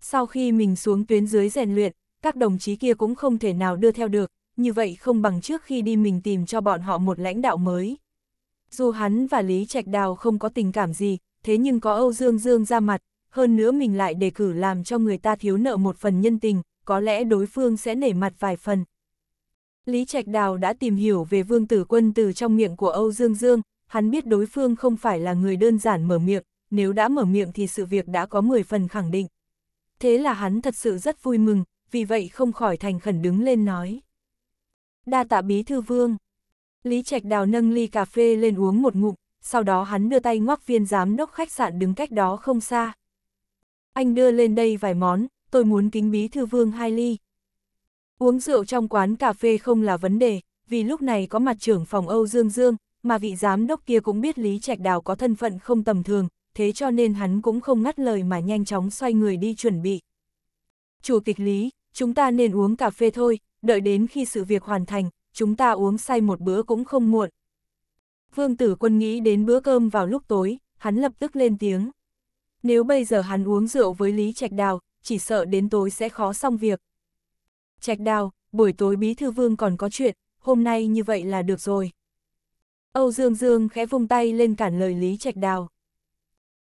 Sau khi mình xuống tuyến dưới rèn luyện, các đồng chí kia cũng không thể nào đưa theo được, như vậy không bằng trước khi đi mình tìm cho bọn họ một lãnh đạo mới. Dù hắn và Lý Trạch Đào không có tình cảm gì, thế nhưng có Âu Dương Dương ra mặt, hơn nữa mình lại đề cử làm cho người ta thiếu nợ một phần nhân tình, có lẽ đối phương sẽ nể mặt vài phần. Lý Trạch Đào đã tìm hiểu về Vương Tử Quân từ trong miệng của Âu Dương Dương, hắn biết đối phương không phải là người đơn giản mở miệng, nếu đã mở miệng thì sự việc đã có 10 phần khẳng định. Thế là hắn thật sự rất vui mừng, vì vậy không khỏi thành khẩn đứng lên nói. Đa tạ bí thư vương. Lý Trạch Đào nâng ly cà phê lên uống một ngụm, sau đó hắn đưa tay ngoắc viên giám đốc khách sạn đứng cách đó không xa. Anh đưa lên đây vài món, tôi muốn kính bí thư vương hai ly. Uống rượu trong quán cà phê không là vấn đề, vì lúc này có mặt trưởng phòng Âu Dương Dương, mà vị giám đốc kia cũng biết Lý Trạch Đào có thân phận không tầm thường, thế cho nên hắn cũng không ngắt lời mà nhanh chóng xoay người đi chuẩn bị. Chủ tịch Lý, chúng ta nên uống cà phê thôi, đợi đến khi sự việc hoàn thành, chúng ta uống say một bữa cũng không muộn, Vương tử quân nghĩ đến bữa cơm vào lúc tối, hắn lập tức lên tiếng. Nếu bây giờ hắn uống rượu với Lý Trạch Đào, chỉ sợ đến tối sẽ khó xong việc. Trạch Đào, buổi tối bí thư vương còn có chuyện, hôm nay như vậy là được rồi. Âu Dương Dương khẽ vung tay lên cản lời Lý Trạch Đào.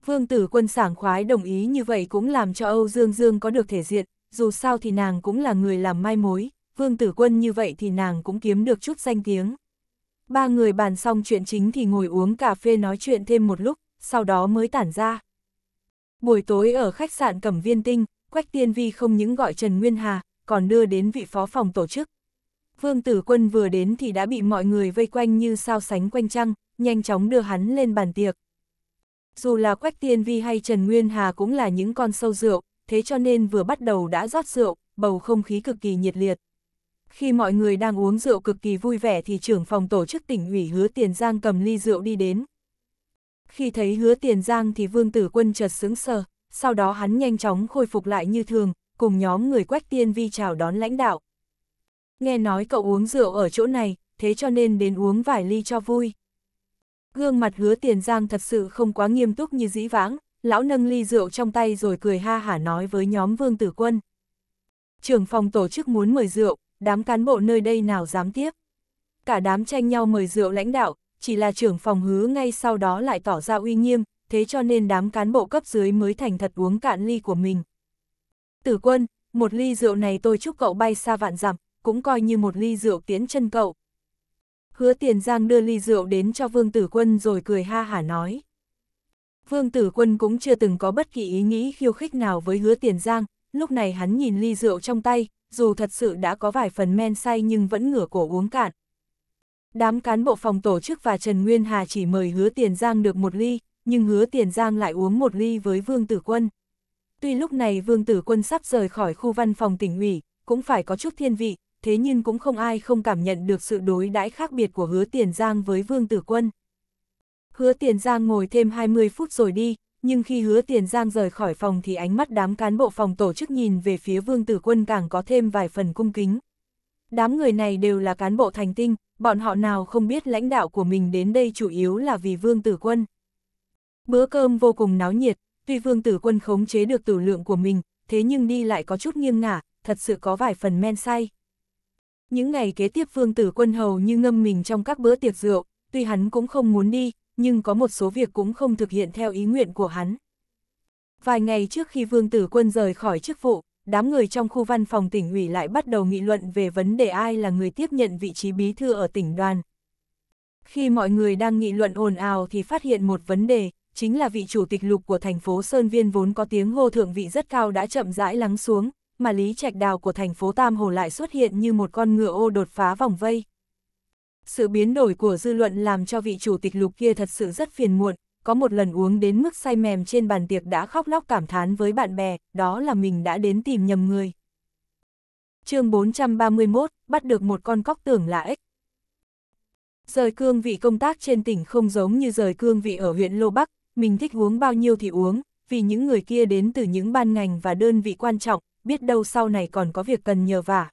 Vương tử quân sảng khoái đồng ý như vậy cũng làm cho Âu Dương Dương có được thể diện, dù sao thì nàng cũng là người làm mai mối, vương tử quân như vậy thì nàng cũng kiếm được chút danh tiếng. Ba người bàn xong chuyện chính thì ngồi uống cà phê nói chuyện thêm một lúc, sau đó mới tản ra. Buổi tối ở khách sạn Cẩm Viên Tinh, Quách Tiên Vi không những gọi Trần Nguyên Hà, còn đưa đến vị phó phòng tổ chức. Vương Tử Quân vừa đến thì đã bị mọi người vây quanh như sao sánh quanh trăng, nhanh chóng đưa hắn lên bàn tiệc. Dù là Quách Tiên Vi hay Trần Nguyên Hà cũng là những con sâu rượu, thế cho nên vừa bắt đầu đã rót rượu, bầu không khí cực kỳ nhiệt liệt. Khi mọi người đang uống rượu cực kỳ vui vẻ thì trưởng phòng tổ chức tỉnh ủy hứa Tiền Giang cầm ly rượu đi đến. Khi thấy hứa Tiền Giang thì Vương Tử Quân chợt sững sờ, sau đó hắn nhanh chóng khôi phục lại như thường, cùng nhóm người quách tiên vi chào đón lãnh đạo. Nghe nói cậu uống rượu ở chỗ này, thế cho nên đến uống vài ly cho vui. Gương mặt hứa Tiền Giang thật sự không quá nghiêm túc như dĩ vãng, lão nâng ly rượu trong tay rồi cười ha hả nói với nhóm Vương Tử Quân. Trưởng phòng tổ chức muốn mời rượu, đám cán bộ nơi đây nào dám tiếp. Cả đám tranh nhau mời rượu lãnh đạo, chỉ là trưởng phòng hứa ngay sau đó lại tỏ ra uy nghiêm, thế cho nên đám cán bộ cấp dưới mới thành thật uống cạn ly của mình. Tử quân, một ly rượu này tôi chúc cậu bay xa vạn dặm, cũng coi như một ly rượu tiến chân cậu. Hứa Tiền Giang đưa ly rượu đến cho Vương Tử Quân rồi cười ha hả nói. Vương Tử Quân cũng chưa từng có bất kỳ ý nghĩ khiêu khích nào với Hứa Tiền Giang, lúc này hắn nhìn ly rượu trong tay, dù thật sự đã có vài phần men say nhưng vẫn ngửa cổ uống cạn. Đám cán bộ phòng tổ chức và Trần Nguyên Hà chỉ mời hứa tiền giang được một ly, nhưng hứa tiền giang lại uống một ly với Vương Tử Quân. Tuy lúc này Vương Tử Quân sắp rời khỏi khu văn phòng tỉnh ủy, cũng phải có chút thiên vị, thế nhưng cũng không ai không cảm nhận được sự đối đãi khác biệt của hứa tiền giang với Vương Tử Quân. Hứa tiền giang ngồi thêm 20 phút rồi đi, nhưng khi hứa tiền giang rời khỏi phòng thì ánh mắt đám cán bộ phòng tổ chức nhìn về phía vương tử quân càng có thêm vài phần cung kính. Đám người này đều là cán bộ thành tinh, bọn họ nào không biết lãnh đạo của mình đến đây chủ yếu là vì vương tử quân. Bữa cơm vô cùng náo nhiệt, tuy vương tử quân khống chế được tử lượng của mình, thế nhưng đi lại có chút nghiêng ngả, thật sự có vài phần men say. Những ngày kế tiếp vương tử quân hầu như ngâm mình trong các bữa tiệc rượu, tuy hắn cũng không muốn đi, nhưng có một số việc cũng không thực hiện theo ý nguyện của hắn. Vài ngày trước khi Vương Tử Quân rời khỏi chức vụ, đám người trong khu văn phòng tỉnh ủy lại bắt đầu nghị luận về vấn đề ai là người tiếp nhận vị trí bí thư ở tỉnh đoàn. Khi mọi người đang nghị luận ồn ào thì phát hiện một vấn đề, chính là vị chủ tịch lục của thành phố Sơn Viên vốn có tiếng hô thượng vị rất cao đã chậm rãi lắng xuống, mà Lý Trạch Đào của thành phố Tam Hồ lại xuất hiện như một con ngựa ô đột phá vòng vây, sự biến đổi của dư luận làm cho vị chủ tịch lục kia thật sự rất phiền muộn, có một lần uống đến mức say mềm trên bàn tiệc đã khóc lóc cảm thán với bạn bè, đó là mình đã đến tìm nhầm người. chương 431, bắt được một con cóc tưởng là ếch. Rời cương vị công tác trên tỉnh không giống như rời cương vị ở huyện Lô Bắc, mình thích uống bao nhiêu thì uống, vì những người kia đến từ những ban ngành và đơn vị quan trọng, biết đâu sau này còn có việc cần nhờ vả,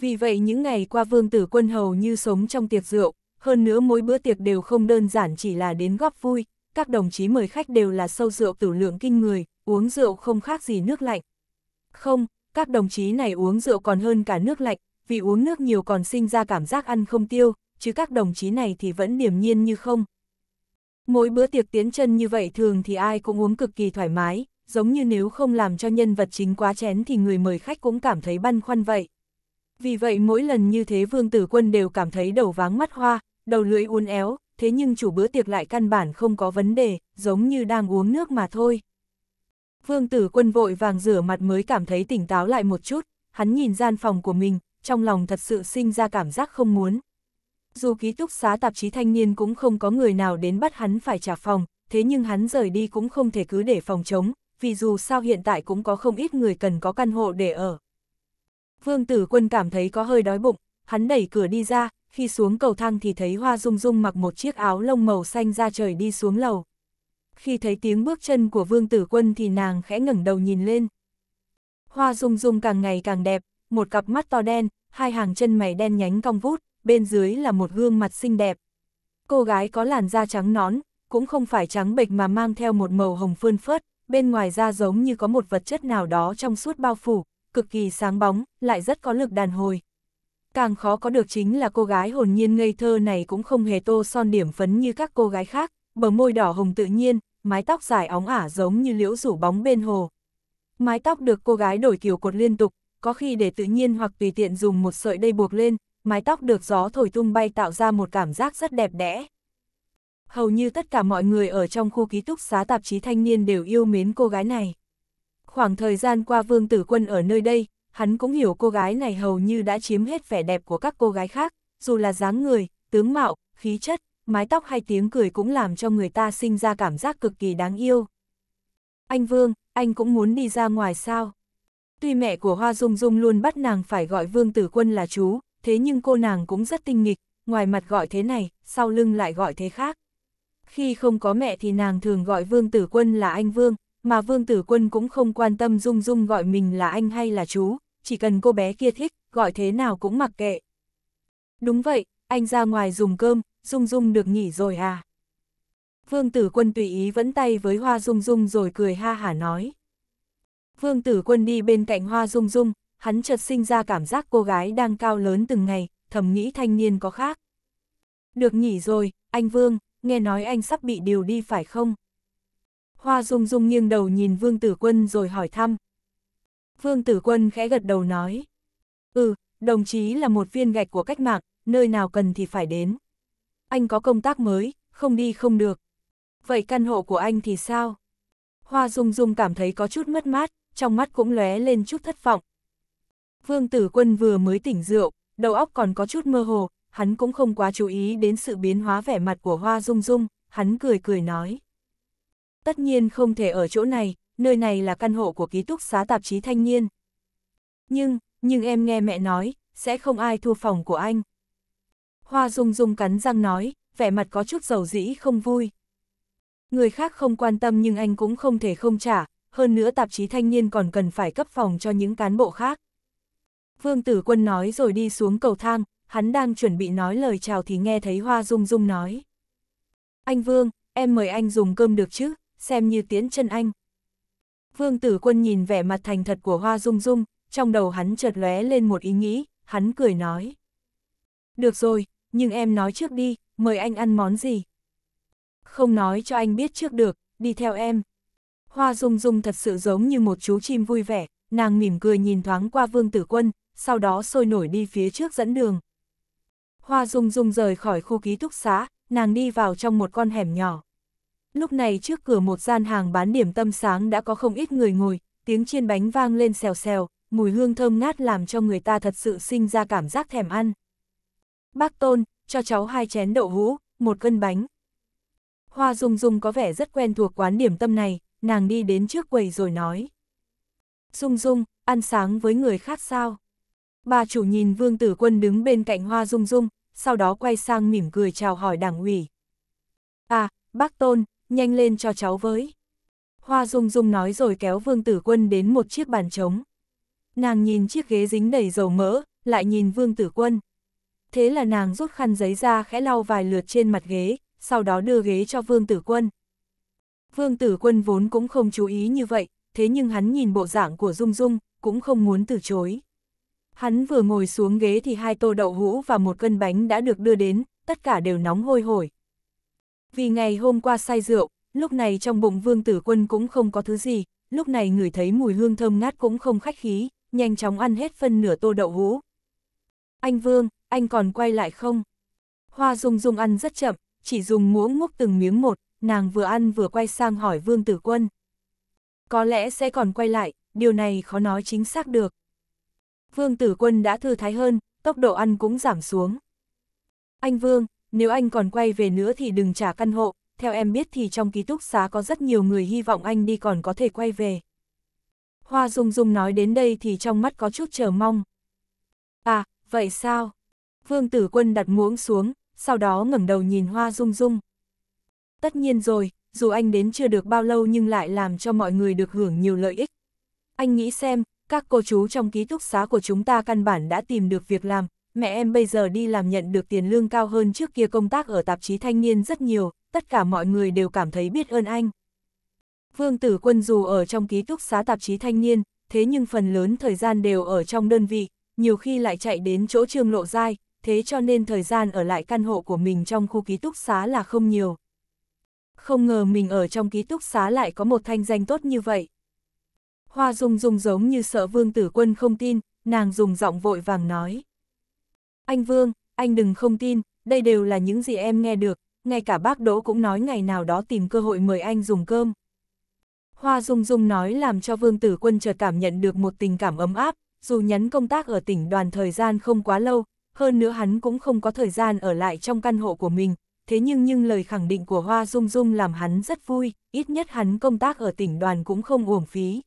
vì vậy những ngày qua vương tử quân hầu như sống trong tiệc rượu, hơn nữa mỗi bữa tiệc đều không đơn giản chỉ là đến góp vui, các đồng chí mời khách đều là sâu rượu tử lượng kinh người, uống rượu không khác gì nước lạnh. Không, các đồng chí này uống rượu còn hơn cả nước lạnh, vì uống nước nhiều còn sinh ra cảm giác ăn không tiêu, chứ các đồng chí này thì vẫn điềm nhiên như không. Mỗi bữa tiệc tiến chân như vậy thường thì ai cũng uống cực kỳ thoải mái, giống như nếu không làm cho nhân vật chính quá chén thì người mời khách cũng cảm thấy băn khoăn vậy. Vì vậy mỗi lần như thế vương tử quân đều cảm thấy đầu váng mắt hoa, đầu lưỡi uốn éo, thế nhưng chủ bữa tiệc lại căn bản không có vấn đề, giống như đang uống nước mà thôi. Vương tử quân vội vàng rửa mặt mới cảm thấy tỉnh táo lại một chút, hắn nhìn gian phòng của mình, trong lòng thật sự sinh ra cảm giác không muốn. Dù ký túc xá tạp chí thanh niên cũng không có người nào đến bắt hắn phải trả phòng, thế nhưng hắn rời đi cũng không thể cứ để phòng trống, vì dù sao hiện tại cũng có không ít người cần có căn hộ để ở. Vương Tử Quân cảm thấy có hơi đói bụng, hắn đẩy cửa đi ra, khi xuống cầu thang thì thấy Hoa Dung Dung mặc một chiếc áo lông màu xanh ra trời đi xuống lầu. Khi thấy tiếng bước chân của Vương Tử Quân thì nàng khẽ ngẩng đầu nhìn lên. Hoa Dung Dung càng ngày càng đẹp, một cặp mắt to đen, hai hàng chân mày đen nhánh cong vút, bên dưới là một gương mặt xinh đẹp. Cô gái có làn da trắng nón, cũng không phải trắng bệch mà mang theo một màu hồng phơn phớt, bên ngoài da giống như có một vật chất nào đó trong suốt bao phủ, cực kỳ sáng bóng, lại rất có lực đàn hồi. Càng khó có được chính là cô gái hồn nhiên ngây thơ này cũng không hề tô son điểm phấn như các cô gái khác, bờ môi đỏ hồng tự nhiên, mái tóc dài óng ả giống như liễu rủ bóng bên hồ. Mái tóc được cô gái đổi kiểu cột liên tục, có khi để tự nhiên hoặc tùy tiện dùng một sợi dây buộc lên, mái tóc được gió thổi tung bay tạo ra một cảm giác rất đẹp đẽ. Hầu như tất cả mọi người ở trong khu ký túc xá tạp chí thanh niên đều yêu mến cô gái này. Khoảng thời gian qua Vương Tử Quân ở nơi đây, hắn cũng hiểu cô gái này hầu như đã chiếm hết vẻ đẹp của các cô gái khác, dù là dáng người, tướng mạo, khí chất, mái tóc hay tiếng cười cũng làm cho người ta sinh ra cảm giác cực kỳ đáng yêu. Anh Vương, anh cũng muốn đi ra ngoài sao? Tuy mẹ của Hoa Dung Dung luôn bắt nàng phải gọi Vương Tử Quân là chú, thế nhưng cô nàng cũng rất tinh nghịch, ngoài mặt gọi thế này, sau lưng lại gọi thế khác. Khi không có mẹ thì nàng thường gọi Vương Tử Quân là anh Vương, mà Vương Tử Quân cũng không quan tâm Dung Dung gọi mình là anh hay là chú, chỉ cần cô bé kia thích, gọi thế nào cũng mặc kệ. Đúng vậy, anh ra ngoài dùng cơm, Dung Dung được nghỉ rồi à? Vương Tử Quân tùy ý vẫn tay với Hoa Dung Dung rồi cười ha hả nói. Vương Tử Quân đi bên cạnh Hoa Dung Dung, hắn chợt sinh ra cảm giác cô gái đang cao lớn từng ngày, thầm nghĩ thanh niên có khác. Được nghỉ rồi, anh Vương, nghe nói anh sắp bị điều đi phải không? Hoa Dung Dung nghiêng đầu nhìn Vương Tử Quân rồi hỏi thăm. Vương Tử Quân khẽ gật đầu nói. Ừ, đồng chí là một viên gạch của cách mạng, nơi nào cần thì phải đến. Anh có công tác mới, không đi không được. Vậy căn hộ của anh thì sao? Hoa Dung Dung cảm thấy có chút mất mát, trong mắt cũng lóe lên chút thất vọng. Vương Tử Quân vừa mới tỉnh rượu, đầu óc còn có chút mơ hồ, hắn cũng không quá chú ý đến sự biến hóa vẻ mặt của Hoa Dung Dung, hắn cười cười nói. Tất nhiên không thể ở chỗ này, nơi này là căn hộ của ký túc xá tạp chí thanh niên. Nhưng, nhưng em nghe mẹ nói, sẽ không ai thua phòng của anh. Hoa Dung Dung cắn răng nói, vẻ mặt có chút dầu dĩ không vui. Người khác không quan tâm nhưng anh cũng không thể không trả, hơn nữa tạp chí thanh niên còn cần phải cấp phòng cho những cán bộ khác. Vương Tử Quân nói rồi đi xuống cầu thang, hắn đang chuẩn bị nói lời chào thì nghe thấy Hoa Dung Dung nói. Anh Vương, em mời anh dùng cơm được chứ? xem như tiến chân anh. Vương tử quân nhìn vẻ mặt thành thật của Hoa Dung Dung, trong đầu hắn chợt lóe lên một ý nghĩ, hắn cười nói. Được rồi, nhưng em nói trước đi, mời anh ăn món gì? Không nói cho anh biết trước được, đi theo em. Hoa Dung Dung thật sự giống như một chú chim vui vẻ, nàng mỉm cười nhìn thoáng qua Vương Tử Quân, sau đó sôi nổi đi phía trước dẫn đường. Hoa Dung Dung rời khỏi khu ký túc xá, nàng đi vào trong một con hẻm nhỏ. Lúc này trước cửa một gian hàng bán điểm tâm sáng đã có không ít người ngồi, tiếng chiên bánh vang lên xèo xèo, mùi hương thơm ngát làm cho người ta thật sự sinh ra cảm giác thèm ăn. Bác Tôn, cho cháu hai chén đậu hũ, một cân bánh. Hoa Dung Dung có vẻ rất quen thuộc quán điểm tâm này, nàng đi đến trước quầy rồi nói. Dung Dung, ăn sáng với người khác sao? Bà chủ nhìn Vương Tử Quân đứng bên cạnh Hoa Dung Dung, sau đó quay sang mỉm cười chào hỏi đảng ủy. À, bác Tôn, nhanh lên cho cháu với. Hoa Dung Dung nói rồi kéo Vương Tử Quân đến một chiếc bàn trống. Nàng nhìn chiếc ghế dính đầy dầu mỡ, lại nhìn Vương Tử Quân. Thế là nàng rút khăn giấy ra khẽ lau vài lượt trên mặt ghế, sau đó đưa ghế cho Vương Tử Quân. Vương Tử Quân vốn cũng không chú ý như vậy, thế nhưng hắn nhìn bộ dạng của Dung Dung, cũng không muốn từ chối. Hắn vừa ngồi xuống ghế thì hai tô đậu hũ và một cân bánh đã được đưa đến, tất cả đều nóng hôi hổi. Vì ngày hôm qua say rượu, lúc này trong bụng vương tử quân cũng không có thứ gì, lúc này ngửi thấy mùi hương thơm ngát cũng không khách khí, nhanh chóng ăn hết phân nửa tô đậu hũ. Anh Vương, anh còn quay lại không? Hoa Dung Dung ăn rất chậm, chỉ dùng muỗng múc từng miếng một, nàng vừa ăn vừa quay sang hỏi Vương Tử Quân. Có lẽ sẽ còn quay lại, điều này khó nói chính xác được. Vương Tử Quân đã thư thái hơn, tốc độ ăn cũng giảm xuống. Anh Vương, nếu anh còn quay về nữa thì đừng trả căn hộ, theo em biết thì trong ký túc xá có rất nhiều người hy vọng anh đi còn có thể quay về. Hoa Dung Dung nói đến đây thì trong mắt có chút chờ mong. À, vậy sao? Vương Tử Quân đặt muỗng xuống, sau đó ngẩng đầu nhìn Hoa Dung Dung. Tất nhiên rồi, dù anh đến chưa được bao lâu nhưng lại làm cho mọi người được hưởng nhiều lợi ích. Anh nghĩ xem, các cô chú trong ký túc xá của chúng ta căn bản đã tìm được việc làm, mẹ em bây giờ đi làm nhận được tiền lương cao hơn trước kia công tác ở tạp chí thanh niên rất nhiều, tất cả mọi người đều cảm thấy biết ơn anh. Vương Tử Quân dù ở trong ký túc xá tạp chí thanh niên, thế nhưng phần lớn thời gian đều ở trong đơn vị, nhiều khi lại chạy đến chỗ trương lộ dai, thế cho nên thời gian ở lại căn hộ của mình trong khu ký túc xá là không nhiều. Không ngờ mình ở trong ký túc xá lại có một thanh danh tốt như vậy. Hoa Dung Dung giống như sợ Vương Tử Quân không tin, nàng dùng giọng vội vàng nói. Anh Vương, anh đừng không tin, đây đều là những gì em nghe được, ngay cả bác Đỗ cũng nói ngày nào đó tìm cơ hội mời anh dùng cơm. Hoa Dung Dung nói làm cho Vương Tử Quân chợt cảm nhận được một tình cảm ấm áp, dù nhắn công tác ở tỉnh đoàn thời gian không quá lâu, hơn nữa hắn cũng không có thời gian ở lại trong căn hộ của mình, thế nhưng nhưng lời khẳng định của Hoa Dung Dung làm hắn rất vui, ít nhất hắn công tác ở tỉnh đoàn cũng không uổng phí.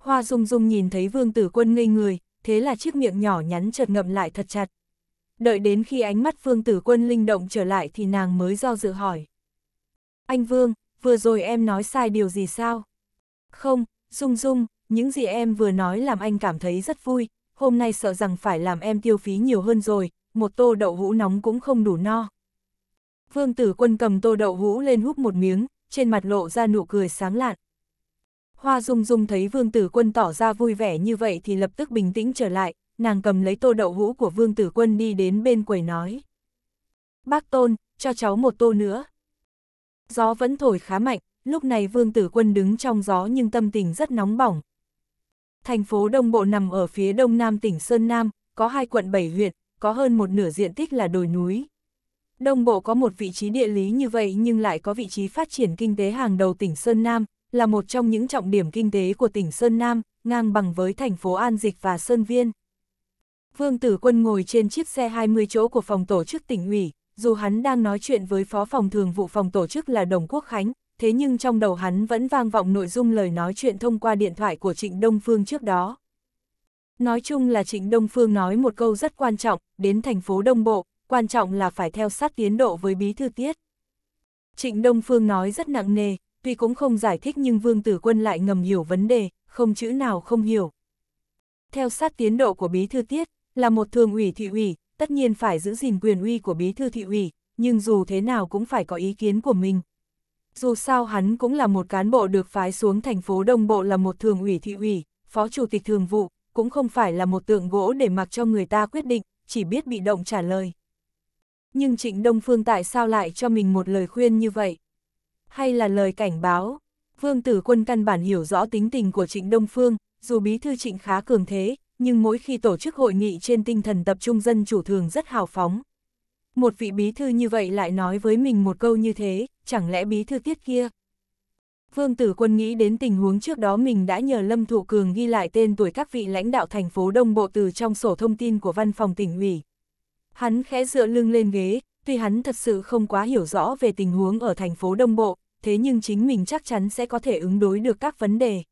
Hoa Dung Dung nhìn thấy Vương Tử Quân ngây người, thế là chiếc miệng nhỏ nhắn chợt ngậm lại thật chặt. Đợi đến khi ánh mắt Phương Tử Quân linh động trở lại thì nàng mới do dự hỏi. Anh Vương, vừa rồi em nói sai điều gì sao? Không, Dung Dung, những gì em vừa nói làm anh cảm thấy rất vui, hôm nay sợ rằng phải làm em tiêu phí nhiều hơn rồi, một tô đậu hũ nóng cũng không đủ no. phương Tử Quân cầm tô đậu hũ lên húp một miếng, trên mặt lộ ra nụ cười sáng lạn. Hoa Dung Dung thấy Vương Tử Quân tỏ ra vui vẻ như vậy thì lập tức bình tĩnh trở lại, nàng cầm lấy tô đậu hũ của Vương Tử Quân đi đến bên quầy nói. Bác Tôn, cho cháu một tô nữa. Gió vẫn thổi khá mạnh, lúc này Vương Tử Quân đứng trong gió nhưng tâm tình rất nóng bỏng. Thành phố Đông Bộ nằm ở phía đông nam tỉnh Sơn Nam, có hai quận bảy huyện, có hơn một nửa diện tích là đồi núi. Đông Bộ có một vị trí địa lý như vậy nhưng lại có vị trí phát triển kinh tế hàng đầu tỉnh Sơn Nam, là một trong những trọng điểm kinh tế của tỉnh Sơn Nam, ngang bằng với thành phố An Dịch và Sơn Viên. Vương Tử Quân ngồi trên chiếc xe 20 chỗ của phòng tổ chức tỉnh ủy, dù hắn đang nói chuyện với phó phòng thường vụ phòng tổ chức là Đồng Quốc Khánh, thế nhưng trong đầu hắn vẫn vang vọng nội dung lời nói chuyện thông qua điện thoại của Trịnh Đông Phương trước đó. Nói chung là Trịnh Đông Phương nói một câu rất quan trọng, đến thành phố Đông Bộ, quan trọng là phải theo sát tiến độ với bí thư tiết. Trịnh Đông Phương nói rất nặng nề, tuy cũng không giải thích nhưng Vương Tử Quân lại ngầm hiểu vấn đề, không chữ nào không hiểu. Theo sát tiến độ của Bí Thư Tiết, là một thường ủy thị ủy, tất nhiên phải giữ gìn quyền uy của Bí Thư thị ủy, nhưng dù thế nào cũng phải có ý kiến của mình. Dù sao hắn cũng là một cán bộ được phái xuống thành phố Đông Bộ là một thường ủy thị ủy, phó chủ tịch thường vụ, cũng không phải là một tượng gỗ để mặc cho người ta quyết định, chỉ biết bị động trả lời. Nhưng Trịnh Đông Phương tại sao lại cho mình một lời khuyên như vậy? hay là lời cảnh báo. Vương Tử Quân căn bản hiểu rõ tính tình của Trịnh Đông Phương, dù bí thư Trịnh khá cường thế, nhưng mỗi khi tổ chức hội nghị trên tinh thần tập trung dân chủ thường rất hào phóng. Một vị bí thư như vậy lại nói với mình một câu như thế, chẳng lẽ bí thư tiết kia? Vương Tử Quân nghĩ đến tình huống trước đó mình đã nhờ Lâm Thụ Cường ghi lại tên tuổi các vị lãnh đạo thành phố Đông Bộ từ trong sổ thông tin của văn phòng tỉnh ủy. Hắn khẽ dựa lưng lên ghế, tuy hắn thật sự không quá hiểu rõ về tình huống ở thành phố Đông Bộ, thế nhưng chính mình chắc chắn sẽ có thể ứng đối được các vấn đề.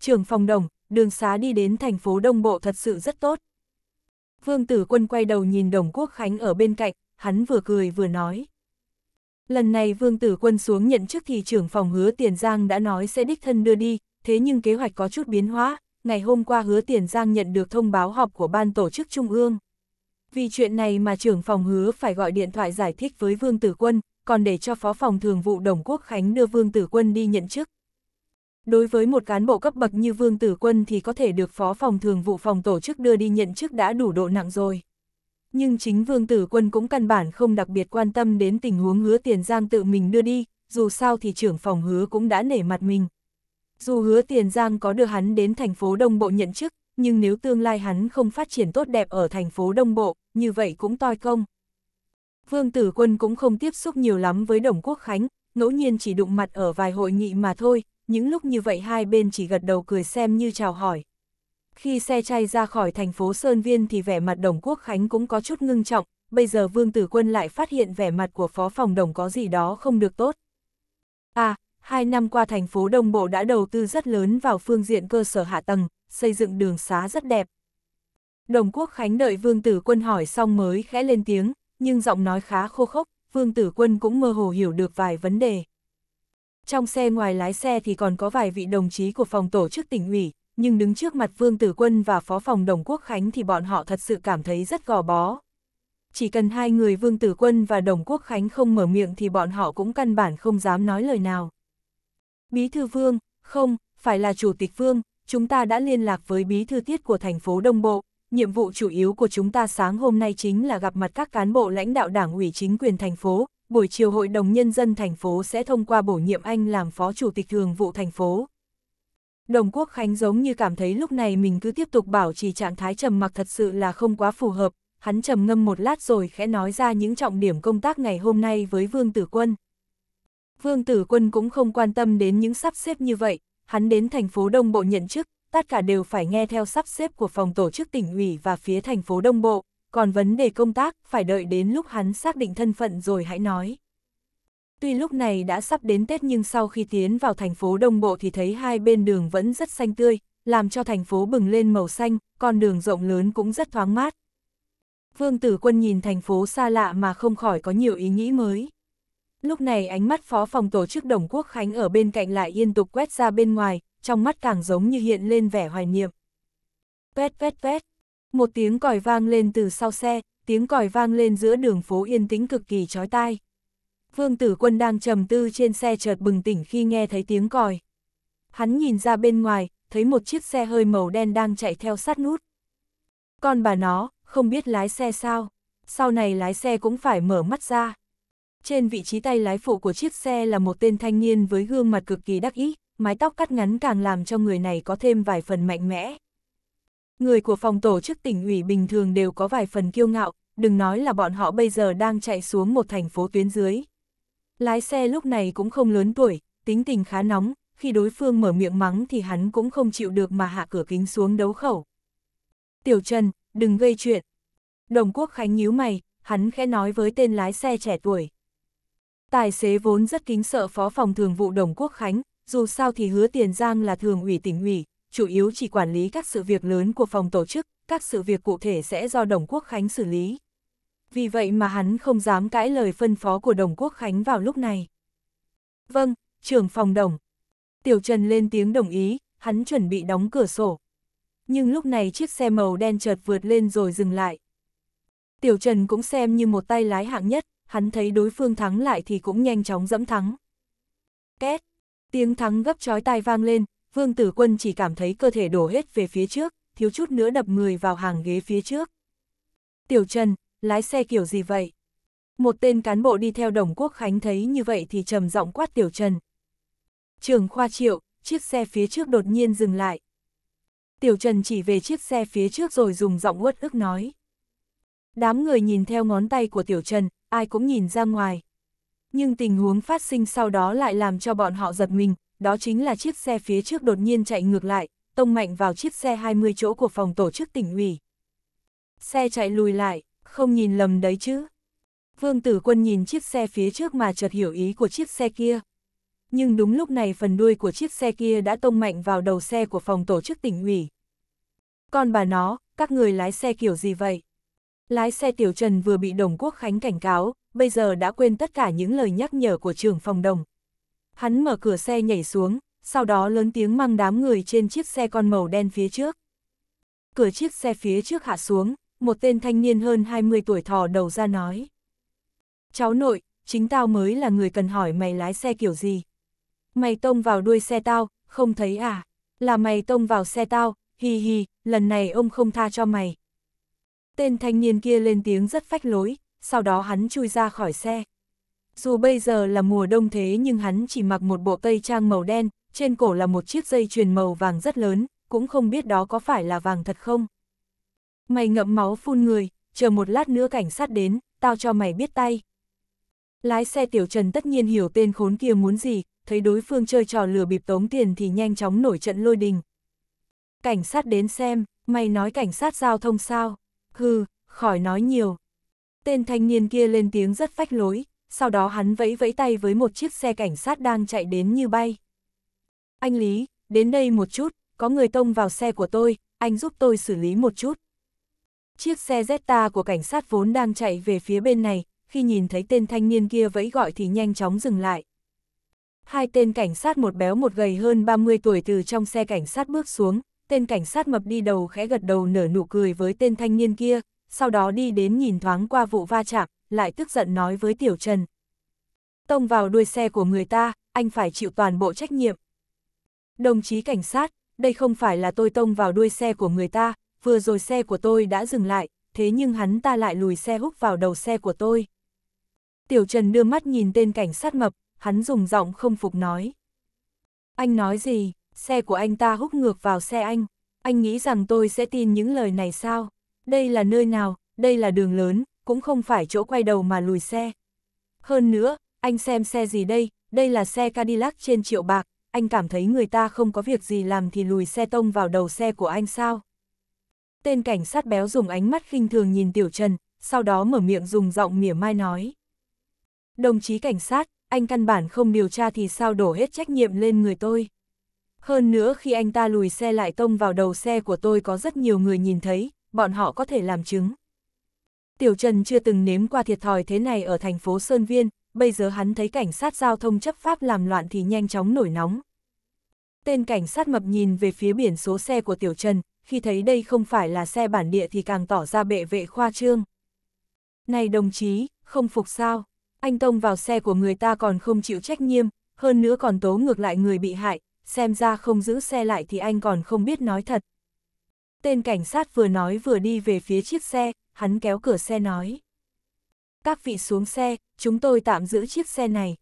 trường phòng đồng, đường xá đi đến thành phố Đông Bộ thật sự rất tốt. Vương Tử Quân quay đầu nhìn Đồng Quốc Khánh ở bên cạnh, hắn vừa cười vừa nói. Lần này Vương Tử Quân xuống nhận chức thì trưởng phòng hứa Tiền Giang đã nói sẽ đích thân đưa đi, thế nhưng kế hoạch có chút biến hóa, ngày hôm qua hứa Tiền Giang nhận được thông báo họp của Ban Tổ chức Trung ương. Vì chuyện này mà trưởng phòng hứa phải gọi điện thoại giải thích với Vương Tử Quân, còn để cho phó phòng thường vụ Đồng Quốc Khánh đưa Vương Tử Quân đi nhận chức. Đối với một cán bộ cấp bậc như Vương Tử Quân thì có thể được phó phòng thường vụ phòng tổ chức đưa đi nhận chức đã đủ độ nặng rồi. Nhưng chính Vương Tử Quân cũng căn bản không đặc biệt quan tâm đến tình huống hứa tiền giang tự mình đưa đi, dù sao thì trưởng phòng hứa cũng đã nể mặt mình. Dù hứa tiền giang có đưa hắn đến thành phố Đông Bộ nhận chức, nhưng nếu tương lai hắn không phát triển tốt đẹp ở thành phố Đông Bộ, như vậy cũng toi công. Vương Tử Quân cũng không tiếp xúc nhiều lắm với Đồng Quốc Khánh, ngẫu nhiên chỉ đụng mặt ở vài hội nghị mà thôi, những lúc như vậy hai bên chỉ gật đầu cười xem như chào hỏi. Khi xe chay ra khỏi thành phố Sơn Viên thì vẻ mặt Đồng Quốc Khánh cũng có chút ngưng trọng, bây giờ Vương Tử Quân lại phát hiện vẻ mặt của Phó Phòng Đồng có gì đó không được tốt. À, hai năm qua thành phố Đông Bộ đã đầu tư rất lớn vào phương diện cơ sở hạ tầng, xây dựng đường xá rất đẹp. Đồng Quốc Khánh đợi Vương Tử Quân hỏi xong mới khẽ lên tiếng, nhưng giọng nói khá khô khốc, Vương Tử Quân cũng mơ hồ hiểu được vài vấn đề. Trong xe ngoài lái xe thì còn có vài vị đồng chí của phòng tổ chức tỉnh ủy, nhưng đứng trước mặt Vương Tử Quân và Phó phòng Đồng Quốc Khánh thì bọn họ thật sự cảm thấy rất gò bó. Chỉ cần hai người Vương Tử Quân và Đồng Quốc Khánh không mở miệng thì bọn họ cũng căn bản không dám nói lời nào. Bí thư Vương, không, phải là Chủ tịch Vương, chúng ta đã liên lạc với Bí thư Tiết của thành phố Đông Bộ, nhiệm vụ chủ yếu của chúng ta sáng hôm nay chính là gặp mặt các cán bộ lãnh đạo đảng ủy chính quyền thành phố, buổi chiều Hội đồng Nhân dân thành phố sẽ thông qua bổ nhiệm anh làm Phó Chủ tịch Thường vụ thành phố. Đồng Quốc Khánh giống như cảm thấy lúc này mình cứ tiếp tục bảo trì trạng thái trầm mặc thật sự là không quá phù hợp, hắn trầm ngâm một lát rồi khẽ nói ra những trọng điểm công tác ngày hôm nay với Vương Tử Quân. Vương Tử Quân cũng không quan tâm đến những sắp xếp như vậy, hắn đến thành phố Đông Bộ nhận chức, tất cả đều phải nghe theo sắp xếp của phòng tổ chức tỉnh ủy và phía thành phố Đông Bộ, còn vấn đề công tác phải đợi đến lúc hắn xác định thân phận rồi hãy nói. Tuy lúc này đã sắp đến Tết nhưng sau khi tiến vào thành phố Đông Bộ thì thấy hai bên đường vẫn rất xanh tươi, làm cho thành phố bừng lên màu xanh, con đường rộng lớn cũng rất thoáng mát. Vương Tử Quân nhìn thành phố xa lạ mà không khỏi có nhiều ý nghĩ mới. Lúc này ánh mắt phó phòng tổ chức Đồng Quốc Khánh ở bên cạnh lại yên tục quét ra bên ngoài, trong mắt càng giống như hiện lên vẻ hoài niệm. Vét vét vét, một tiếng còi vang lên từ sau xe, tiếng còi vang lên giữa đường phố yên tĩnh cực kỳ chói tai. Vương tử quân đang trầm tư trên xe chợt bừng tỉnh khi nghe thấy tiếng còi. Hắn nhìn ra bên ngoài, thấy một chiếc xe hơi màu đen đang chạy theo sát nút. Con bà nó, không biết lái xe sao, sau này lái xe cũng phải mở mắt ra. Trên vị trí tay lái phụ của chiếc xe là một tên thanh niên với gương mặt cực kỳ đắc ý, mái tóc cắt ngắn càng làm cho người này có thêm vài phần mạnh mẽ. Người của phòng tổ chức tỉnh ủy bình thường đều có vài phần kiêu ngạo, đừng nói là bọn họ bây giờ đang chạy xuống một thành phố tuyến dưới. Lái xe lúc này cũng không lớn tuổi, tính tình khá nóng, khi đối phương mở miệng mắng thì hắn cũng không chịu được mà hạ cửa kính xuống đấu khẩu. Tiểu Trần, đừng gây chuyện. Đồng Quốc Khánh nhíu mày, hắn khẽ nói với tên lái xe trẻ tuổi. Tài xế vốn rất kính sợ phó phòng thường vụ Đồng Quốc Khánh, dù sao thì hứa Tiền Giang là thường ủy tỉnh ủy, chủ yếu chỉ quản lý các sự việc lớn của phòng tổ chức, các sự việc cụ thể sẽ do Đồng Quốc Khánh xử lý. Vì vậy mà hắn không dám cãi lời phân phó của Đồng Quốc Khánh vào lúc này. Vâng, trưởng phòng đồng. Tiểu Trần lên tiếng đồng ý, hắn chuẩn bị đóng cửa sổ. Nhưng lúc này chiếc xe màu đen chợt vượt lên rồi dừng lại. Tiểu Trần cũng xem như một tay lái hạng nhất, hắn thấy đối phương thắng lại thì cũng nhanh chóng dẫm thắng. Két, Tiếng thắng gấp chói tai vang lên, vương tử quân chỉ cảm thấy cơ thể đổ hết về phía trước, thiếu chút nữa đập người vào hàng ghế phía trước. Tiểu Trần, lái xe kiểu gì vậy? Một tên cán bộ đi theo đồng quốc khánh thấy như vậy thì trầm giọng quát Tiểu Trần. Trường khoa triệu, chiếc xe phía trước đột nhiên dừng lại. Tiểu Trần chỉ về chiếc xe phía trước rồi dùng giọng uất ức nói. Đám người nhìn theo ngón tay của Tiểu Trần, ai cũng nhìn ra ngoài nhưng tình huống phát sinh sau đó lại làm cho bọn họ giật mình, đó chính là chiếc xe phía trước đột nhiên chạy ngược lại, tông mạnh vào chiếc xe 20 chỗ của phòng tổ chức tỉnh ủy. Xe chạy lùi lại, không nhìn lầm đấy chứ. Vương Tử Quân nhìn chiếc xe phía trước mà chợt hiểu ý của chiếc xe kia. Nhưng đúng lúc này phần đuôi của chiếc xe kia đã tông mạnh vào đầu xe của phòng tổ chức tỉnh ủy. con bà nó, các người lái xe kiểu gì vậy? Lái xe Tiểu Trần vừa bị Đồng Quốc Khánh cảnh cáo, bây giờ đã quên tất cả những lời nhắc nhở của trưởng phòng đồng. Hắn mở cửa xe nhảy xuống, sau đó lớn tiếng mang đám người trên chiếc xe con màu đen phía trước. Cửa chiếc xe phía trước hạ xuống, một tên thanh niên hơn 20 tuổi thò đầu ra nói. Cháu nội, chính tao mới là người cần hỏi mày lái xe kiểu gì. Mày tông vào đuôi xe tao, không thấy à? Là mày tông vào xe tao, hi hi, lần này ông không tha cho mày. Tên thanh niên kia lên tiếng rất phách lối, sau đó hắn chui ra khỏi xe. Dù bây giờ là mùa đông thế nhưng hắn chỉ mặc một bộ tây trang màu đen, trên cổ là một chiếc dây chuyền màu vàng rất lớn, cũng không biết đó có phải là vàng thật không. Mày ngậm máu phun người, chờ một lát nữa cảnh sát đến, tao cho mày biết tay. Lái xe tiểu trần tất nhiên hiểu tên khốn kia muốn gì, thấy đối phương chơi trò lừa bịp tống tiền thì nhanh chóng nổi trận lôi đình. Cảnh sát đến xem, mày nói cảnh sát giao thông sao? Hừ, khỏi nói nhiều, Tên thanh niên kia lên tiếng rất phách lối, sau đó hắn vẫy vẫy tay với một chiếc xe cảnh sát đang chạy đến như bay. Anh Lý, đến đây một chút, có người tông vào xe của tôi, anh giúp tôi xử lý một chút. Chiếc xe Zeta của cảnh sát vốn đang chạy về phía bên này, khi nhìn thấy tên thanh niên kia vẫy gọi thì nhanh chóng dừng lại. Hai tên cảnh sát một béo một gầy hơn 30 tuổi từ trong xe cảnh sát bước xuống, tên cảnh sát mập đi đầu khẽ gật đầu nở nụ cười với tên thanh niên kia, sau đó đi đến nhìn thoáng qua vụ va chạm, lại tức giận nói với Tiểu Trần. Tông vào đuôi xe của người ta, anh phải chịu toàn bộ trách nhiệm. Đồng chí cảnh sát, đây không phải là tôi tông vào đuôi xe của người ta, vừa rồi xe của tôi đã dừng lại, thế nhưng hắn ta lại lùi xe húc vào đầu xe của tôi. Tiểu Trần đưa mắt nhìn tên cảnh sát mập, hắn dùng giọng không phục nói. Anh nói gì, xe của anh ta húc ngược vào xe anh, anh nghĩ rằng tôi sẽ tin những lời này sao? Đây là nơi nào, đây là đường lớn, cũng không phải chỗ quay đầu mà lùi xe. Hơn nữa, anh xem xe gì đây, đây là xe Cadillac trên triệu bạc, anh cảm thấy người ta không có việc gì làm thì lùi xe tông vào đầu xe của anh sao? Tên cảnh sát béo dùng ánh mắt khinh thường nhìn Tiểu Trần, sau đó mở miệng dùng giọng mỉa mai nói. Đồng chí cảnh sát, anh căn bản không điều tra thì sao đổ hết trách nhiệm lên người tôi. Hơn nữa khi anh ta lùi xe lại tông vào đầu xe của tôi có rất nhiều người nhìn thấy, bọn họ có thể làm chứng. Tiểu Trần chưa từng nếm qua thiệt thòi thế này ở thành phố Sơn Viên, bây giờ hắn thấy cảnh sát giao thông chấp pháp làm loạn thì nhanh chóng nổi nóng. Tên cảnh sát mập nhìn về phía biển số xe của Tiểu Trần, khi thấy đây không phải là xe bản địa thì càng tỏ ra bệ vệ khoa trương. Này đồng chí, không phục sao? Anh Tông vào xe của người ta còn không chịu trách nhiệm, hơn nữa còn tố ngược lại người bị hại, xem ra không giữ xe lại thì anh còn không biết nói thật. Tên cảnh sát vừa nói vừa đi về phía chiếc xe, hắn kéo cửa xe nói. Các vị xuống xe, chúng tôi tạm giữ chiếc xe này.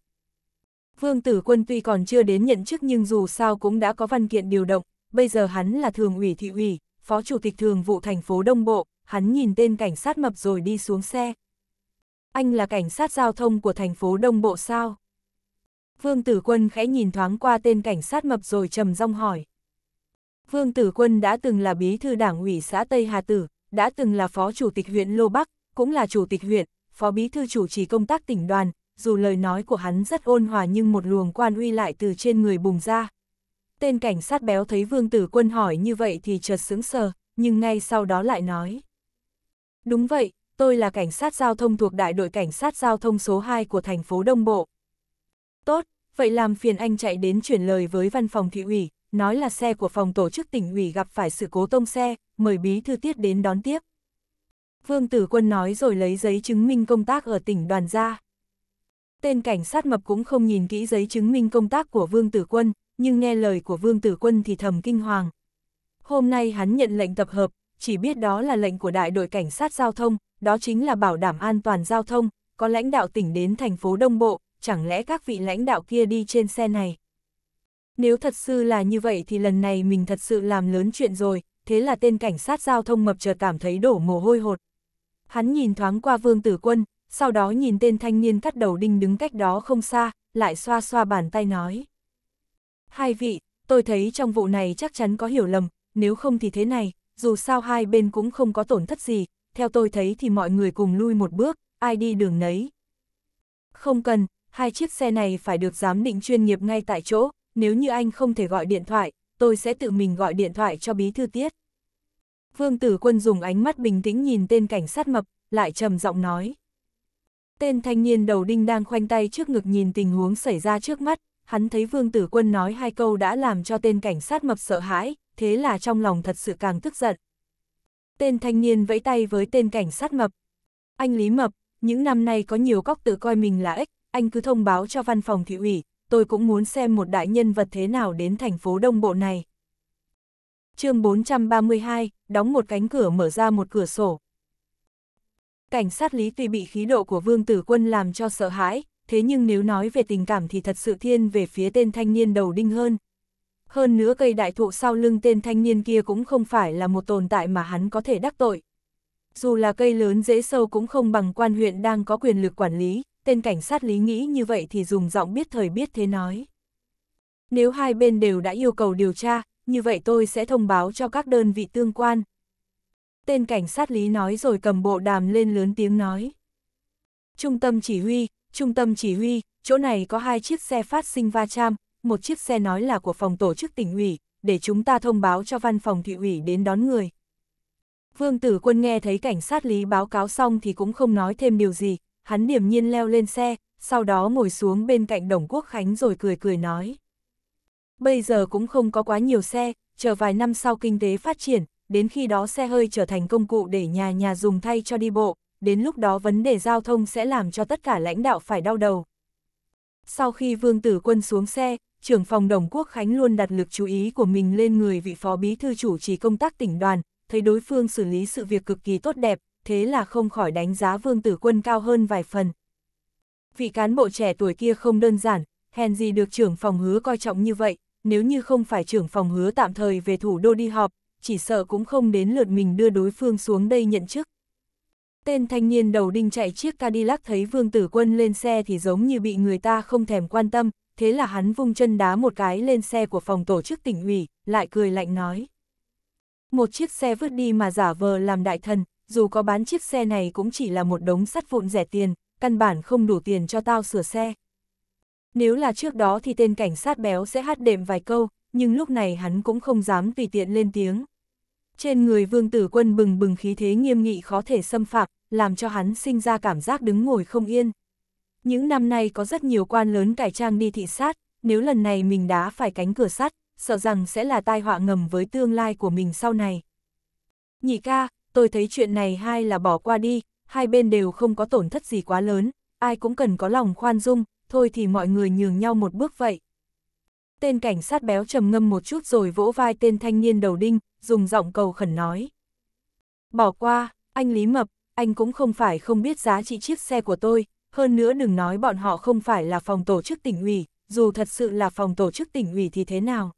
Vương Tử Quân tuy còn chưa đến nhận chức nhưng dù sao cũng đã có văn kiện điều động, bây giờ hắn là thường ủy thị ủy, phó chủ tịch thường vụ thành phố Đông Bộ, hắn nhìn tên cảnh sát mập rồi đi xuống xe. Anh là cảnh sát giao thông của thành phố Đông Bộ sao? Vương Tử Quân khẽ nhìn thoáng qua tên cảnh sát mập rồi trầm rong hỏi. Vương Tử Quân đã từng là bí thư đảng ủy xã Tây Hà Tử, đã từng là phó chủ tịch huyện Lô Bắc, cũng là chủ tịch huyện, phó bí thư chủ trì công tác tỉnh đoàn, dù lời nói của hắn rất ôn hòa nhưng một luồng quan uy lại từ trên người bùng ra. Tên cảnh sát béo thấy Vương Tử Quân hỏi như vậy thì chợt sững sờ, nhưng ngay sau đó lại nói. Đúng vậy, tôi là cảnh sát giao thông thuộc đại đội cảnh sát giao thông số 2 của thành phố Đông Bộ. Tốt, vậy làm phiền anh chạy đến chuyển lời với văn phòng thị ủy, nói là xe của phòng tổ chức tỉnh ủy gặp phải sự cố tông xe, mời bí thư tiết đến đón tiếp. Vương Tử Quân nói rồi lấy giấy chứng minh công tác ở tỉnh đoàn ra. Tên cảnh sát mập cũng không nhìn kỹ giấy chứng minh công tác của Vương Tử Quân, nhưng nghe lời của Vương Tử Quân thì thầm kinh hoàng. Hôm nay hắn nhận lệnh tập hợp, chỉ biết đó là lệnh của đại đội cảnh sát giao thông, đó chính là bảo đảm an toàn giao thông, có lãnh đạo tỉnh đến thành phố Đông Bộ, chẳng lẽ các vị lãnh đạo kia đi trên xe này. Nếu thật sự là như vậy thì lần này mình thật sự làm lớn chuyện rồi, thế là tên cảnh sát giao thông mập chợt cảm thấy đổ mồ hôi hột. Hắn nhìn thoáng qua vương tử quân, sau đó nhìn tên thanh niên cắt đầu đinh đứng cách đó không xa, lại xoa xoa bàn tay nói. Hai vị, tôi thấy trong vụ này chắc chắn có hiểu lầm, nếu không thì thế này, dù sao hai bên cũng không có tổn thất gì, theo tôi thấy thì mọi người cùng lui một bước, ai đi đường nấy. Không cần, hai chiếc xe này phải được giám định chuyên nghiệp ngay tại chỗ, nếu như anh không thể gọi điện thoại, tôi sẽ tự mình gọi điện thoại cho bí thư tiết. Vương tử quân dùng ánh mắt bình tĩnh nhìn tên cảnh sát mập, lại trầm giọng nói. Tên thanh niên đầu đinh đang khoanh tay trước ngực nhìn tình huống xảy ra trước mắt, hắn thấy vương tử quân nói hai câu đã làm cho tên cảnh sát mập sợ hãi, thế là trong lòng thật sự càng tức giận. Tên thanh niên vẫy tay với tên cảnh sát mập. Anh Lý Mập, những năm nay có nhiều góc tự coi mình là ếch, anh cứ thông báo cho văn phòng thị ủy, tôi cũng muốn xem một đại nhân vật thế nào đến thành phố đông bộ này. chương 432, đóng một cánh cửa mở ra một cửa sổ. Cảnh sát Lý tuy bị khí độ của Vương Tử Quân làm cho sợ hãi, thế nhưng nếu nói về tình cảm thì thật sự thiên về phía tên thanh niên đầu đinh hơn. Hơn nữa cây đại thụ sau lưng tên thanh niên kia cũng không phải là một tồn tại mà hắn có thể đắc tội. Dù là cây lớn dễ sâu cũng không bằng quan huyện đang có quyền lực quản lý tên cảnh sát lý nghĩ như vậy thì dùng giọng biết thời biết thế nói. Nếu hai bên đều đã yêu cầu điều tra, như vậy tôi sẽ thông báo cho các đơn vị tương quan. Tên cảnh sát lý nói rồi cầm bộ đàm lên lớn tiếng nói. Trung tâm chỉ huy, trung tâm chỉ huy, chỗ này có hai chiếc xe phát sinh va chạm, một chiếc xe nói là của phòng tổ chức tỉnh ủy, để chúng ta thông báo cho văn phòng thị ủy đến đón người. Vương Tử Quân nghe thấy cảnh sát lý báo cáo xong thì cũng không nói thêm điều gì, hắn điểm nhiên leo lên xe, sau đó ngồi xuống bên cạnh Đồng Quốc Khánh rồi cười cười nói. Bây giờ cũng không có quá nhiều xe, chờ vài năm sau kinh tế phát triển, đến khi đó xe hơi trở thành công cụ để nhà nhà dùng thay cho đi bộ, đến lúc đó vấn đề giao thông sẽ làm cho tất cả lãnh đạo phải đau đầu. Sau khi Vương Tử Quân xuống xe, trưởng phòng Đồng Quốc Khánh luôn đặt lực chú ý của mình lên người vị phó bí thư chủ trì công tác tỉnh đoàn, thấy đối phương xử lý sự việc cực kỳ tốt đẹp, thế là không khỏi đánh giá vương tử quân cao hơn vài phần. Vị cán bộ trẻ tuổi kia không đơn giản, hèn gì được trưởng phòng hứa coi trọng như vậy, nếu như không phải trưởng phòng hứa tạm thời về thủ đô đi họp, chỉ sợ cũng không đến lượt mình đưa đối phương xuống đây nhận chức. Tên thanh niên đầu đinh chạy chiếc Cadillac thấy vương tử quân lên xe thì giống như bị người ta không thèm quan tâm, thế là hắn vung chân đá một cái lên xe của phòng tổ chức tỉnh ủy, lại cười lạnh nói. Một chiếc xe vứt đi mà giả vờ làm đại thần, dù có bán chiếc xe này cũng chỉ là một đống sắt vụn rẻ tiền, căn bản không đủ tiền cho tao sửa xe. Nếu là trước đó thì tên cảnh sát béo sẽ hát đệm vài câu, nhưng lúc này hắn cũng không dám tùy tiện lên tiếng. Trên người vương tử quân bừng bừng khí thế nghiêm nghị khó thể xâm phạm, làm cho hắn sinh ra cảm giác đứng ngồi không yên. Những năm nay có rất nhiều quan lớn cải trang đi thị sát, nếu lần này mình đã phải cánh cửa sắt, sợ rằng sẽ là tai họa ngầm với tương lai của mình sau này. Nhị ca, tôi thấy chuyện này hai là bỏ qua đi, hai bên đều không có tổn thất gì quá lớn, ai cũng cần có lòng khoan dung, thôi thì mọi người nhường nhau một bước vậy. Tên cảnh sát béo trầm ngâm một chút rồi vỗ vai tên thanh niên đầu đinh, dùng giọng cầu khẩn nói. Bỏ qua, anh Lý Mập, anh cũng không phải không biết giá trị chiếc xe của tôi, hơn nữa đừng nói bọn họ không phải là phòng tổ chức tỉnh ủy, dù thật sự là phòng tổ chức tỉnh ủy thì thế nào.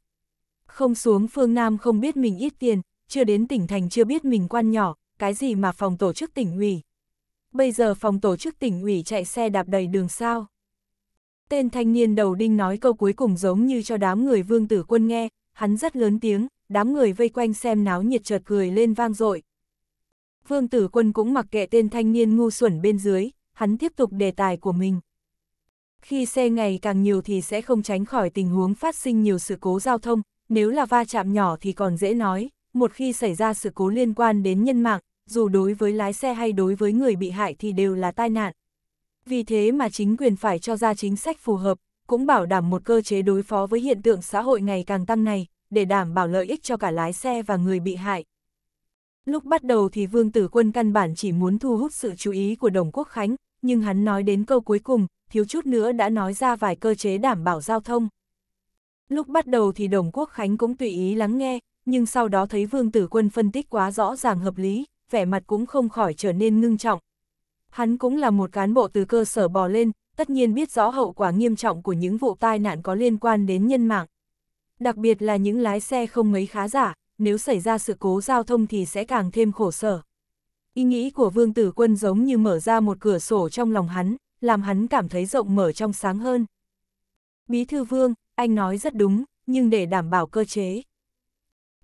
Không xuống phương Nam không biết mình ít tiền, chưa đến tỉnh thành chưa biết mình quan nhỏ, cái gì mà phòng tổ chức tỉnh ủy. Bây giờ phòng tổ chức tỉnh ủy chạy xe đạp đầy đường sao. Tên thanh niên đầu đinh nói câu cuối cùng giống như cho đám người vương tử quân nghe, hắn rất lớn tiếng, đám người vây quanh xem náo nhiệt chợt cười lên vang dội. Vương tử quân cũng mặc kệ tên thanh niên ngu xuẩn bên dưới, hắn tiếp tục đề tài của mình. Khi xe ngày càng nhiều thì sẽ không tránh khỏi tình huống phát sinh nhiều sự cố giao thông, nếu là va chạm nhỏ thì còn dễ nói, một khi xảy ra sự cố liên quan đến nhân mạng, dù đối với lái xe hay đối với người bị hại thì đều là tai nạn. Vì thế mà chính quyền phải cho ra chính sách phù hợp, cũng bảo đảm một cơ chế đối phó với hiện tượng xã hội ngày càng tăng này, để đảm bảo lợi ích cho cả lái xe và người bị hại. Lúc bắt đầu thì Vương Tử Quân căn bản chỉ muốn thu hút sự chú ý của Đồng Quốc Khánh, nhưng hắn nói đến câu cuối cùng, thiếu chút nữa đã nói ra vài cơ chế đảm bảo giao thông. Lúc bắt đầu thì Đồng Quốc Khánh cũng tùy ý lắng nghe, nhưng sau đó thấy Vương Tử Quân phân tích quá rõ ràng hợp lý, vẻ mặt cũng không khỏi trở nên ngưng trọng. Hắn cũng là một cán bộ từ cơ sở bò lên, tất nhiên biết rõ hậu quả nghiêm trọng của những vụ tai nạn có liên quan đến nhân mạng. Đặc biệt là những lái xe không mấy khá giả, nếu xảy ra sự cố giao thông thì sẽ càng thêm khổ sở. Ý nghĩ của Vương Tử Quân giống như mở ra một cửa sổ trong lòng hắn, làm hắn cảm thấy rộng mở trong sáng hơn. Bí thư Vương, anh nói rất đúng, nhưng để đảm bảo cơ chế,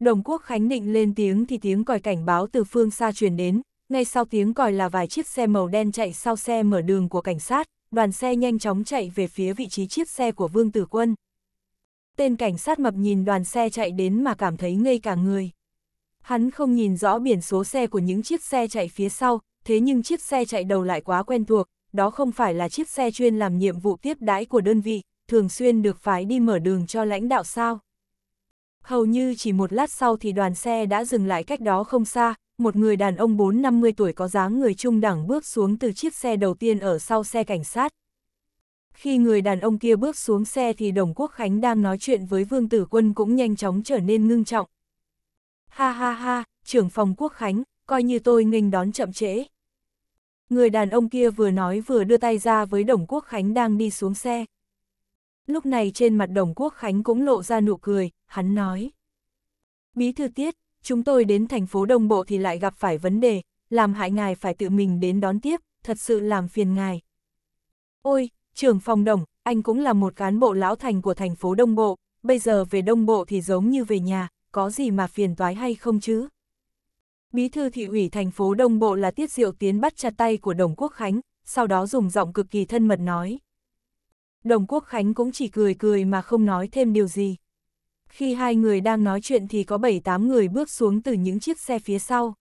Đồng quốc khánh định lên tiếng thì tiếng còi cảnh báo từ phương xa truyền đến, ngay sau tiếng còi là vài chiếc xe màu đen chạy sau xe mở đường của cảnh sát, đoàn xe nhanh chóng chạy về phía vị trí chiếc xe của Vương Tử Quân. Tên cảnh sát mập nhìn đoàn xe chạy đến mà cảm thấy ngây cả người. Hắn không nhìn rõ biển số xe của những chiếc xe chạy phía sau, thế nhưng chiếc xe chạy đầu lại quá quen thuộc, đó không phải là chiếc xe chuyên làm nhiệm vụ tiếp đãi của đơn vị, thường xuyên được phái đi mở đường cho lãnh đạo sao. Hầu như chỉ một lát sau thì đoàn xe đã dừng lại cách đó không xa, một người đàn ông 4-50 tuổi có dáng người trung đẳng bước xuống từ chiếc xe đầu tiên ở sau xe cảnh sát. Khi người đàn ông kia bước xuống xe thì Đồng Quốc Khánh đang nói chuyện với Vương Tử Quân cũng nhanh chóng trở nên ngưng trọng. Ha ha ha, trưởng phòng Quốc Khánh, coi như tôi nghênh đón chậm trễ. Người đàn ông kia vừa nói vừa đưa tay ra với Đồng Quốc Khánh đang đi xuống xe lúc này trên mặt đồng quốc khánh cũng lộ ra nụ cười, hắn nói. Bí thư tiết, chúng tôi đến thành phố Đông Bộ thì lại gặp phải vấn đề, làm hại ngài phải tự mình đến đón tiếp, thật sự làm phiền ngài. Ôi, trưởng phòng đồng, anh cũng là một cán bộ lão thành của thành phố Đông Bộ, bây giờ về Đông Bộ thì giống như về nhà, có gì mà phiền toái hay không chứ? Bí thư thị ủy thành phố Đông Bộ là Tiết Diệu Tiến bắt chặt tay của Đồng Quốc Khánh, sau đó dùng giọng cực kỳ thân mật nói. Đồng Quốc Khánh cũng chỉ cười cười mà không nói thêm điều gì. Khi hai người đang nói chuyện thì có bảy tám người bước xuống từ những chiếc xe phía sau.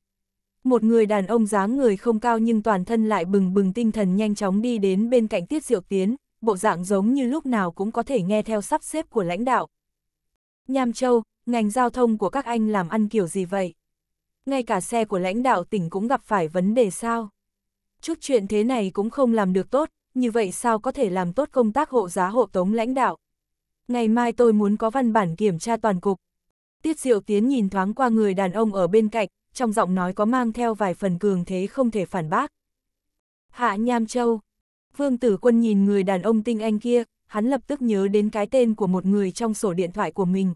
Một người đàn ông dáng người không cao nhưng toàn thân lại bừng bừng tinh thần nhanh chóng đi đến bên cạnh Tiết Diệu Tiến, bộ dạng giống như lúc nào cũng có thể nghe theo sắp xếp của lãnh đạo. Nham Châu, ngành giao thông của các anh làm ăn kiểu gì vậy? Ngay cả xe của lãnh đạo tỉnh cũng gặp phải vấn đề sao? Chút chuyện thế này cũng không làm được tốt, như vậy sao có thể làm tốt công tác hộ giá hộ tống lãnh đạo. Ngày mai tôi muốn có văn bản kiểm tra toàn cục. Tiết Diệu Tiến nhìn thoáng qua người đàn ông ở bên cạnh, trong giọng nói có mang theo vài phần cường thế không thể phản bác. Hạ Nham Châu. Vương Tử Quân nhìn người đàn ông tinh anh kia, hắn lập tức nhớ đến cái tên của một người trong sổ điện thoại của mình.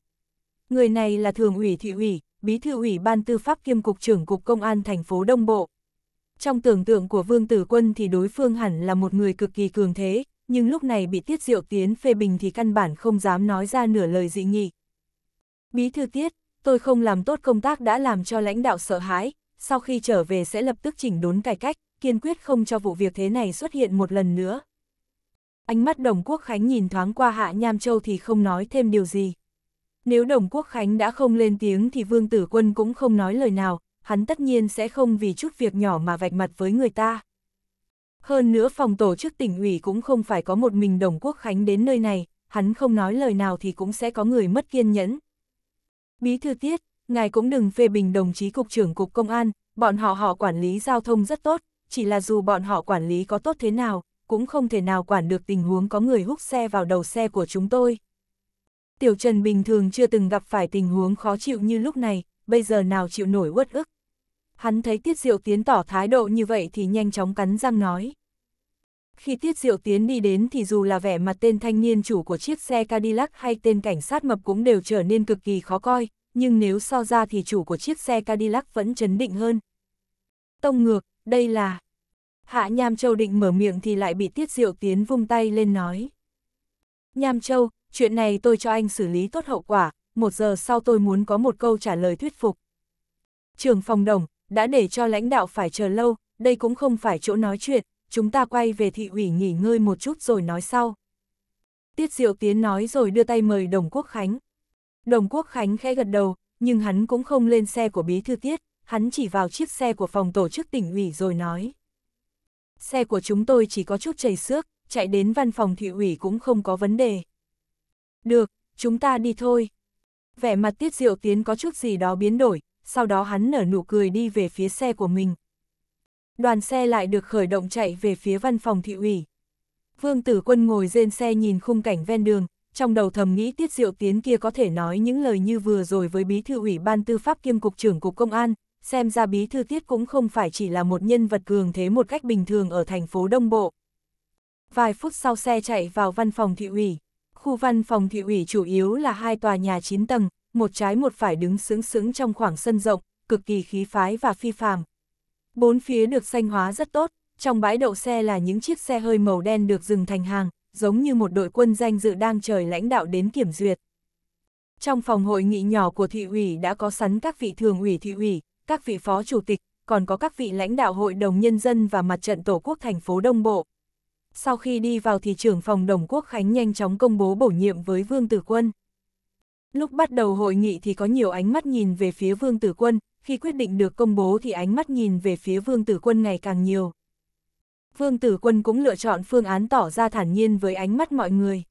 Người này là Thường ủy Thị ủy, Bí thư ủy Ban Tư pháp kiêm Cục trưởng Cục Công an thành phố Đông Bộ, trong tưởng tượng của Vương Tử Quân thì đối phương hẳn là một người cực kỳ cường thế, nhưng lúc này bị Tiết Diệu Tiến phê bình thì căn bản không dám nói ra nửa lời dị nghị. Bí thư Tiết, tôi không làm tốt công tác đã làm cho lãnh đạo sợ hãi, sau khi trở về sẽ lập tức chỉnh đốn cải cách, kiên quyết không cho vụ việc thế này xuất hiện một lần nữa. Ánh mắt Đồng Quốc Khánh nhìn thoáng qua Hạ Nham Châu thì không nói thêm điều gì. Nếu Đồng Quốc Khánh đã không lên tiếng thì Vương Tử Quân cũng không nói lời nào, hắn tất nhiên sẽ không vì chút việc nhỏ mà vạch mặt với người ta. Hơn nữa phòng tổ chức tỉnh ủy cũng không phải có một mình Đồng Quốc Khánh đến nơi này, hắn không nói lời nào thì cũng sẽ có người mất kiên nhẫn. Bí thư tiết, ngài cũng đừng phê bình đồng chí cục trưởng cục công an, bọn họ họ quản lý giao thông rất tốt, chỉ là dù bọn họ quản lý có tốt thế nào, cũng không thể nào quản được tình huống có người hút xe vào đầu xe của chúng tôi. Tiểu Trần bình thường chưa từng gặp phải tình huống khó chịu như lúc này, bây giờ nào chịu nổi uất ức. Hắn thấy Tiết Diệu Tiến tỏ thái độ như vậy thì nhanh chóng cắn răng nói. Khi Tiết Diệu Tiến đi đến thì dù là vẻ mặt tên thanh niên chủ của chiếc xe Cadillac hay tên cảnh sát mập cũng đều trở nên cực kỳ khó coi, nhưng nếu so ra thì chủ của chiếc xe Cadillac vẫn chấn định hơn. Tông ngược, đây là... Hạ Nham Châu định mở miệng thì lại bị Tiết Diệu Tiến vung tay lên nói. Nham Châu, chuyện này tôi cho anh xử lý tốt hậu quả, một giờ sau tôi muốn có một câu trả lời thuyết phục. Trường phòng đồng, đã để cho lãnh đạo phải chờ lâu, đây cũng không phải chỗ nói chuyện, chúng ta quay về thị ủy nghỉ ngơi một chút rồi nói sau. Tiết Diệu Tiến nói rồi đưa tay mời Đồng Quốc Khánh. Đồng Quốc Khánh khẽ gật đầu, nhưng hắn cũng không lên xe của bí thư tiết, hắn chỉ vào chiếc xe của phòng tổ chức tỉnh ủy rồi nói. Xe của chúng tôi chỉ có chút chảy xước, chạy đến văn phòng thị ủy cũng không có vấn đề. Được, chúng ta đi thôi vẻ mặt tiết diệu tiến có chút gì đó biến đổi, sau đó hắn nở nụ cười đi về phía xe của mình. Đoàn xe lại được khởi động chạy về phía văn phòng thị ủy. Vương tử quân ngồi trên xe nhìn khung cảnh ven đường, trong đầu thầm nghĩ tiết diệu tiến kia có thể nói những lời như vừa rồi với bí thư ủy ban tư pháp kiêm cục trưởng cục công an, xem ra bí thư tiết cũng không phải chỉ là một nhân vật cường thế một cách bình thường ở thành phố Đông Bộ. Vài phút sau xe chạy vào văn phòng thị ủy. Khu văn phòng thị ủy chủ yếu là hai tòa nhà 9 tầng, một trái một phải đứng sướng sướng trong khoảng sân rộng, cực kỳ khí phái và phi phàm. Bốn phía được xanh hóa rất tốt, trong bãi đậu xe là những chiếc xe hơi màu đen được dừng thành hàng, giống như một đội quân danh dự đang trời lãnh đạo đến kiểm duyệt. Trong phòng hội nghị nhỏ của thị ủy đã có sẵn các vị thường ủy thị ủy, các vị phó chủ tịch, còn có các vị lãnh đạo hội đồng nhân dân và mặt trận tổ quốc thành phố Đông Bộ sau khi đi vào thì trưởng phòng Đồng Quốc Khánh nhanh chóng công bố bổ nhiệm với Vương Tử Quân. Lúc bắt đầu hội nghị thì có nhiều ánh mắt nhìn về phía Vương Tử Quân, khi quyết định được công bố thì ánh mắt nhìn về phía Vương Tử Quân ngày càng nhiều. Vương Tử Quân cũng lựa chọn phương án tỏ ra thản nhiên với ánh mắt mọi người.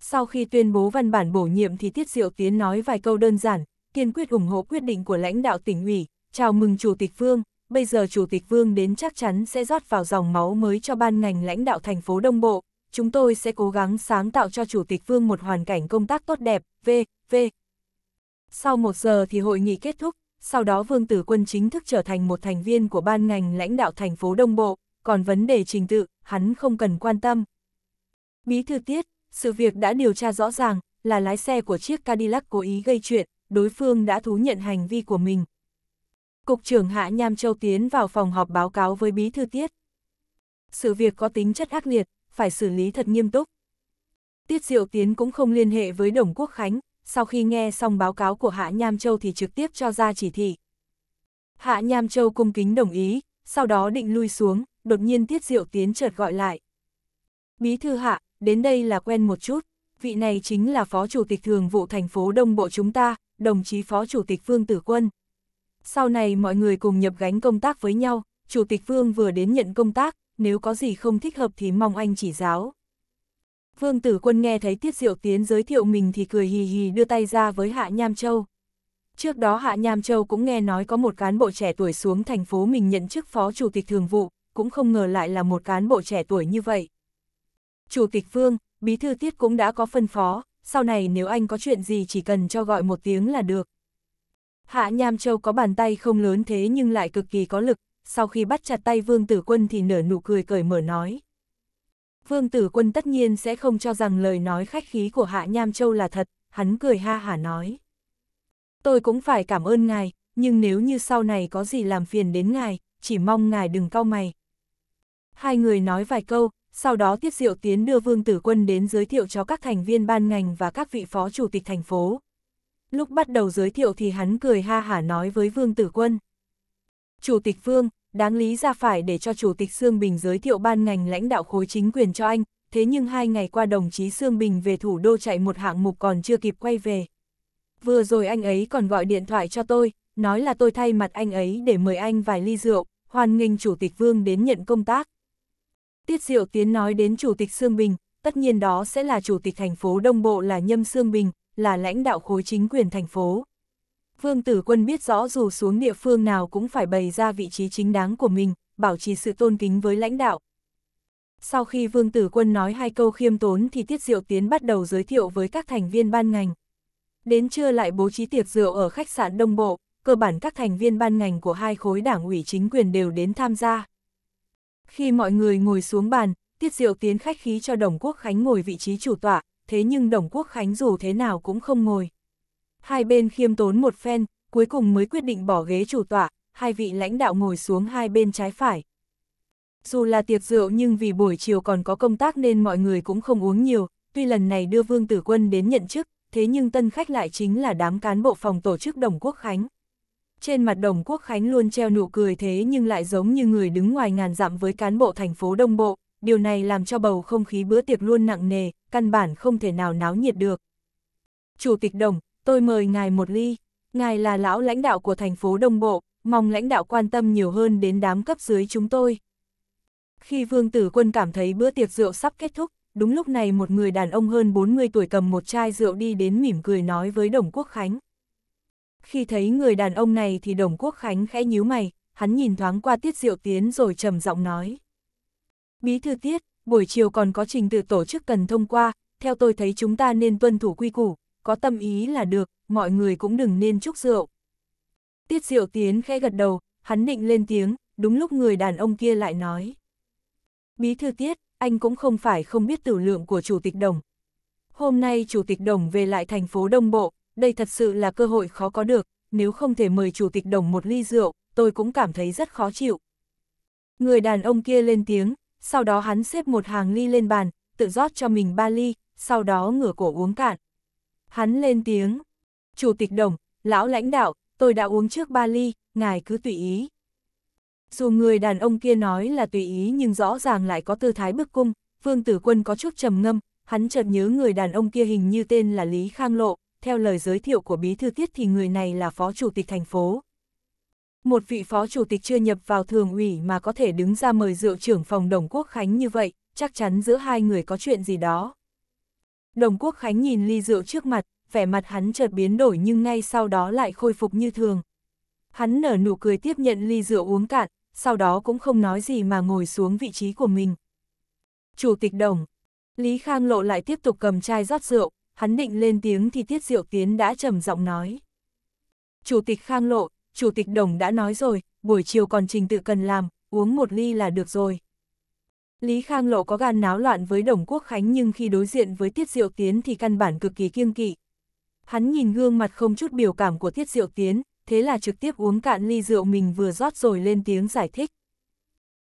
Sau khi tuyên bố văn bản bổ nhiệm thì Tiết Diệu Tiến nói vài câu đơn giản, kiên quyết ủng hộ quyết định của lãnh đạo tỉnh ủy, chào mừng Chủ tịch Vương, bây giờ Chủ tịch Vương đến chắc chắn sẽ rót vào dòng máu mới cho ban ngành lãnh đạo thành phố Đông Bộ. Chúng tôi sẽ cố gắng sáng tạo cho Chủ tịch Vương một hoàn cảnh công tác tốt đẹp, v, v. Sau một giờ thì hội nghị kết thúc, sau đó Vương Tử Quân chính thức trở thành một thành viên của ban ngành lãnh đạo thành phố Đông Bộ, còn vấn đề trình tự, hắn không cần quan tâm. Bí thư tiết, sự việc đã điều tra rõ ràng, là lái xe của chiếc Cadillac cố ý gây chuyện, đối phương đã thú nhận hành vi của mình, Cục trưởng Hạ Nham Châu tiến vào phòng họp báo cáo với bí thư tiết. Sự việc có tính chất ác liệt, phải xử lý thật nghiêm túc. Tiết Diệu Tiến cũng không liên hệ với Đồng Quốc Khánh, sau khi nghe xong báo cáo của Hạ Nham Châu thì trực tiếp cho ra chỉ thị. Hạ Nham Châu cung kính đồng ý, sau đó định lui xuống, đột nhiên Tiết Diệu Tiến chợt gọi lại. Bí thư Hạ, đến đây là quen một chút, vị này chính là Phó Chủ tịch Thường vụ thành phố Đông Bộ chúng ta, đồng chí Phó Chủ tịch Vương Tử Quân. Sau này mọi người cùng nhập gánh công tác với nhau, Chủ tịch Vương vừa đến nhận công tác, nếu có gì không thích hợp thì mong anh chỉ giáo. Vương Tử Quân nghe thấy Tiết Diệu Tiến giới thiệu mình thì cười hì hì đưa tay ra với Hạ Nham Châu. Trước đó Hạ Nham Châu cũng nghe nói có một cán bộ trẻ tuổi xuống thành phố mình nhận chức phó chủ tịch thường vụ, cũng không ngờ lại là một cán bộ trẻ tuổi như vậy. Chủ tịch Vương, Bí Thư Tiết cũng đã có phân phó, sau này nếu anh có chuyện gì chỉ cần cho gọi một tiếng là được. Hạ Nham Châu có bàn tay không lớn thế nhưng lại cực kỳ có lực, sau khi bắt chặt tay Vương Tử Quân thì nở nụ cười cởi mở nói. Vương Tử Quân tất nhiên sẽ không cho rằng lời nói khách khí của Hạ Nham Châu là thật, hắn cười ha hả nói. Tôi cũng phải cảm ơn ngài, nhưng nếu như sau này có gì làm phiền đến ngài, chỉ mong ngài đừng cau mày. Hai người nói vài câu, sau đó Tiết Diệu Tiến đưa Vương Tử Quân đến giới thiệu cho các thành viên ban ngành và các vị phó chủ tịch thành phố. Lúc bắt đầu giới thiệu thì hắn cười ha hả nói với Vương Tử Quân. Chủ tịch Vương, đáng lý ra phải để cho Chủ tịch Sương Bình giới thiệu ban ngành lãnh đạo khối chính quyền cho anh, thế nhưng hai ngày qua đồng chí Sương Bình về thủ đô chạy một hạng mục còn chưa kịp quay về. Vừa rồi anh ấy còn gọi điện thoại cho tôi, nói là tôi thay mặt anh ấy để mời anh vài ly rượu, hoan nghênh Chủ tịch Vương đến nhận công tác. Tiết Diệu Tiến nói đến Chủ tịch Sương Bình, tất nhiên đó sẽ là Chủ tịch thành phố Đông Bộ là Nhâm Sương Bình, là lãnh đạo khối chính quyền thành phố. Vương Tử Quân biết rõ dù xuống địa phương nào cũng phải bày ra vị trí chính đáng của mình, bảo trì sự tôn kính với lãnh đạo. Sau khi Vương Tử Quân nói hai câu khiêm tốn thì Tiết Diệu Tiến bắt đầu giới thiệu với các thành viên ban ngành. Đến trưa lại bố trí tiệc rượu ở khách sạn Đông Bộ, cơ bản các thành viên ban ngành của hai khối đảng ủy chính quyền đều đến tham gia. Khi mọi người ngồi xuống bàn, Tiết Diệu Tiến khách khí cho Đồng Quốc Khánh ngồi vị trí chủ tọa, thế nhưng Đồng Quốc Khánh dù thế nào cũng không ngồi. Hai bên khiêm tốn một phen, cuối cùng mới quyết định bỏ ghế chủ tọa, hai vị lãnh đạo ngồi xuống hai bên trái phải. Dù là tiệc rượu nhưng vì buổi chiều còn có công tác nên mọi người cũng không uống nhiều, tuy lần này đưa Vương Tử Quân đến nhận chức, thế nhưng tân khách lại chính là đám cán bộ phòng tổ chức Đồng Quốc Khánh. Trên mặt Đồng Quốc Khánh luôn treo nụ cười thế nhưng lại giống như người đứng ngoài ngàn dặm với cán bộ thành phố Đông Bộ, điều này làm cho bầu không khí bữa tiệc luôn nặng nề, căn bản không thể nào náo nhiệt được. Chủ tịch Đồng, tôi mời ngài một ly. Ngài là lão lãnh đạo của thành phố Đông Bộ, mong lãnh đạo quan tâm nhiều hơn đến đám cấp dưới chúng tôi. Khi Vương Tử Quân cảm thấy bữa tiệc rượu sắp kết thúc, đúng lúc này một người đàn ông hơn 40 tuổi cầm một chai rượu đi đến mỉm cười nói với Đồng Quốc Khánh. Khi thấy người đàn ông này thì Đồng Quốc Khánh khẽ nhíu mày, hắn nhìn thoáng qua Tiết rượu Tiến rồi trầm giọng nói. Bí thư tiết, buổi chiều còn có trình tự tổ chức cần thông qua, theo tôi thấy chúng ta nên tuân thủ quy củ, có tâm ý là được, mọi người cũng đừng nên chúc rượu. Tiết diệu tiến khẽ gật đầu, hắn định lên tiếng, đúng lúc người đàn ông kia lại nói. Bí thư tiết, anh cũng không phải không biết tử lượng của Chủ tịch Đồng. Hôm nay Chủ tịch Đồng về lại thành phố Đông Bộ, đây thật sự là cơ hội khó có được, nếu không thể mời Chủ tịch Đồng một ly rượu, tôi cũng cảm thấy rất khó chịu. Người đàn ông kia lên tiếng, sau đó hắn xếp một hàng ly lên bàn, tự rót cho mình ba ly, sau đó ngửa cổ uống cạn. Hắn lên tiếng, Chủ tịch Đồng, lão lãnh đạo, tôi đã uống trước ba ly, ngài cứ tùy ý. Dù người đàn ông kia nói là tùy ý nhưng rõ ràng lại có tư thái bức cung, Vương Tử Quân có chút trầm ngâm, hắn chợt nhớ người đàn ông kia hình như tên là Lý Khang Lộ, theo lời giới thiệu của bí thư tiết thì người này là phó chủ tịch thành phố, một vị phó chủ tịch chưa nhập vào thường ủy mà có thể đứng ra mời rượu trưởng phòng Đồng Quốc Khánh như vậy, chắc chắn giữa hai người có chuyện gì đó. Đồng Quốc Khánh nhìn ly rượu trước mặt, vẻ mặt hắn chợt biến đổi nhưng ngay sau đó lại khôi phục như thường. Hắn nở nụ cười tiếp nhận ly rượu uống cạn, sau đó cũng không nói gì mà ngồi xuống vị trí của mình. Chủ tịch Đồng, Lý Khang Lộ lại tiếp tục cầm chai rót rượu, hắn định lên tiếng thì Tiết Diệu Tiến đã trầm giọng nói. Chủ tịch Khang Lộ, Chủ tịch Đồng đã nói rồi, buổi chiều còn trình tự cần làm, uống một ly là được rồi. Lý Khang Lộ có gan náo loạn với Đồng Quốc Khánh nhưng khi đối diện với Tiết Diệu Tiến thì căn bản cực kỳ kiêng kỵ. Hắn nhìn gương mặt không chút biểu cảm của Tiết Diệu Tiến, thế là trực tiếp uống cạn ly rượu mình vừa rót rồi lên tiếng giải thích.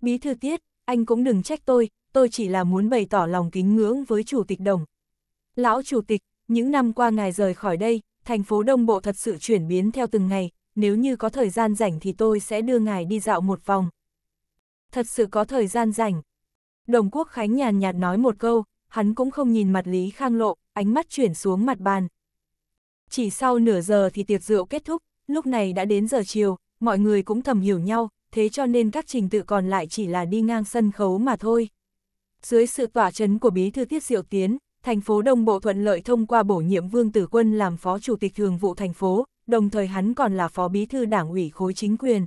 Bí thư Tiết, anh cũng đừng trách tôi, tôi chỉ là muốn bày tỏ lòng kính ngưỡng với Chủ tịch Đồng. Lão Chủ tịch, những năm qua ngài rời khỏi đây, thành phố Đông Bộ thật sự chuyển biến theo từng ngày, nếu như có thời gian rảnh thì tôi sẽ đưa ngài đi dạo một vòng. Thật sự có thời gian rảnh. Đồng Quốc Khánh nhàn nhạt nói một câu, hắn cũng không nhìn mặt Lý Khang Lộ, ánh mắt chuyển xuống mặt bàn. Chỉ sau nửa giờ thì tiệc rượu kết thúc, lúc này đã đến giờ chiều, mọi người cũng thầm hiểu nhau, thế cho nên các trình tự còn lại chỉ là đi ngang sân khấu mà thôi. Dưới sự tỏa chấn của bí thư Tiết Diệu Tiến, thành phố Đông Bộ thuận lợi thông qua bổ nhiệm Vương Tử Quân làm phó chủ tịch thường vụ thành phố, đồng thời hắn còn là phó bí thư đảng ủy khối chính quyền.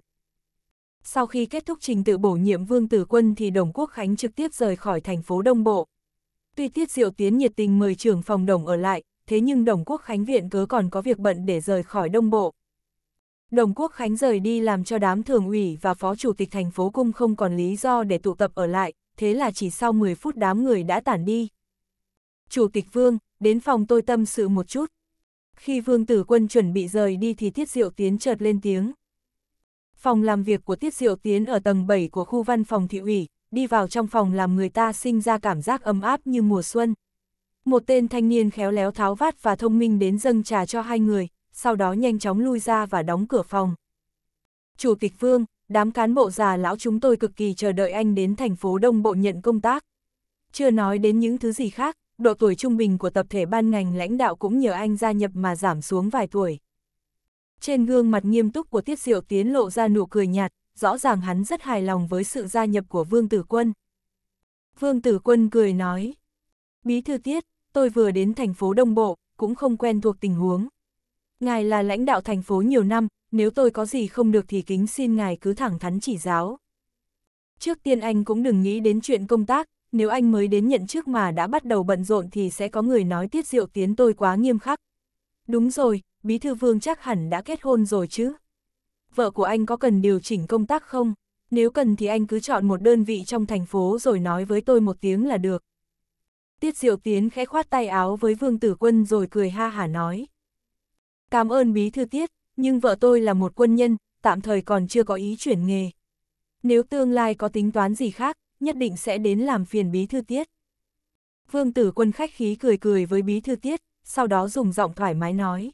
Sau khi kết thúc trình tự bổ nhiệm Vương Tử Quân thì Đồng Quốc Khánh trực tiếp rời khỏi thành phố Đông Bộ. Tuy Tiết Diệu Tiến nhiệt tình mời trưởng phòng đồng ở lại, thế nhưng Đồng Quốc Khánh viện cớ còn có việc bận để rời khỏi Đông Bộ. Đồng Quốc Khánh rời đi làm cho đám thường ủy và phó chủ tịch thành phố cung không còn lý do để tụ tập ở lại, thế là chỉ sau 10 phút đám người đã tản đi. Chủ tịch Vương, đến phòng tôi tâm sự một chút. Khi Vương Tử Quân chuẩn bị rời đi thì Tiết Diệu Tiến chợt lên tiếng. Phòng làm việc của Tiết Diệu Tiến ở tầng 7 của khu văn phòng thị ủy, đi vào trong phòng làm người ta sinh ra cảm giác ấm áp như mùa xuân. Một tên thanh niên khéo léo tháo vát và thông minh đến dâng trà cho hai người, sau đó nhanh chóng lui ra và đóng cửa phòng. Chủ tịch Vương, đám cán bộ già lão chúng tôi cực kỳ chờ đợi anh đến thành phố Đông Bộ nhận công tác. Chưa nói đến những thứ gì khác, độ tuổi trung bình của tập thể ban ngành lãnh đạo cũng nhờ anh gia nhập mà giảm xuống vài tuổi. Trên gương mặt nghiêm túc của Tiết Diệu Tiến lộ ra nụ cười nhạt, rõ ràng hắn rất hài lòng với sự gia nhập của Vương Tử Quân. Vương Tử Quân cười nói, Bí thư Tiết, tôi vừa đến thành phố Đông Bộ, cũng không quen thuộc tình huống. Ngài là lãnh đạo thành phố nhiều năm, nếu tôi có gì không được thì kính xin ngài cứ thẳng thắn chỉ giáo. Trước tiên anh cũng đừng nghĩ đến chuyện công tác, nếu anh mới đến nhận trước mà đã bắt đầu bận rộn thì sẽ có người nói tiết diệu tiến tôi quá nghiêm khắc. Đúng rồi, Bí Thư Vương chắc hẳn đã kết hôn rồi chứ. Vợ của anh có cần điều chỉnh công tác không? Nếu cần thì anh cứ chọn một đơn vị trong thành phố rồi nói với tôi một tiếng là được. Tiết Diệu Tiến khẽ khoát tay áo với Vương Tử Quân rồi cười ha hả nói. Cảm ơn Bí Thư Tiết, nhưng vợ tôi là một quân nhân, tạm thời còn chưa có ý chuyển nghề. Nếu tương lai có tính toán gì khác, nhất định sẽ đến làm phiền bí thư tiết. Vương tử quân khách khí cười cười với bí thư tiết, sau đó dùng giọng thoải mái nói.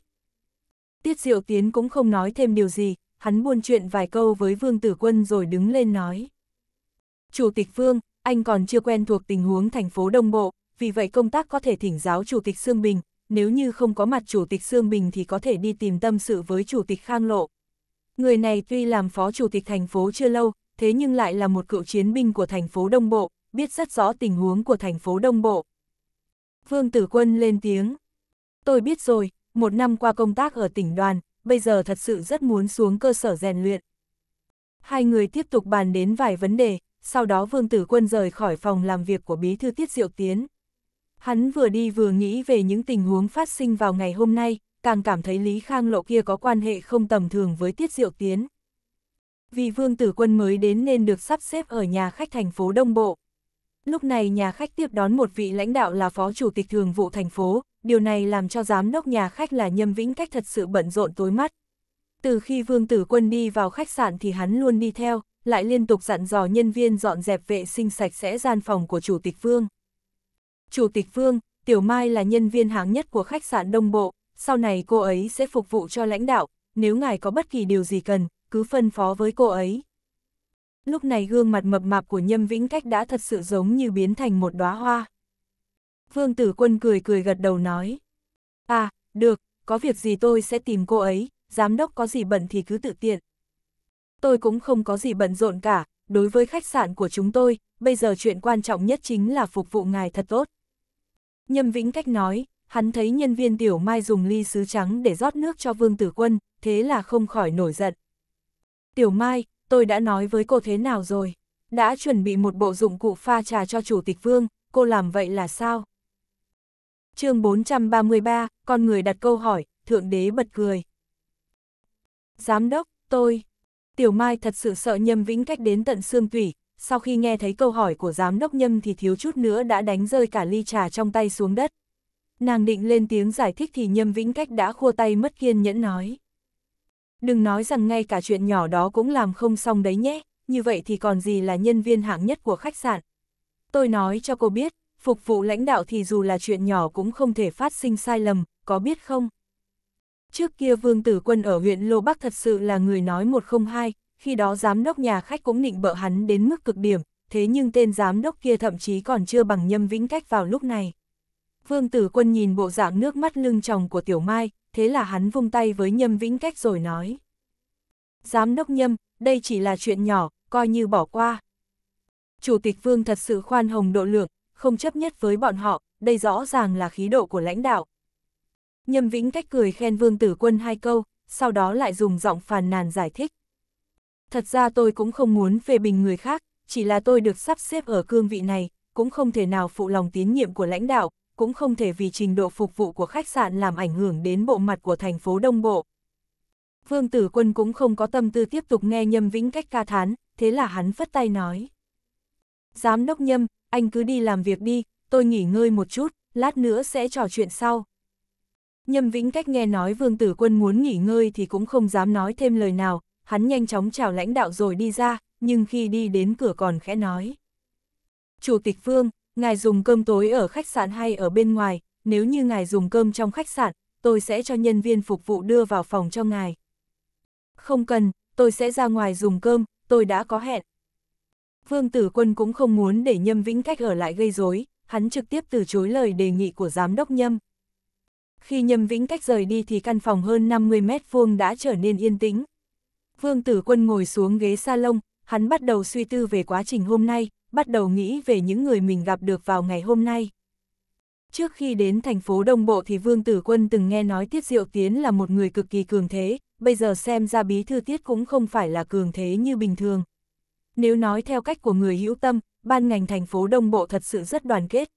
Tiết diệu tiến cũng không nói thêm điều gì, hắn buôn chuyện vài câu với vương tử quân rồi đứng lên nói. Chủ tịch vương, anh còn chưa quen thuộc tình huống thành phố Đông Bộ, vì vậy công tác có thể thỉnh giáo chủ tịch Sương Bình, nếu như không có mặt chủ tịch Sương Bình thì có thể đi tìm tâm sự với chủ tịch Khang Lộ. Người này tuy làm phó chủ tịch thành phố chưa lâu, thế nhưng lại là một cựu chiến binh của thành phố Đông Bộ, biết rất rõ tình huống của thành phố Đông Bộ. Vương Tử Quân lên tiếng. Tôi biết rồi, một năm qua công tác ở tỉnh đoàn, bây giờ thật sự rất muốn xuống cơ sở rèn luyện. Hai người tiếp tục bàn đến vài vấn đề, sau đó Vương Tử Quân rời khỏi phòng làm việc của Bí Thư Tiết Diệu Tiến. Hắn vừa đi vừa nghĩ về những tình huống phát sinh vào ngày hôm nay, càng cảm thấy Lý Khang Lộ kia có quan hệ không tầm thường với Tiết Diệu Tiến vì Vương Tử Quân mới đến nên được sắp xếp ở nhà khách thành phố Đông Bộ. Lúc này nhà khách tiếp đón một vị lãnh đạo là Phó Chủ tịch Thường vụ thành phố, điều này làm cho giám đốc nhà khách là Nhâm Vĩnh Cách thật sự bận rộn tối mắt. Từ khi Vương Tử Quân đi vào khách sạn thì hắn luôn đi theo, lại liên tục dặn dò nhân viên dọn dẹp vệ sinh sạch sẽ gian phòng của Chủ tịch Vương. Chủ tịch Vương, Tiểu Mai là nhân viên hàng nhất của khách sạn Đông Bộ, sau này cô ấy sẽ phục vụ cho lãnh đạo, nếu ngài có bất kỳ điều gì cần, cứ phân phó với cô ấy. Lúc này gương mặt mập mạp của Nhâm Vĩnh Cách đã thật sự giống như biến thành một đóa hoa. Vương Tử Quân cười cười gật đầu nói. À, được, có việc gì tôi sẽ tìm cô ấy, giám đốc có gì bận thì cứ tự tiện. Tôi cũng không có gì bận rộn cả, đối với khách sạn của chúng tôi, bây giờ chuyện quan trọng nhất chính là phục vụ ngài thật tốt. Nhâm Vĩnh Cách nói, hắn thấy nhân viên Tiểu Mai dùng ly sứ trắng để rót nước cho Vương Tử Quân, thế là không khỏi nổi giận. Tiểu Mai, tôi đã nói với cô thế nào rồi? Đã chuẩn bị một bộ dụng cụ pha trà cho Chủ tịch Vương, cô làm vậy là sao? chương 433, con người đặt câu hỏi, Thượng Đế bật cười. Giám đốc, tôi... Tiểu Mai thật sự sợ Nhâm Vĩnh cách đến tận xương tủy, sau khi nghe thấy câu hỏi của giám đốc Nhâm thì thiếu chút nữa đã đánh rơi cả ly trà trong tay xuống đất. Nàng định lên tiếng giải thích thì Nhâm Vĩnh Cách đã khua tay mất kiên nhẫn nói đừng nói rằng ngay cả chuyện nhỏ đó cũng làm không xong đấy nhé, như vậy thì còn gì là nhân viên hạng nhất của khách sạn. Tôi nói cho cô biết, phục vụ lãnh đạo thì dù là chuyện nhỏ cũng không thể phát sinh sai lầm, có biết không? Trước kia Vương Tử Quân ở huyện Lô Bắc thật sự là người nói một không hai, khi đó giám đốc nhà khách cũng nịnh bợ hắn đến mức cực điểm, thế nhưng tên giám đốc kia thậm chí còn chưa bằng nhâm vĩnh cách vào lúc này. Vương Tử Quân nhìn bộ dạng nước mắt lưng tròng của Tiểu Mai, thế là hắn vung tay với Nhâm Vĩnh Cách rồi nói. Giám đốc Nhâm, đây chỉ là chuyện nhỏ, coi như bỏ qua. Chủ tịch Vương thật sự khoan hồng độ lượng, không chấp nhất với bọn họ, đây rõ ràng là khí độ của lãnh đạo. Nhâm Vĩnh Cách cười khen Vương Tử Quân hai câu, sau đó lại dùng giọng phàn nàn giải thích. Thật ra tôi cũng không muốn phê bình người khác, chỉ là tôi được sắp xếp ở cương vị này, cũng không thể nào phụ lòng tín nhiệm của lãnh đạo, cũng không thể vì trình độ phục vụ của khách sạn làm ảnh hưởng đến bộ mặt của thành phố Đông Bộ. Vương Tử Quân cũng không có tâm tư tiếp tục nghe Nhâm Vĩnh cách ca thán, thế là hắn phất tay nói. Giám đốc Nhâm, anh cứ đi làm việc đi, tôi nghỉ ngơi một chút, lát nữa sẽ trò chuyện sau. Nhâm Vĩnh cách nghe nói Vương Tử Quân muốn nghỉ ngơi thì cũng không dám nói thêm lời nào, hắn nhanh chóng chào lãnh đạo rồi đi ra, nhưng khi đi đến cửa còn khẽ nói. Chủ tịch Vương, ngài dùng cơm tối ở khách sạn hay ở bên ngoài, nếu như ngài dùng cơm trong khách sạn, tôi sẽ cho nhân viên phục vụ đưa vào phòng cho ngài. Không cần, tôi sẽ ra ngoài dùng cơm, tôi đã có hẹn. Vương Tử Quân cũng không muốn để Nhâm Vĩnh Cách ở lại gây rối, hắn trực tiếp từ chối lời đề nghị của giám đốc Nhâm. Khi Nhâm Vĩnh Cách rời đi thì căn phòng hơn 50 mét vuông đã trở nên yên tĩnh. Vương Tử Quân ngồi xuống ghế salon, hắn bắt đầu suy tư về quá trình hôm nay, bắt đầu nghĩ về những người mình gặp được vào ngày hôm nay. Trước khi đến thành phố Đông Bộ thì Vương Tử Quân từng nghe nói Tiết Diệu Tiến là một người cực kỳ cường thế, bây giờ xem ra bí thư Tiết cũng không phải là cường thế như bình thường. Nếu nói theo cách của người hữu tâm, ban ngành thành phố Đông Bộ thật sự rất đoàn kết.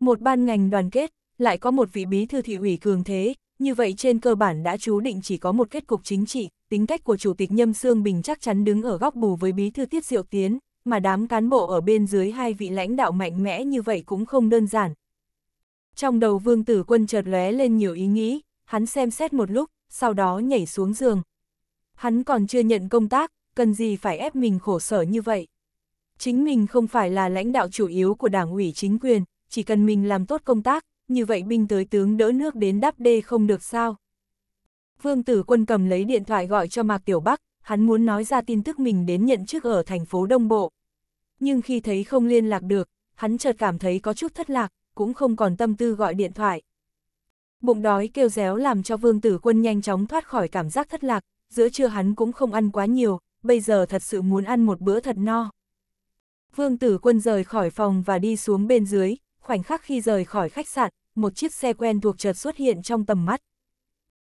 Một ban ngành đoàn kết, lại có một vị bí thư thị ủy cường thế, như vậy trên cơ bản đã chú định chỉ có một kết cục chính trị, tính cách của Chủ tịch Nhâm Sương Bình chắc chắn đứng ở góc bù với bí thư Tiết Diệu Tiến, mà đám cán bộ ở bên dưới hai vị lãnh đạo mạnh mẽ như vậy cũng không đơn giản. Trong đầu vương tử quân chợt lóe lên nhiều ý nghĩ, hắn xem xét một lúc, sau đó nhảy xuống giường. Hắn còn chưa nhận công tác, cần gì phải ép mình khổ sở như vậy. Chính mình không phải là lãnh đạo chủ yếu của đảng ủy chính quyền, chỉ cần mình làm tốt công tác, như vậy binh tới tướng đỡ nước đến đắp đê không được sao. Vương tử quân cầm lấy điện thoại gọi cho Mạc Tiểu Bắc, hắn muốn nói ra tin tức mình đến nhận chức ở thành phố Đông Bộ. Nhưng khi thấy không liên lạc được, hắn chợt cảm thấy có chút thất lạc, cũng không còn tâm tư gọi điện thoại. Bụng đói kêu réo làm cho vương tử quân nhanh chóng thoát khỏi cảm giác thất lạc, giữa trưa hắn cũng không ăn quá nhiều, bây giờ thật sự muốn ăn một bữa thật no. Vương tử quân rời khỏi phòng và đi xuống bên dưới, khoảnh khắc khi rời khỏi khách sạn, một chiếc xe quen thuộc chợt xuất hiện trong tầm mắt.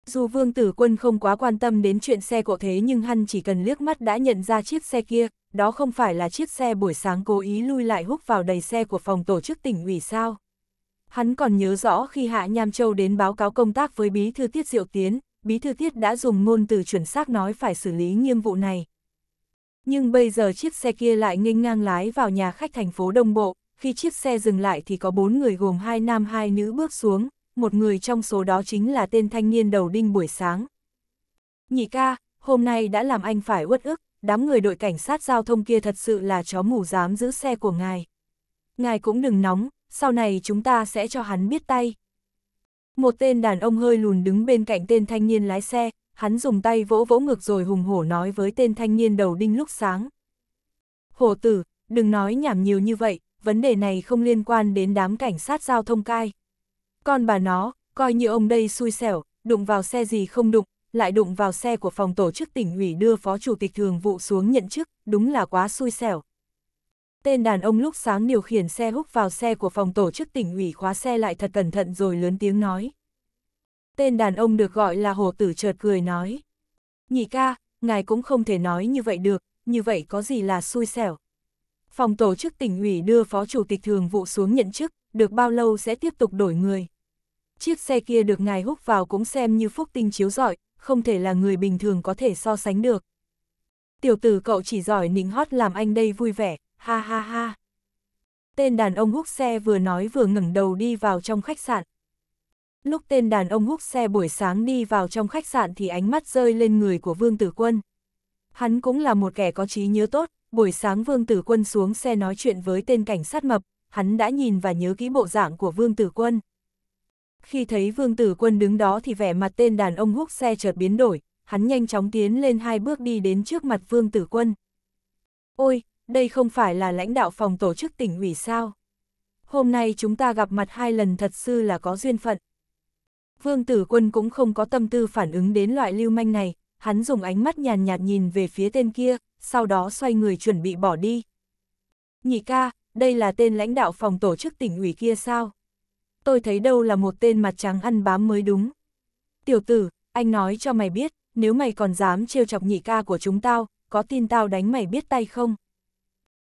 Dù Vương Tử Quân không quá quan tâm đến chuyện xe cộ thế nhưng hắn chỉ cần liếc mắt đã nhận ra chiếc xe kia, đó không phải là chiếc xe buổi sáng cố ý lui lại húc vào đầy xe của phòng tổ chức tỉnh ủy sao. Hắn còn nhớ rõ khi Hạ Nham Châu đến báo cáo công tác với Bí Thư Tiết Diệu Tiến, Bí Thư Tiết đã dùng ngôn từ chuẩn xác nói phải xử lý nghiêm vụ này. Nhưng bây giờ chiếc xe kia lại nghênh ngang lái vào nhà khách thành phố Đông Bộ, khi chiếc xe dừng lại thì có bốn người gồm hai nam hai nữ bước xuống, một người trong số đó chính là tên thanh niên đầu đinh buổi sáng. Nhị ca, hôm nay đã làm anh phải uất ức, đám người đội cảnh sát giao thông kia thật sự là chó mù dám giữ xe của ngài. Ngài cũng đừng nóng, sau này chúng ta sẽ cho hắn biết tay. Một tên đàn ông hơi lùn đứng bên cạnh tên thanh niên lái xe, hắn dùng tay vỗ vỗ ngực rồi hùng hổ nói với tên thanh niên đầu đinh lúc sáng. Hồ tử, đừng nói nhảm nhiều như vậy, vấn đề này không liên quan đến đám cảnh sát giao thông cai. Con bà nó, coi như ông đây xui xẻo, đụng vào xe gì không đụng, lại đụng vào xe của phòng tổ chức tỉnh ủy đưa phó chủ tịch thường vụ xuống nhận chức, đúng là quá xui xẻo. Tên đàn ông lúc sáng điều khiển xe húc vào xe của phòng tổ chức tỉnh ủy khóa xe lại thật cẩn thận rồi lớn tiếng nói. Tên đàn ông được gọi là hồ tử chợt cười nói. Nhị ca, ngài cũng không thể nói như vậy được, như vậy có gì là xui xẻo. Phòng tổ chức tỉnh ủy đưa phó chủ tịch thường vụ xuống nhận chức, được bao lâu sẽ tiếp tục đổi người chiếc xe kia được ngài húc vào cũng xem như phúc tinh chiếu giỏi, không thể là người bình thường có thể so sánh được. Tiểu tử cậu chỉ giỏi nịnh hót làm anh đây vui vẻ, ha ha ha. Tên đàn ông húc xe vừa nói vừa ngẩng đầu đi vào trong khách sạn. Lúc tên đàn ông húc xe buổi sáng đi vào trong khách sạn thì ánh mắt rơi lên người của Vương Tử Quân. Hắn cũng là một kẻ có trí nhớ tốt, buổi sáng Vương Tử Quân xuống xe nói chuyện với tên cảnh sát mập, hắn đã nhìn và nhớ kỹ bộ dạng của Vương Tử Quân. Khi thấy vương tử quân đứng đó thì vẻ mặt tên đàn ông hút xe chợt biến đổi, hắn nhanh chóng tiến lên hai bước đi đến trước mặt vương tử quân. Ôi, đây không phải là lãnh đạo phòng tổ chức tỉnh ủy sao? Hôm nay chúng ta gặp mặt hai lần thật sự là có duyên phận. Vương tử quân cũng không có tâm tư phản ứng đến loại lưu manh này, hắn dùng ánh mắt nhàn nhạt nhìn về phía tên kia, sau đó xoay người chuẩn bị bỏ đi. Nhị ca, đây là tên lãnh đạo phòng tổ chức tỉnh ủy kia sao? tôi thấy đâu là một tên mặt trắng ăn bám mới đúng. Tiểu tử, anh nói cho mày biết, nếu mày còn dám trêu chọc nhị ca của chúng tao, có tin tao đánh mày biết tay không?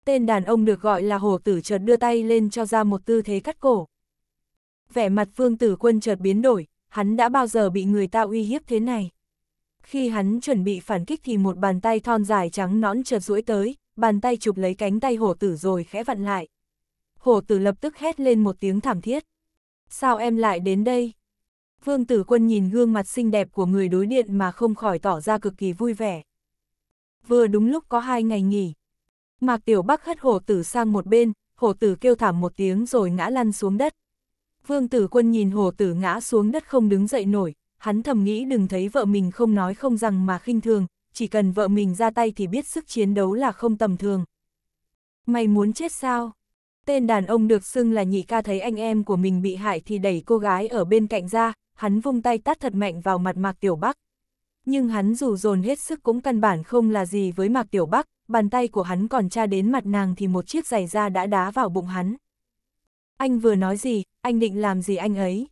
Tên đàn ông được gọi là hồ tử chợt đưa tay lên cho ra một tư thế cắt cổ. Vẻ mặt phương tử quân chợt biến đổi, hắn đã bao giờ bị người ta uy hiếp thế này. Khi hắn chuẩn bị phản kích thì một bàn tay thon dài trắng nõn chợt duỗi tới, bàn tay chụp lấy cánh tay hổ tử rồi khẽ vặn lại. Hổ tử lập tức hét lên một tiếng thảm thiết sao em lại đến đây? Vương tử quân nhìn gương mặt xinh đẹp của người đối điện mà không khỏi tỏ ra cực kỳ vui vẻ. Vừa đúng lúc có hai ngày nghỉ. Mạc Tiểu Bắc hất hổ tử sang một bên, hổ tử kêu thảm một tiếng rồi ngã lăn xuống đất. Vương tử quân nhìn hổ tử ngã xuống đất không đứng dậy nổi, hắn thầm nghĩ đừng thấy vợ mình không nói không rằng mà khinh thường, chỉ cần vợ mình ra tay thì biết sức chiến đấu là không tầm thường. Mày muốn chết sao? Tên đàn ông được xưng là nhị ca thấy anh em của mình bị hại thì đẩy cô gái ở bên cạnh ra, hắn vung tay tát thật mạnh vào mặt Mạc Tiểu Bắc. Nhưng hắn dù dồn hết sức cũng căn bản không là gì với Mạc Tiểu Bắc, bàn tay của hắn còn tra đến mặt nàng thì một chiếc giày da đã đá vào bụng hắn. Anh vừa nói gì, anh định làm gì anh ấy?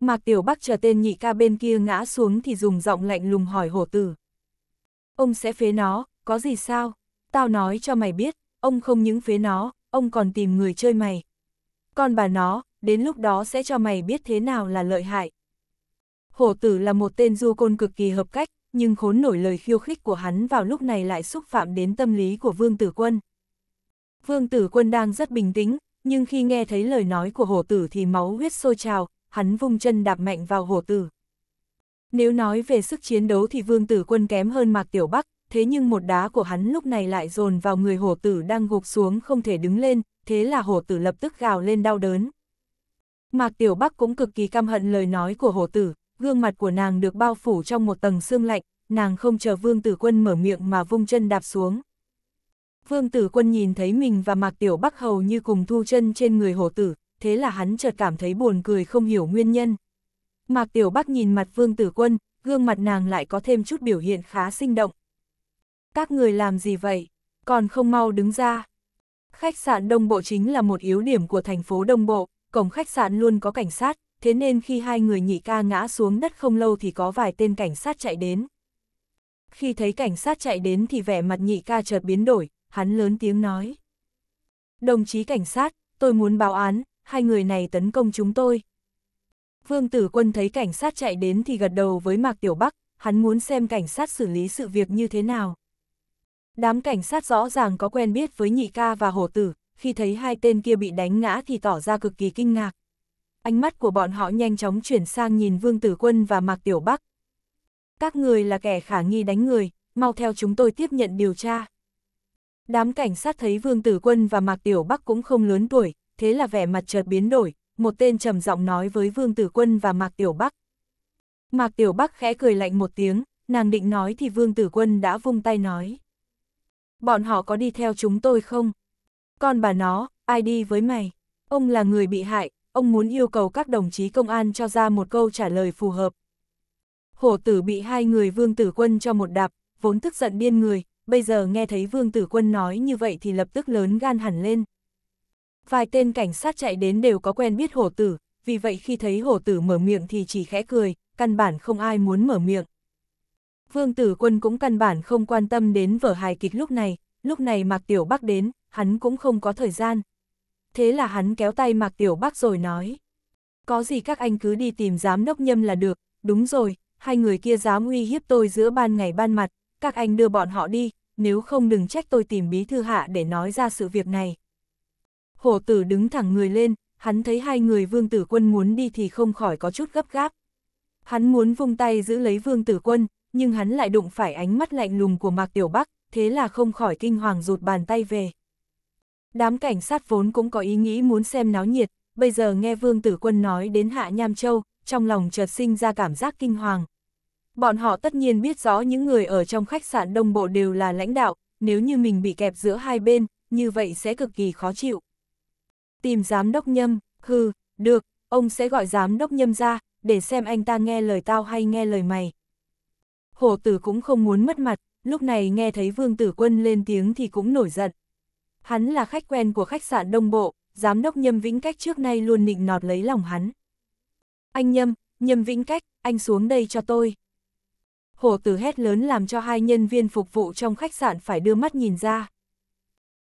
Mạc Tiểu Bắc chờ tên nhị ca bên kia ngã xuống thì dùng giọng lạnh lùng hỏi hổ tử. Ông sẽ phế nó, có gì sao? Tao nói cho mày biết, ông không những phế nó, ông còn tìm người chơi mày. Con bà nó, đến lúc đó sẽ cho mày biết thế nào là lợi hại. Hổ tử là một tên du côn cực kỳ hợp cách, nhưng khốn nổi lời khiêu khích của hắn vào lúc này lại xúc phạm đến tâm lý của Vương Tử Quân. Vương Tử Quân đang rất bình tĩnh, nhưng khi nghe thấy lời nói của hổ tử thì máu huyết sôi trào, hắn vung chân đạp mạnh vào hổ tử. Nếu nói về sức chiến đấu thì Vương Tử Quân kém hơn Mạc Tiểu Bắc, thế nhưng một đá của hắn lúc này lại dồn vào người hổ tử đang gục xuống không thể đứng lên, thế là hổ tử lập tức gào lên đau đớn. Mạc Tiểu Bắc cũng cực kỳ căm hận lời nói của hổ tử, gương mặt của nàng được bao phủ trong một tầng xương lạnh, nàng không chờ vương tử quân mở miệng mà vung chân đạp xuống. Vương tử quân nhìn thấy mình và Mạc Tiểu Bắc hầu như cùng thu chân trên người hổ tử, thế là hắn chợt cảm thấy buồn cười không hiểu nguyên nhân. Mạc Tiểu Bắc nhìn mặt vương tử quân, gương mặt nàng lại có thêm chút biểu hiện khá sinh động, các người làm gì vậy, còn không mau đứng ra. Khách sạn Đông Bộ chính là một yếu điểm của thành phố Đông Bộ, cổng khách sạn luôn có cảnh sát, thế nên khi hai người nhị ca ngã xuống đất không lâu thì có vài tên cảnh sát chạy đến. Khi thấy cảnh sát chạy đến thì vẻ mặt nhị ca chợt biến đổi, hắn lớn tiếng nói. Đồng chí cảnh sát, tôi muốn báo án, hai người này tấn công chúng tôi. Vương Tử Quân thấy cảnh sát chạy đến thì gật đầu với Mạc Tiểu Bắc, hắn muốn xem cảnh sát xử lý sự việc như thế nào. Đám cảnh sát rõ ràng có quen biết với nhị ca và hổ tử, khi thấy hai tên kia bị đánh ngã thì tỏ ra cực kỳ kinh ngạc. Ánh mắt của bọn họ nhanh chóng chuyển sang nhìn Vương Tử Quân và Mạc Tiểu Bắc. Các người là kẻ khả nghi đánh người, mau theo chúng tôi tiếp nhận điều tra. Đám cảnh sát thấy Vương Tử Quân và Mạc Tiểu Bắc cũng không lớn tuổi, thế là vẻ mặt chợt biến đổi, một tên trầm giọng nói với Vương Tử Quân và Mạc Tiểu Bắc. Mạc Tiểu Bắc khẽ cười lạnh một tiếng, nàng định nói thì Vương Tử Quân đã vung tay nói bọn họ có đi theo chúng tôi không? Con bà nó, ai đi với mày? Ông là người bị hại, ông muốn yêu cầu các đồng chí công an cho ra một câu trả lời phù hợp. Hổ tử bị hai người vương tử quân cho một đạp, vốn tức giận điên người, bây giờ nghe thấy vương tử quân nói như vậy thì lập tức lớn gan hẳn lên. Vài tên cảnh sát chạy đến đều có quen biết hổ tử, vì vậy khi thấy hổ tử mở miệng thì chỉ khẽ cười, căn bản không ai muốn mở miệng. Vương Tử Quân cũng căn bản không quan tâm đến vở hài kịch lúc này, lúc này Mạc Tiểu Bắc đến, hắn cũng không có thời gian. Thế là hắn kéo tay Mạc Tiểu Bắc rồi nói. Có gì các anh cứ đi tìm giám đốc nhâm là được, đúng rồi, hai người kia dám uy hiếp tôi giữa ban ngày ban mặt, các anh đưa bọn họ đi, nếu không đừng trách tôi tìm bí thư hạ để nói ra sự việc này. Hổ tử đứng thẳng người lên, hắn thấy hai người vương tử quân muốn đi thì không khỏi có chút gấp gáp. Hắn muốn vung tay giữ lấy vương tử quân, nhưng hắn lại đụng phải ánh mắt lạnh lùng của Mạc Tiểu Bắc, thế là không khỏi kinh hoàng rụt bàn tay về. Đám cảnh sát vốn cũng có ý nghĩ muốn xem náo nhiệt, bây giờ nghe Vương Tử Quân nói đến Hạ Nham Châu, trong lòng chợt sinh ra cảm giác kinh hoàng. Bọn họ tất nhiên biết rõ những người ở trong khách sạn đông bộ đều là lãnh đạo, nếu như mình bị kẹp giữa hai bên, như vậy sẽ cực kỳ khó chịu. Tìm giám đốc nhâm, hừ, được, ông sẽ gọi giám đốc nhâm ra, để xem anh ta nghe lời tao hay nghe lời mày hổ tử cũng không muốn mất mặt, lúc này nghe thấy vương tử quân lên tiếng thì cũng nổi giận. Hắn là khách quen của khách sạn Đông Bộ, giám đốc Nhâm Vĩnh Cách trước nay luôn nịnh nọt lấy lòng hắn. Anh Nhâm, Nhâm Vĩnh Cách, anh xuống đây cho tôi. Hổ tử hét lớn làm cho hai nhân viên phục vụ trong khách sạn phải đưa mắt nhìn ra.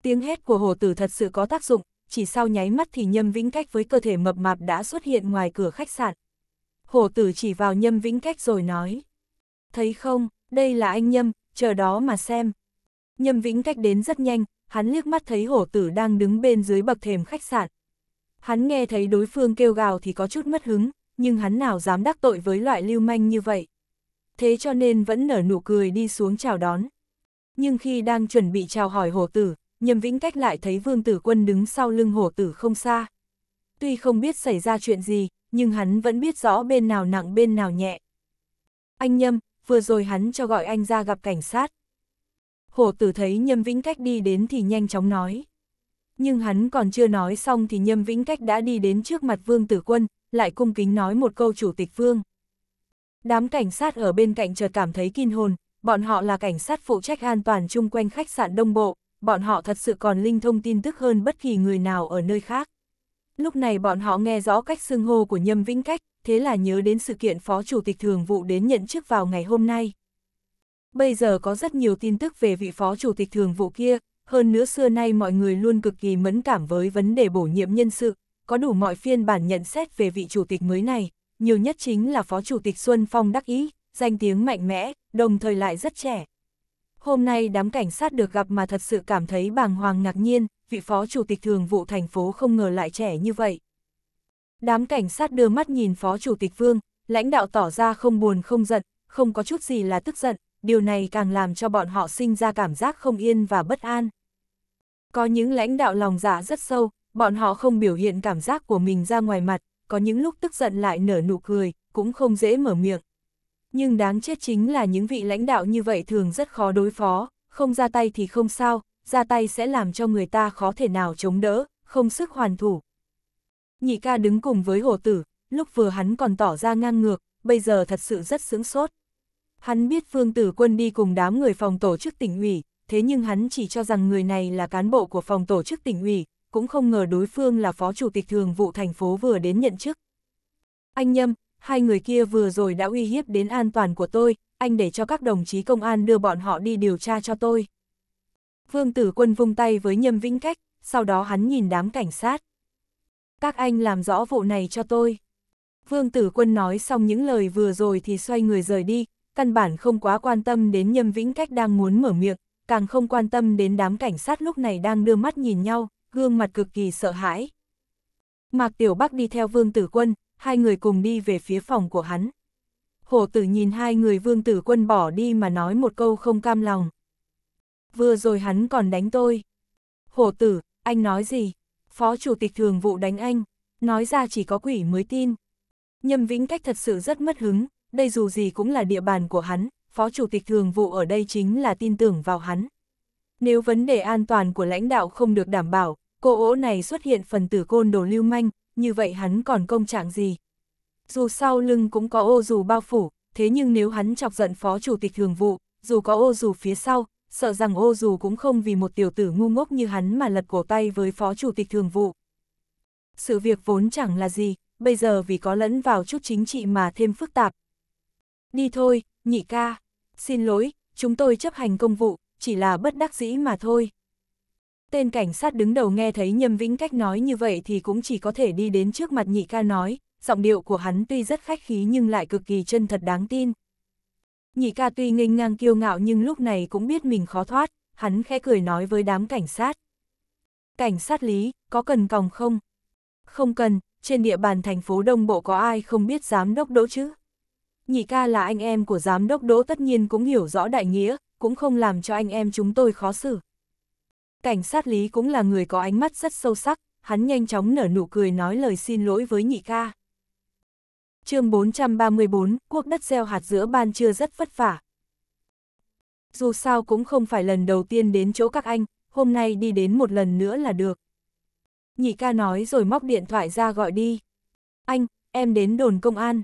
Tiếng hét của hổ tử thật sự có tác dụng, chỉ sau nháy mắt thì Nhâm Vĩnh Cách với cơ thể mập mạp đã xuất hiện ngoài cửa khách sạn. Hổ tử chỉ vào Nhâm Vĩnh Cách rồi nói thấy không, đây là anh Nhâm, chờ đó mà xem. Nhâm Vĩnh cách đến rất nhanh, hắn liếc mắt thấy hổ tử đang đứng bên dưới bậc thềm khách sạn. Hắn nghe thấy đối phương kêu gào thì có chút mất hứng, nhưng hắn nào dám đắc tội với loại lưu manh như vậy. Thế cho nên vẫn nở nụ cười đi xuống chào đón. Nhưng khi đang chuẩn bị chào hỏi hổ tử, Nhâm Vĩnh Cách lại thấy Vương Tử Quân đứng sau lưng hổ tử không xa. Tuy không biết xảy ra chuyện gì, nhưng hắn vẫn biết rõ bên nào nặng bên nào nhẹ. Anh Nhâm, vừa rồi hắn cho gọi anh ra gặp cảnh sát. Hổ tử thấy Nhâm Vĩnh Cách đi đến thì nhanh chóng nói. Nhưng hắn còn chưa nói xong thì Nhâm Vĩnh Cách đã đi đến trước mặt Vương Tử Quân, lại cung kính nói một câu chủ tịch Vương. Đám cảnh sát ở bên cạnh chợt cảm thấy kinh hồn, bọn họ là cảnh sát phụ trách an toàn chung quanh khách sạn Đông Bộ, bọn họ thật sự còn linh thông tin tức hơn bất kỳ người nào ở nơi khác. Lúc này bọn họ nghe rõ cách xưng hô của Nhâm Vĩnh Cách, thế là nhớ đến sự kiện Phó Chủ tịch Thường vụ đến nhận chức vào ngày hôm nay. Bây giờ có rất nhiều tin tức về vị Phó Chủ tịch Thường vụ kia, hơn nữa xưa nay mọi người luôn cực kỳ mẫn cảm với vấn đề bổ nhiệm nhân sự, có đủ mọi phiên bản nhận xét về vị Chủ tịch mới này, nhiều nhất chính là Phó Chủ tịch Xuân Phong đắc ý, danh tiếng mạnh mẽ, đồng thời lại rất trẻ. Hôm nay đám cảnh sát được gặp mà thật sự cảm thấy bàng hoàng ngạc nhiên, vị phó chủ tịch thường vụ thành phố không ngờ lại trẻ như vậy. Đám cảnh sát đưa mắt nhìn Phó Chủ tịch Vương, lãnh đạo tỏ ra không buồn không giận, không có chút gì là tức giận, điều này càng làm cho bọn họ sinh ra cảm giác không yên và bất an. Có những lãnh đạo lòng giả dạ rất sâu, bọn họ không biểu hiện cảm giác của mình ra ngoài mặt, có những lúc tức giận lại nở nụ cười, cũng không dễ mở miệng. Nhưng đáng chết chính là những vị lãnh đạo như vậy thường rất khó đối phó, không ra tay thì không sao, ra tay sẽ làm cho người ta khó thể nào chống đỡ, không sức hoàn thủ, nhị ca đứng cùng với hồ tử, lúc vừa hắn còn tỏ ra ngang ngược, bây giờ thật sự rất sướng sốt. Hắn biết Phương Tử Quân đi cùng đám người phòng tổ chức tỉnh ủy, thế nhưng hắn chỉ cho rằng người này là cán bộ của phòng tổ chức tỉnh ủy, cũng không ngờ đối phương là phó chủ tịch thường vụ thành phố vừa đến nhận chức. Anh Nhâm, hai người kia vừa rồi đã uy hiếp đến an toàn của tôi, anh để cho các đồng chí công an đưa bọn họ đi điều tra cho tôi. Phương Tử Quân vung tay với Nhâm Vĩnh Cách, sau đó hắn nhìn đám cảnh sát các anh làm rõ vụ này cho tôi. Vương Tử Quân nói xong những lời vừa rồi thì xoay người rời đi, căn bản không quá quan tâm đến Nhâm Vĩnh Cách đang muốn mở miệng, càng không quan tâm đến đám cảnh sát lúc này đang đưa mắt nhìn nhau, gương mặt cực kỳ sợ hãi. Mạc Tiểu Bắc đi theo Vương Tử Quân, hai người cùng đi về phía phòng của hắn. Hổ tử nhìn hai người Vương Tử Quân bỏ đi mà nói một câu không cam lòng. Vừa rồi hắn còn đánh tôi. Hổ tử, anh nói gì? Phó Chủ tịch Thường vụ đánh anh, nói ra chỉ có quỷ mới tin. Nhâm Vĩnh Cách thật sự rất mất hứng, đây dù gì cũng là địa bàn của hắn, Phó Chủ tịch Thường vụ ở đây chính là tin tưởng vào hắn. Nếu vấn đề an toàn của lãnh đạo không được đảm bảo, cô ố này xuất hiện phần tử côn đồ lưu manh, như vậy hắn còn công trạng gì? Dù sau lưng cũng có ô dù bao phủ, thế nhưng nếu hắn chọc giận Phó Chủ tịch Thường vụ, dù có ô dù phía sau, sợ rằng ô dù cũng không vì một tiểu tử ngu ngốc như hắn mà lật cổ tay với phó chủ tịch thường vụ. Sự việc vốn chẳng là gì, bây giờ vì có lẫn vào chút chính trị mà thêm phức tạp. Đi thôi, nhị ca, xin lỗi, chúng tôi chấp hành công vụ, chỉ là bất đắc dĩ mà thôi. Tên cảnh sát đứng đầu nghe thấy Nhâm Vĩnh Cách nói như vậy thì cũng chỉ có thể đi đến trước mặt nhị ca nói, giọng điệu của hắn tuy rất khách khí nhưng lại cực kỳ chân thật đáng tin. Nhị ca tuy nghênh ngang kiêu ngạo nhưng lúc này cũng biết mình khó thoát, hắn khẽ cười nói với đám cảnh sát. Cảnh sát lý, có cần còng không? Không cần, trên địa bàn thành phố Đông Bộ có ai không biết giám đốc đỗ chứ? Nhị ca là anh em của giám đốc đỗ tất nhiên cũng hiểu rõ đại nghĩa, cũng không làm cho anh em chúng tôi khó xử. Cảnh sát lý cũng là người có ánh mắt rất sâu sắc, hắn nhanh chóng nở nụ cười nói lời xin lỗi với nhị ca chương 434, quốc đất gieo hạt giữa ban trưa rất vất vả. Dù sao cũng không phải lần đầu tiên đến chỗ các anh, hôm nay đi đến một lần nữa là được. Nhị ca nói rồi móc điện thoại ra gọi đi. Anh, em đến đồn công an.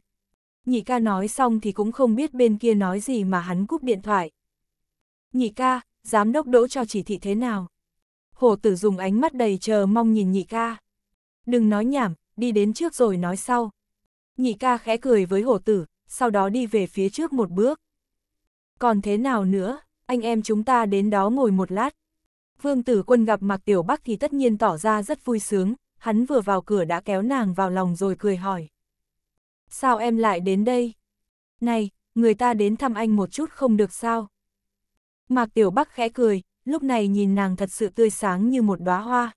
Nhị ca nói xong thì cũng không biết bên kia nói gì mà hắn cúp điện thoại. Nhị ca, giám đốc đỗ cho chỉ thị thế nào? Hồ tử dùng ánh mắt đầy chờ mong nhìn nhị ca. Đừng nói nhảm, đi đến trước rồi nói sau nhị ca khẽ cười với hổ tử, sau đó đi về phía trước một bước. Còn thế nào nữa, anh em chúng ta đến đó ngồi một lát. Vương tử quân gặp Mạc Tiểu Bắc thì tất nhiên tỏ ra rất vui sướng, hắn vừa vào cửa đã kéo nàng vào lòng rồi cười hỏi. Sao em lại đến đây? Này, người ta đến thăm anh một chút không được sao? Mạc Tiểu Bắc khẽ cười, lúc này nhìn nàng thật sự tươi sáng như một đóa hoa.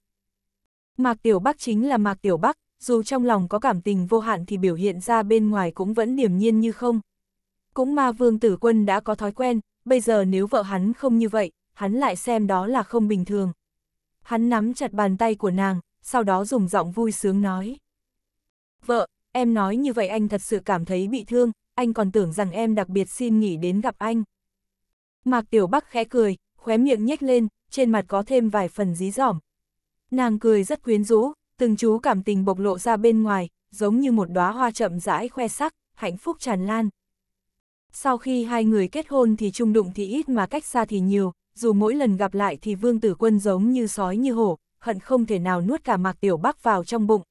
Mạc Tiểu Bắc chính là Mạc Tiểu Bắc, dù trong lòng có cảm tình vô hạn thì biểu hiện ra bên ngoài cũng vẫn điềm nhiên như không. Cũng ma vương tử quân đã có thói quen, bây giờ nếu vợ hắn không như vậy, hắn lại xem đó là không bình thường. Hắn nắm chặt bàn tay của nàng, sau đó dùng giọng vui sướng nói. Vợ, em nói như vậy anh thật sự cảm thấy bị thương, anh còn tưởng rằng em đặc biệt xin nghỉ đến gặp anh. Mạc Tiểu Bắc khẽ cười, khóe miệng nhếch lên, trên mặt có thêm vài phần dí dỏm. Nàng cười rất quyến rũ, từng chú cảm tình bộc lộ ra bên ngoài, giống như một đóa hoa chậm rãi khoe sắc, hạnh phúc tràn lan. Sau khi hai người kết hôn thì chung đụng thì ít mà cách xa thì nhiều, dù mỗi lần gặp lại thì Vương Tử Quân giống như sói như hổ, hận không thể nào nuốt cả Mạc Tiểu Bắc vào trong bụng.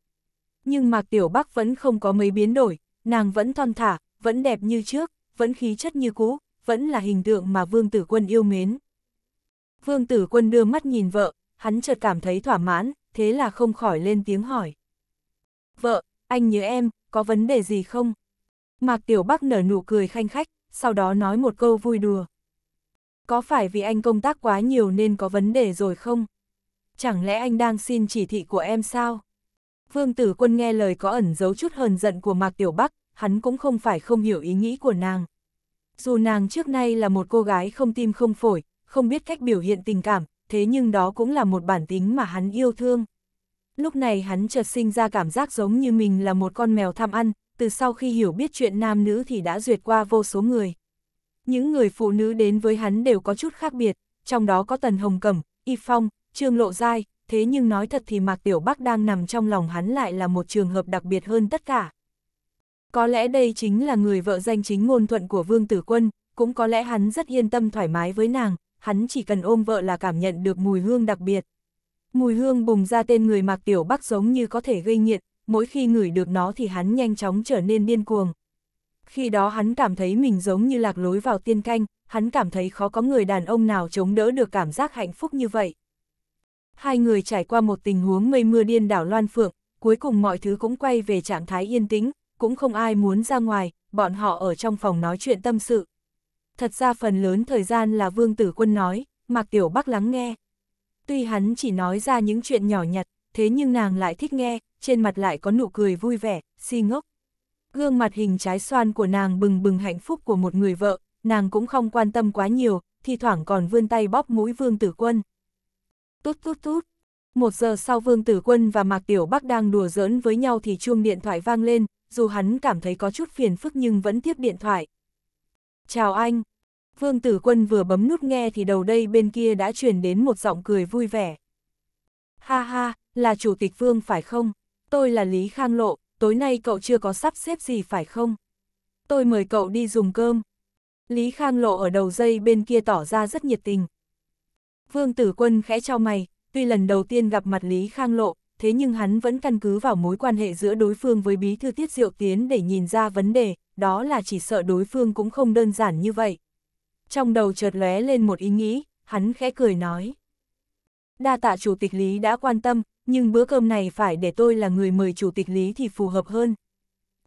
Nhưng Mạc Tiểu Bắc vẫn không có mấy biến đổi, nàng vẫn thon thả, vẫn đẹp như trước, vẫn khí chất như cũ, vẫn là hình tượng mà Vương Tử Quân yêu mến. Vương Tử Quân đưa mắt nhìn vợ, hắn chợt cảm thấy thỏa mãn, thế là không khỏi lên tiếng hỏi. Vợ, anh nhớ em, có vấn đề gì không? Mạc Tiểu Bắc nở nụ cười khanh khách, sau đó nói một câu vui đùa. Có phải vì anh công tác quá nhiều nên có vấn đề rồi không? Chẳng lẽ anh đang xin chỉ thị của em sao? Vương Tử Quân nghe lời có ẩn giấu chút hờn giận của Mạc Tiểu Bắc, hắn cũng không phải không hiểu ý nghĩ của nàng. Dù nàng trước nay là một cô gái không tim không phổi, không biết cách biểu hiện tình cảm, thế nhưng đó cũng là một bản tính mà hắn yêu thương. Lúc này hắn chợt sinh ra cảm giác giống như mình là một con mèo tham ăn, từ sau khi hiểu biết chuyện nam nữ thì đã duyệt qua vô số người. Những người phụ nữ đến với hắn đều có chút khác biệt, trong đó có Tần Hồng Cẩm, Y Phong, Trương Lộ Giai, thế nhưng nói thật thì Mạc Tiểu Bắc đang nằm trong lòng hắn lại là một trường hợp đặc biệt hơn tất cả. Có lẽ đây chính là người vợ danh chính ngôn thuận của Vương Tử Quân, cũng có lẽ hắn rất yên tâm thoải mái với nàng, hắn chỉ cần ôm vợ là cảm nhận được mùi hương đặc biệt. Mùi hương bùng ra tên người Mạc Tiểu Bắc giống như có thể gây nghiện, mỗi khi ngửi được nó thì hắn nhanh chóng trở nên điên cuồng. Khi đó hắn cảm thấy mình giống như lạc lối vào tiên canh, hắn cảm thấy khó có người đàn ông nào chống đỡ được cảm giác hạnh phúc như vậy. Hai người trải qua một tình huống mây mưa điên đảo loan phượng, cuối cùng mọi thứ cũng quay về trạng thái yên tĩnh, cũng không ai muốn ra ngoài, bọn họ ở trong phòng nói chuyện tâm sự thật ra phần lớn thời gian là Vương Tử Quân nói, Mạc Tiểu Bắc lắng nghe. Tuy hắn chỉ nói ra những chuyện nhỏ nhặt, thế nhưng nàng lại thích nghe, trên mặt lại có nụ cười vui vẻ, si ngốc. Gương mặt hình trái xoan của nàng bừng bừng hạnh phúc của một người vợ, nàng cũng không quan tâm quá nhiều, thi thoảng còn vươn tay bóp mũi Vương Tử Quân. Tốt tốt tốt. Một giờ sau Vương Tử Quân và Mạc Tiểu Bắc đang đùa giỡn với nhau thì chuông điện thoại vang lên, dù hắn cảm thấy có chút phiền phức nhưng vẫn tiếp điện thoại. Chào anh, Vương Tử Quân vừa bấm nút nghe thì đầu đây bên kia đã truyền đến một giọng cười vui vẻ. Ha ha, là Chủ tịch Vương phải không? Tôi là Lý Khang Lộ, tối nay cậu chưa có sắp xếp gì phải không? Tôi mời cậu đi dùng cơm. Lý Khang Lộ ở đầu dây bên kia tỏ ra rất nhiệt tình. Vương Tử Quân khẽ cho mày, tuy lần đầu tiên gặp mặt Lý Khang Lộ, thế nhưng hắn vẫn căn cứ vào mối quan hệ giữa đối phương với bí thư tiết diệu tiến để nhìn ra vấn đề, đó là chỉ sợ đối phương cũng không đơn giản như vậy trong đầu chợt lóe lên một ý nghĩ, hắn khẽ cười nói. Đa tạ chủ tịch Lý đã quan tâm, nhưng bữa cơm này phải để tôi là người mời chủ tịch Lý thì phù hợp hơn.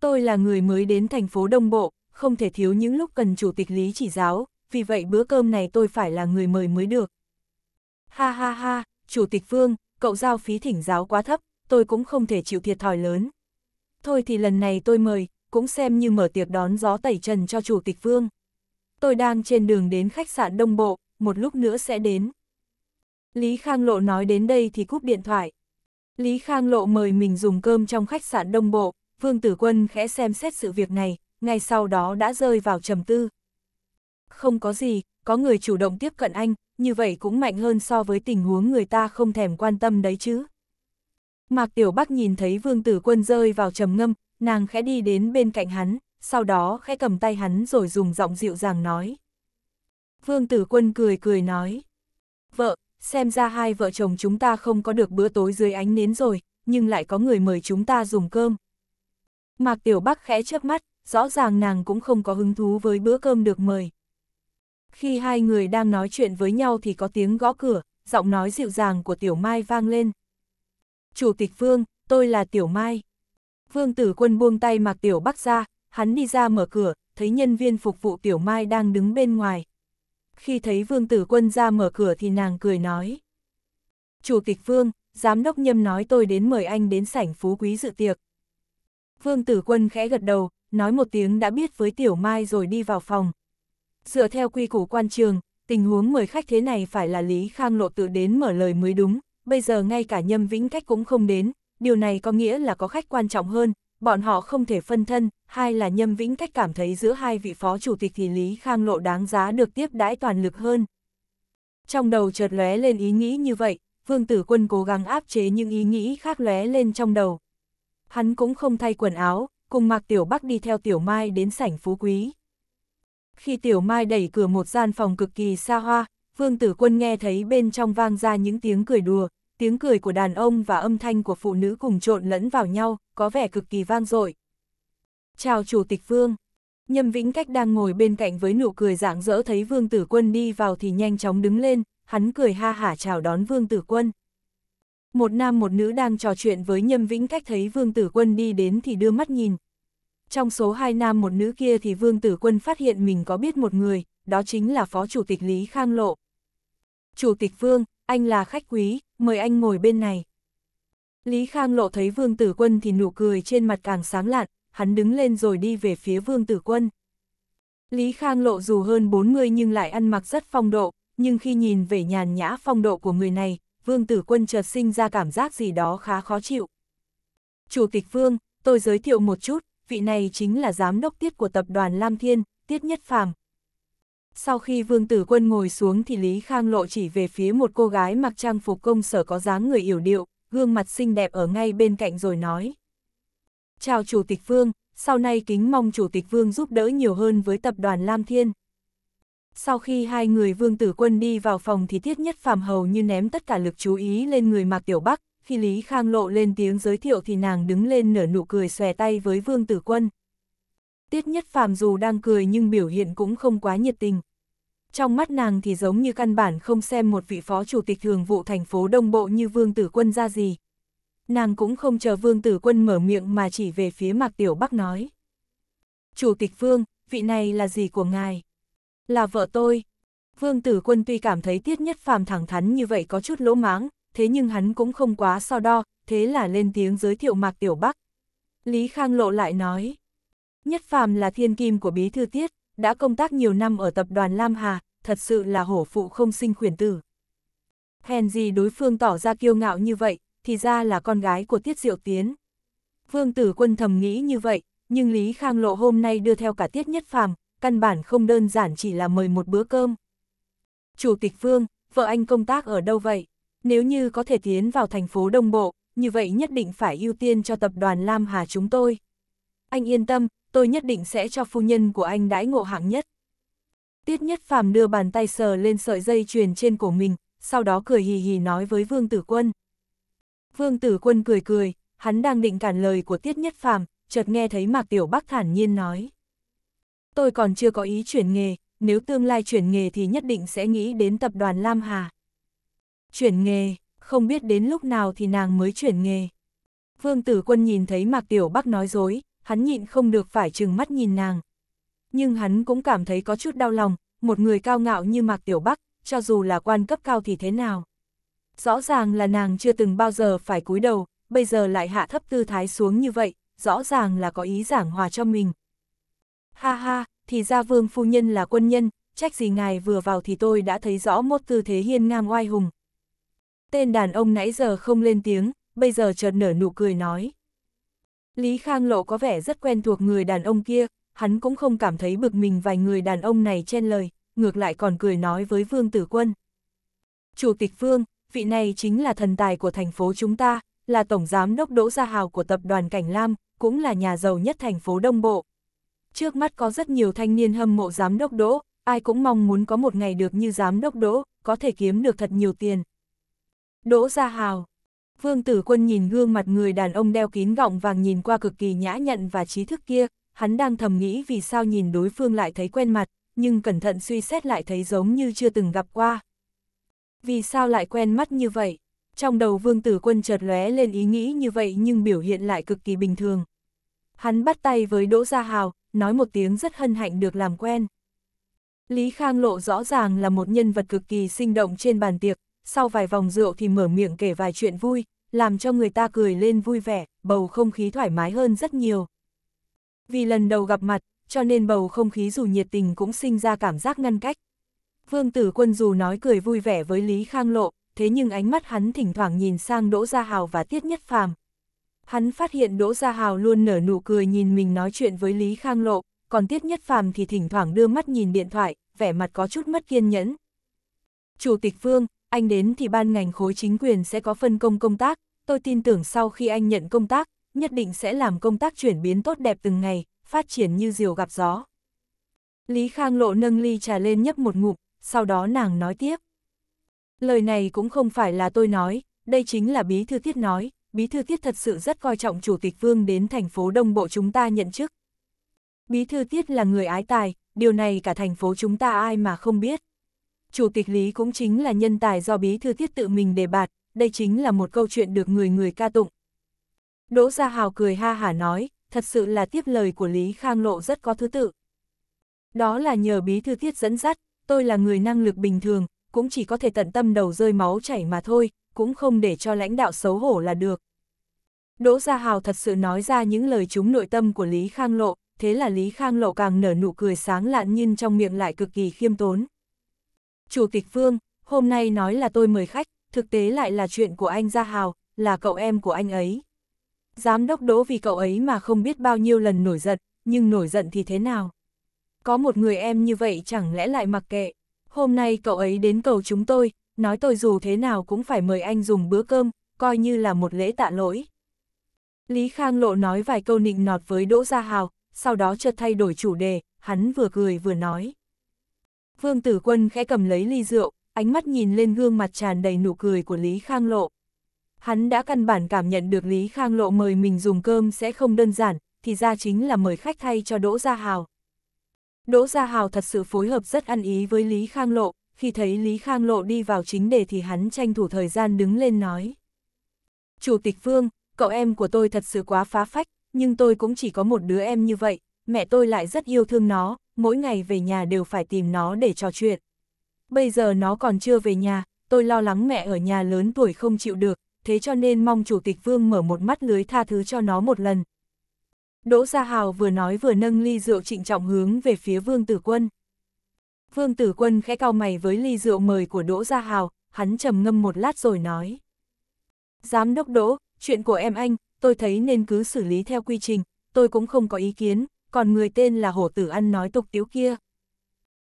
Tôi là người mới đến thành phố Đông Bộ, không thể thiếu những lúc cần chủ tịch Lý chỉ giáo, vì vậy bữa cơm này tôi phải là người mời mới được. Ha ha ha, chủ tịch Vương, cậu giao phí thỉnh giáo quá thấp, tôi cũng không thể chịu thiệt thòi lớn. Thôi thì lần này tôi mời, cũng xem như mở tiệc đón gió tẩy trần cho chủ tịch Vương tôi đang trên đường đến khách sạn Đông Bộ, một lúc nữa sẽ đến. Lý Khang Lộ nói đến đây thì cúp điện thoại. Lý Khang Lộ mời mình dùng cơm trong khách sạn Đông Bộ, Vương Tử Quân khẽ xem xét sự việc này, ngay sau đó đã rơi vào trầm tư. Không có gì, có người chủ động tiếp cận anh, như vậy cũng mạnh hơn so với tình huống người ta không thèm quan tâm đấy chứ. Mạc Tiểu Bắc nhìn thấy Vương Tử Quân rơi vào trầm ngâm, nàng khẽ đi đến bên cạnh hắn, sau đó khẽ cầm tay hắn rồi dùng giọng dịu dàng nói. Vương tử quân cười cười nói. Vợ, xem ra hai vợ chồng chúng ta không có được bữa tối dưới ánh nến rồi, nhưng lại có người mời chúng ta dùng cơm. Mạc Tiểu Bắc khẽ chớp mắt, rõ ràng nàng cũng không có hứng thú với bữa cơm được mời. Khi hai người đang nói chuyện với nhau thì có tiếng gõ cửa, giọng nói dịu dàng của Tiểu Mai vang lên. Chủ tịch Vương, tôi là Tiểu Mai. Vương tử quân buông tay Mạc Tiểu Bắc ra, hắn đi ra mở cửa, thấy nhân viên phục vụ Tiểu Mai đang đứng bên ngoài. Khi thấy Vương Tử Quân ra mở cửa thì nàng cười nói. Chủ tịch Vương, Giám đốc Nhâm nói tôi đến mời anh đến sảnh phú quý dự tiệc. Vương Tử Quân khẽ gật đầu, nói một tiếng đã biết với Tiểu Mai rồi đi vào phòng. Dựa theo quy củ quan trường, tình huống mời khách thế này phải là Lý Khang Lộ tự đến mở lời mới đúng, bây giờ ngay cả Nhâm Vĩnh Cách cũng không đến, điều này có nghĩa là có khách quan trọng hơn, bọn họ không thể phân thân, hai là Nhâm Vĩnh Cách cảm thấy giữa hai vị phó chủ tịch thì Lý Khang Lộ đáng giá được tiếp đãi toàn lực hơn. Trong đầu chợt lóe lên ý nghĩ như vậy, Vương Tử Quân cố gắng áp chế những ý nghĩ khác lóe lên trong đầu. Hắn cũng không thay quần áo, cùng mặc Tiểu Bắc đi theo Tiểu Mai đến sảnh Phú Quý. Khi Tiểu Mai đẩy cửa một gian phòng cực kỳ xa hoa, Vương Tử Quân nghe thấy bên trong vang ra những tiếng cười đùa, tiếng cười của đàn ông và âm thanh của phụ nữ cùng trộn lẫn vào nhau, có vẻ cực kỳ vang dội. Chào Chủ tịch Vương. Nhâm Vĩnh Cách đang ngồi bên cạnh với nụ cười rạng rỡ thấy Vương Tử Quân đi vào thì nhanh chóng đứng lên, hắn cười ha hả chào đón Vương Tử Quân. Một nam một nữ đang trò chuyện với Nhâm Vĩnh Cách thấy Vương Tử Quân đi đến thì đưa mắt nhìn. Trong số hai nam một nữ kia thì Vương Tử Quân phát hiện mình có biết một người, đó chính là Phó Chủ tịch Lý Khang Lộ. Chủ tịch Vương, anh là khách quý, mời anh ngồi bên này. Lý Khang Lộ thấy Vương Tử Quân thì nụ cười trên mặt càng sáng lạn, hắn đứng lên rồi đi về phía Vương Tử Quân. Lý Khang Lộ dù hơn 40 nhưng lại ăn mặc rất phong độ, nhưng khi nhìn về nhàn nhã phong độ của người này, Vương Tử Quân chợt sinh ra cảm giác gì đó khá khó chịu. Chủ tịch Vương, tôi giới thiệu một chút, vị này chính là giám đốc tiết của tập đoàn Lam Thiên, Tiết Nhất Phàm, sau khi vương tử quân ngồi xuống thì Lý Khang Lộ chỉ về phía một cô gái mặc trang phục công sở có dáng người yểu điệu, gương mặt xinh đẹp ở ngay bên cạnh rồi nói. Chào Chủ tịch Vương, sau này kính mong Chủ tịch Vương giúp đỡ nhiều hơn với tập đoàn Lam Thiên. Sau khi hai người vương tử quân đi vào phòng thì Tiết Nhất Phàm hầu như ném tất cả lực chú ý lên người mặc Tiểu Bắc, khi Lý Khang Lộ lên tiếng giới thiệu thì nàng đứng lên nở nụ cười xòe tay với vương tử quân. Tiết Nhất Phàm dù đang cười nhưng biểu hiện cũng không quá nhiệt tình. Trong mắt nàng thì giống như căn bản không xem một vị phó chủ tịch thường vụ thành phố Đông Bộ như Vương Tử Quân ra gì. Nàng cũng không chờ Vương Tử Quân mở miệng mà chỉ về phía Mạc Tiểu Bắc nói. Chủ tịch Vương, vị này là gì của ngài? Là vợ tôi. Vương Tử Quân tuy cảm thấy Tiết Nhất Phàm thẳng thắn như vậy có chút lỗ máng, thế nhưng hắn cũng không quá so đo, thế là lên tiếng giới thiệu Mạc Tiểu Bắc. Lý Khang Lộ lại nói. Nhất phàm là thiên kim của bí thư tiết, đã công tác nhiều năm ở tập đoàn Lam Hà, thật sự là hổ phụ không sinh khuyển tử. Hèn gì đối phương tỏ ra kiêu ngạo như vậy, thì ra là con gái của Tiết Diệu Tiến. Vương tử quân thầm nghĩ như vậy, nhưng Lý Khang Lộ hôm nay đưa theo cả Tiết Nhất Phàm, căn bản không đơn giản chỉ là mời một bữa cơm. Chủ tịch Vương, vợ anh công tác ở đâu vậy? Nếu như có thể tiến vào thành phố Đông Bộ, như vậy nhất định phải ưu tiên cho tập đoàn Lam Hà chúng tôi. Anh yên tâm, tôi nhất định sẽ cho phu nhân của anh đãi ngộ hạng nhất. Tiết Nhất Phàm đưa bàn tay sờ lên sợi dây chuyền trên cổ mình, sau đó cười hì hì nói với Vương Tử Quân. Vương Tử Quân cười cười, hắn đang định cản lời của Tiết Nhất Phàm, chợt nghe thấy Mạc Tiểu Bắc thản nhiên nói. Tôi còn chưa có ý chuyển nghề, nếu tương lai chuyển nghề thì nhất định sẽ nghĩ đến tập đoàn Lam Hà. Chuyển nghề, không biết đến lúc nào thì nàng mới chuyển nghề. Vương Tử Quân nhìn thấy Mạc Tiểu Bắc nói dối, hắn nhịn không được phải trừng mắt nhìn nàng. Nhưng hắn cũng cảm thấy có chút đau lòng, một người cao ngạo như Mạc Tiểu Bắc, cho dù là quan cấp cao thì thế nào. Rõ ràng là nàng chưa từng bao giờ phải cúi đầu, bây giờ lại hạ thấp tư thái xuống như vậy, rõ ràng là có ý giảng hòa cho mình. Ha ha, thì ra vương phu nhân là quân nhân, trách gì ngài vừa vào thì tôi đã thấy rõ một tư thế hiên ngang oai hùng. Tên đàn ông nãy giờ không lên tiếng, bây giờ chợt nở nụ cười nói. Lý Khang Lộ có vẻ rất quen thuộc người đàn ông kia, hắn cũng không cảm thấy bực mình vài người đàn ông này chen lời, ngược lại còn cười nói với Vương Tử Quân. Chủ tịch Vương, vị này chính là thần tài của thành phố chúng ta, là tổng giám đốc Đỗ Gia Hào của tập đoàn Cảnh Lam, cũng là nhà giàu nhất thành phố Đông Bộ. Trước mắt có rất nhiều thanh niên hâm mộ giám đốc Đỗ, ai cũng mong muốn có một ngày được như giám đốc Đỗ, có thể kiếm được thật nhiều tiền. Đỗ Gia Hào Vương tử quân nhìn gương mặt người đàn ông đeo kín gọng vàng nhìn qua cực kỳ nhã nhặn và trí thức kia, hắn đang thầm nghĩ vì sao nhìn đối phương lại thấy quen mặt, nhưng cẩn thận suy xét lại thấy giống như chưa từng gặp qua. Vì sao lại quen mắt như vậy? Trong đầu vương tử quân chợt lóe lên ý nghĩ như vậy nhưng biểu hiện lại cực kỳ bình thường. Hắn bắt tay với Đỗ Gia Hào, nói một tiếng rất hân hạnh được làm quen. Lý Khang Lộ rõ ràng là một nhân vật cực kỳ sinh động trên bàn tiệc, sau vài vòng rượu thì mở miệng kể vài chuyện vui, làm cho người ta cười lên vui vẻ, bầu không khí thoải mái hơn rất nhiều. Vì lần đầu gặp mặt, cho nên bầu không khí dù nhiệt tình cũng sinh ra cảm giác ngăn cách. Vương Tử Quân dù nói cười vui vẻ với Lý Khang Lộ, thế nhưng ánh mắt hắn thỉnh thoảng nhìn sang Đỗ Gia Hào và Tiết Nhất Phàm. Hắn phát hiện Đỗ Gia Hào luôn nở nụ cười nhìn mình nói chuyện với Lý Khang Lộ, còn Tiết Nhất Phàm thì thỉnh thoảng đưa mắt nhìn điện thoại, vẻ mặt có chút mất kiên nhẫn. Chủ tịch Vương, anh đến thì ban ngành khối chính quyền sẽ có phân công công tác, tôi tin tưởng sau khi anh nhận công tác, nhất định sẽ làm công tác chuyển biến tốt đẹp từng ngày, phát triển như diều gặp gió. Lý Khang Lộ nâng ly trà lên nhấp một ngụm, sau đó nàng nói tiếp. Lời này cũng không phải là tôi nói, đây chính là Bí Thư Thiết nói, Bí Thư Thiết thật sự rất coi trọng Chủ tịch Vương đến thành phố Đông Bộ chúng ta nhận chức. Bí Thư Thiết là người ái tài, điều này cả thành phố chúng ta ai mà không biết chủ tịch Lý cũng chính là nhân tài do bí thư thiết tự mình đề bạt, đây chính là một câu chuyện được người người ca tụng. Đỗ Gia Hào cười ha hả nói, thật sự là tiếp lời của Lý Khang Lộ rất có thứ tự. Đó là nhờ bí thư thiết dẫn dắt, tôi là người năng lực bình thường, cũng chỉ có thể tận tâm đầu rơi máu chảy mà thôi, cũng không để cho lãnh đạo xấu hổ là được. Đỗ Gia Hào thật sự nói ra những lời trúng nội tâm của Lý Khang Lộ, thế là Lý Khang Lộ càng nở nụ cười sáng lạn nhưng trong miệng lại cực kỳ khiêm tốn. Chủ tịch Phương, hôm nay nói là tôi mời khách, thực tế lại là chuyện của anh Gia Hào, là cậu em của anh ấy. Giám đốc đỗ vì cậu ấy mà không biết bao nhiêu lần nổi giận, nhưng nổi giận thì thế nào? Có một người em như vậy chẳng lẽ lại mặc kệ. Hôm nay cậu ấy đến cầu chúng tôi, nói tôi dù thế nào cũng phải mời anh dùng bữa cơm, coi như là một lễ tạ lỗi. Lý Khang Lộ nói vài câu nịnh nọt với Đỗ Gia Hào, sau đó chợt thay đổi chủ đề, hắn vừa cười vừa nói. Vương Tử Quân khẽ cầm lấy ly rượu, ánh mắt nhìn lên gương mặt tràn đầy nụ cười của Lý Khang Lộ. Hắn đã căn bản cảm nhận được Lý Khang Lộ mời mình dùng cơm sẽ không đơn giản, thì ra chính là mời khách thay cho Đỗ Gia Hào. Đỗ Gia Hào thật sự phối hợp rất ăn ý với Lý Khang Lộ, khi thấy Lý Khang Lộ đi vào chính đề thì hắn tranh thủ thời gian đứng lên nói. Chủ tịch Vương, cậu em của tôi thật sự quá phá phách, nhưng tôi cũng chỉ có một đứa em như vậy, mẹ tôi lại rất yêu thương nó, mỗi ngày về nhà đều phải tìm nó để trò chuyện. Bây giờ nó còn chưa về nhà, tôi lo lắng mẹ ở nhà lớn tuổi không chịu được, thế cho nên mong Chủ tịch Vương mở một mắt lưới tha thứ cho nó một lần. Đỗ Gia Hào vừa nói vừa nâng ly rượu trịnh trọng hướng về phía Vương Tử Quân. Vương Tử Quân khẽ cau mày với ly rượu mời của Đỗ Gia Hào, hắn trầm ngâm một lát rồi nói. Giám đốc Đỗ, chuyện của em anh, tôi thấy nên cứ xử lý theo quy trình, tôi cũng không có ý kiến, còn người tên là hổ tử ăn nói tục tiếu kia.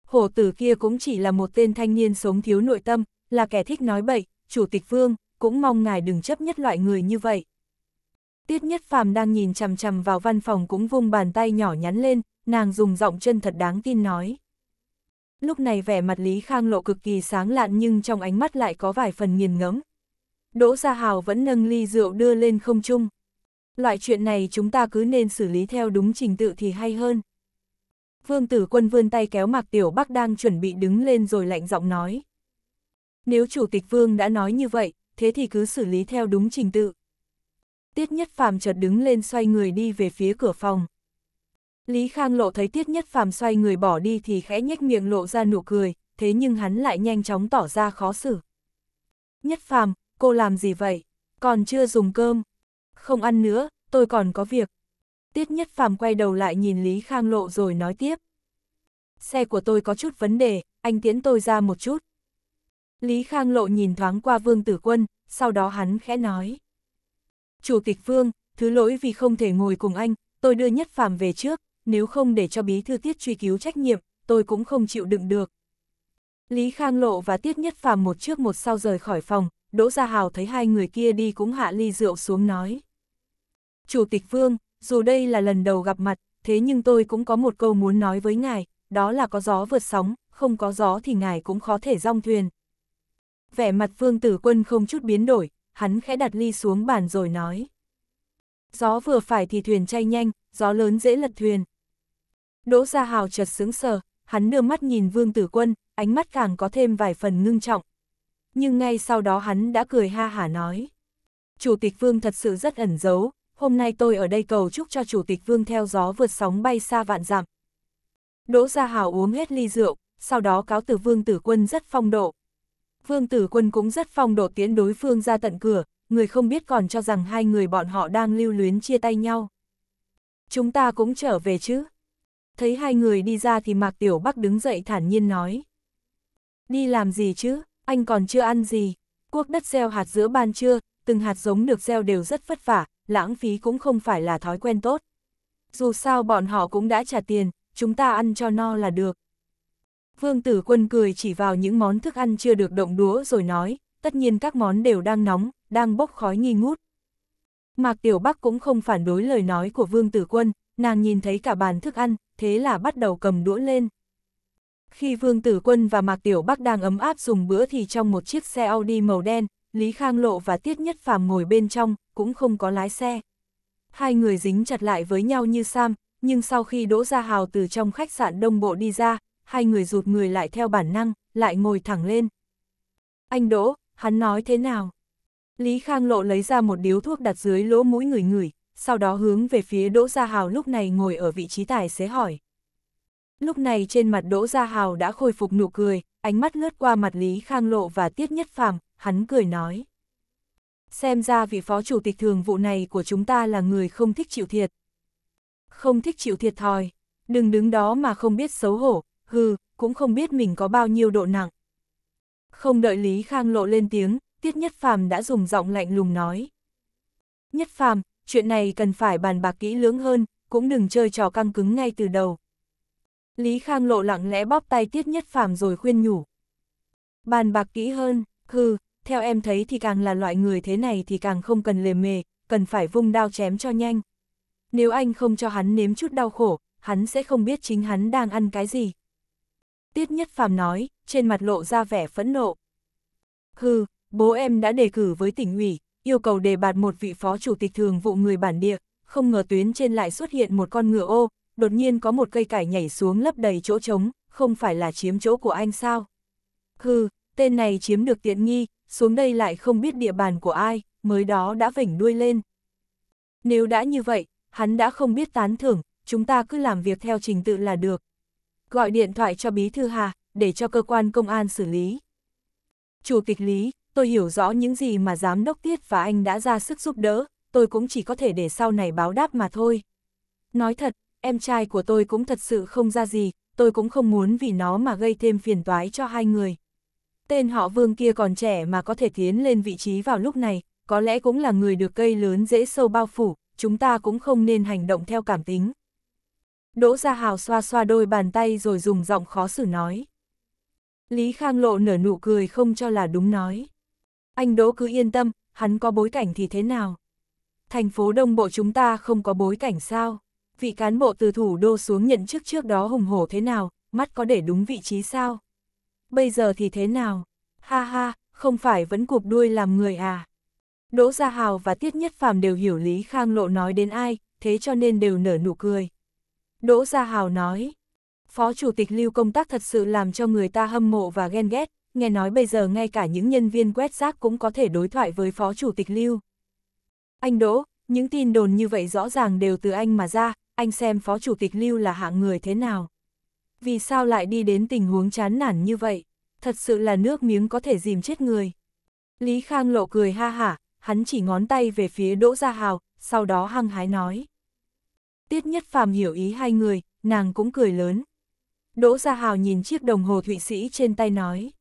Hổ tử kia cũng chỉ là một tên thanh niên sống thiếu nội tâm, là kẻ thích nói bậy, chủ tịch vương, cũng mong ngài đừng chấp nhất loại người như vậy. Tiết Nhất Phàm đang nhìn chằm chằm vào văn phòng cũng vung bàn tay nhỏ nhắn lên, nàng dùng giọng chân thật đáng tin nói. Lúc này vẻ mặt Lý Khang lộ cực kỳ sáng lạn nhưng trong ánh mắt lại có vài phần nghiền ngẫm. Đỗ Gia Hào vẫn nâng ly rượu đưa lên không trung loại chuyện này chúng ta cứ nên xử lý theo đúng trình tự thì hay hơn. Vương tử quân vươn tay kéo Mạc Tiểu Bắc đang chuẩn bị đứng lên rồi lạnh giọng nói. Nếu Chủ tịch Vương đã nói như vậy, thế thì cứ xử lý theo đúng trình tự. Tiết Nhất Phàm chợt đứng lên xoay người đi về phía cửa phòng. Lý Khang Lộ thấy Tiết Nhất Phàm xoay người bỏ đi thì khẽ nhếch miệng lộ ra nụ cười, thế nhưng hắn lại nhanh chóng tỏ ra khó xử. Nhất Phàm, cô làm gì vậy? Còn chưa dùng cơm, không ăn nữa, tôi còn có việc. Tiết Nhất Phàm quay đầu lại nhìn Lý Khang Lộ rồi nói tiếp. Xe của tôi có chút vấn đề, anh tiễn tôi ra một chút. Lý Khang Lộ nhìn thoáng qua Vương Tử Quân, sau đó hắn khẽ nói. Chủ tịch Vương, thứ lỗi vì không thể ngồi cùng anh, tôi đưa Nhất Phàm về trước, nếu không để cho bí thư tiết truy cứu trách nhiệm, tôi cũng không chịu đựng được. Lý Khang Lộ và Tiết Nhất Phàm một trước một sau rời khỏi phòng, Đỗ Gia Hào thấy hai người kia đi cũng hạ ly rượu xuống nói. Chủ tịch Vương, dù đây là lần đầu gặp mặt, thế nhưng tôi cũng có một câu muốn nói với ngài, đó là có gió vượt sóng, không có gió thì ngài cũng khó thể rong thuyền. Vẻ mặt Vương Tử Quân không chút biến đổi, hắn khẽ đặt ly xuống bàn rồi nói. Gió vừa phải thì thuyền chay nhanh, gió lớn dễ lật thuyền. Đỗ Gia Hào chợt sững sờ, hắn đưa mắt nhìn Vương Tử Quân, ánh mắt càng có thêm vài phần ngưng trọng. Nhưng ngay sau đó hắn đã cười ha hả nói. Chủ tịch Vương thật sự rất ẩn giấu, hôm nay tôi ở đây cầu chúc cho Chủ tịch Vương theo gió vượt sóng bay xa vạn dặm. Đỗ Gia Hào uống hết ly rượu, sau đó cáo từ Vương Tử Quân rất phong độ. Vương Tử Quân cũng rất phong độ tiến đối phương ra tận cửa, người không biết còn cho rằng hai người bọn họ đang lưu luyến chia tay nhau. Chúng ta cũng trở về chứ. Thấy hai người đi ra thì Mạc Tiểu Bắc đứng dậy thản nhiên nói. Đi làm gì chứ, anh còn chưa ăn gì. Quốc đất gieo hạt giữa ban trưa, từng hạt giống được gieo đều rất vất vả, lãng phí cũng không phải là thói quen tốt. Dù sao bọn họ cũng đã trả tiền, chúng ta ăn cho no là được. Vương tử quân cười chỉ vào những món thức ăn chưa được động đũa rồi nói, tất nhiên các món đều đang nóng, đang bốc khói nghi ngút. Mạc Tiểu Bắc cũng không phản đối lời nói của Vương Tử Quân, nàng nhìn thấy cả bàn thức ăn, thế là bắt đầu cầm đũa lên. Khi Vương Tử Quân và Mạc Tiểu Bắc đang ấm áp dùng bữa thì trong một chiếc xe Audi màu đen, Lý Khang Lộ và Tiết Nhất Phàm ngồi bên trong, cũng không có lái xe. Hai người dính chặt lại với nhau như Sam, nhưng sau khi Đỗ Gia Hào từ trong khách sạn Đông Bộ đi ra, hai người rụt người lại theo bản năng, lại ngồi thẳng lên. Anh Đỗ, hắn nói thế nào? Lý Khang Lộ lấy ra một điếu thuốc đặt dưới lỗ mũi người người, sau đó hướng về phía Đỗ Gia Hào lúc này ngồi ở vị trí tài xế hỏi. Lúc này trên mặt Đỗ Gia Hào đã khôi phục nụ cười, ánh mắt lướt qua mặt Lý Khang Lộ và Tiết Nhất Phàm hắn cười nói. Xem ra vị phó chủ tịch thường vụ này của chúng ta là người không thích chịu thiệt. Không thích chịu thiệt thòi, đừng đứng đó mà không biết xấu hổ, hừ, cũng không biết mình có bao nhiêu độ nặng. Không đợi Lý Khang lộ lên tiếng, Tiết Nhất Phàm đã dùng giọng lạnh lùng nói. Nhất Phàm, chuyện này cần phải bàn bạc kỹ lưỡng hơn, cũng đừng chơi trò căng cứng ngay từ đầu. Lý Khang lộ lặng lẽ bóp tay Tiết Nhất Phàm rồi khuyên nhủ. Bàn bạc kỹ hơn, hừ, theo em thấy thì càng là loại người thế này thì càng không cần lề mề, cần phải vung đao chém cho nhanh. Nếu anh không cho hắn nếm chút đau khổ, hắn sẽ không biết chính hắn đang ăn cái gì. Tiết Nhất Phàm nói, trên mặt lộ ra vẻ phẫn nộ. Hừ, bố em đã đề cử với tỉnh ủy, yêu cầu đề bạt một vị phó chủ tịch thường vụ người bản địa, không ngờ tuyến trên lại xuất hiện một con ngựa ô, đột nhiên có một cây cải nhảy xuống lấp đầy chỗ trống, không phải là chiếm chỗ của anh sao? Hừ, tên này chiếm được tiện nghi, xuống đây lại không biết địa bàn của ai, mới đó đã vểnh đuôi lên. Nếu đã như vậy, hắn đã không biết tán thưởng, chúng ta cứ làm việc theo trình tự là được. Gọi điện thoại cho Bí Thư Hà, để cho cơ quan công an xử lý. Chủ tịch Lý, tôi hiểu rõ những gì mà Giám đốc Tiết và anh đã ra sức giúp đỡ, tôi cũng chỉ có thể để sau này báo đáp mà thôi. Nói thật, em trai của tôi cũng thật sự không ra gì, tôi cũng không muốn vì nó mà gây thêm phiền toái cho hai người. Tên họ Vương kia còn trẻ mà có thể tiến lên vị trí vào lúc này, có lẽ cũng là người được cây lớn dễ sâu bao phủ, chúng ta cũng không nên hành động theo cảm tính. Đỗ Gia Hào xoa xoa đôi bàn tay rồi dùng giọng khó xử nói. Lý Khang Lộ nở nụ cười không cho là đúng nói. Anh Đỗ cứ yên tâm, hắn có bối cảnh thì thế nào? Thành phố Đông Bộ chúng ta không có bối cảnh sao? Vị cán bộ từ thủ đô xuống nhận chức trước đó hùng hổ thế nào, mắt có để đúng vị trí sao? bây giờ thì thế nào? Ha ha, không phải vẫn cụp đuôi làm người à? Đỗ Gia Hào và Tiết Nhất Phàm đều hiểu Lý Khang Lộ nói đến ai, thế cho nên đều nở nụ cười. Đỗ Gia Hào nói, Phó Chủ tịch Lưu Công Tác thật sự làm cho người ta hâm mộ và ghen ghét, nghe nói bây giờ ngay cả những nhân viên quét rác cũng có thể đối thoại với Phó Chủ tịch Lưu. Anh Đỗ, những tin đồn như vậy rõ ràng đều từ anh mà ra, anh xem Phó Chủ tịch Lưu là hạng người thế nào. Vì sao lại đi đến tình huống chán nản như vậy? Thật sự là nước miếng có thể dìm chết người. Lý Khang lộ cười ha hả, hắn chỉ ngón tay về phía Đỗ Gia Hào, sau đó hăng hái nói. Tiết nhất phàm hiểu ý hai người, nàng cũng cười lớn. Đỗ Gia Hào nhìn chiếc đồng hồ thụy sĩ trên tay nói.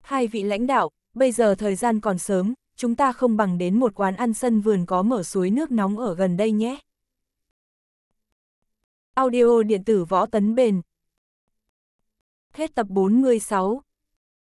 Hai vị lãnh đạo, bây giờ thời gian còn sớm, chúng ta không bằng đến một quán ăn sân vườn có mở suối nước nóng ở gần đây nhé. Audio điện tử võ tấn bền Hết tập 416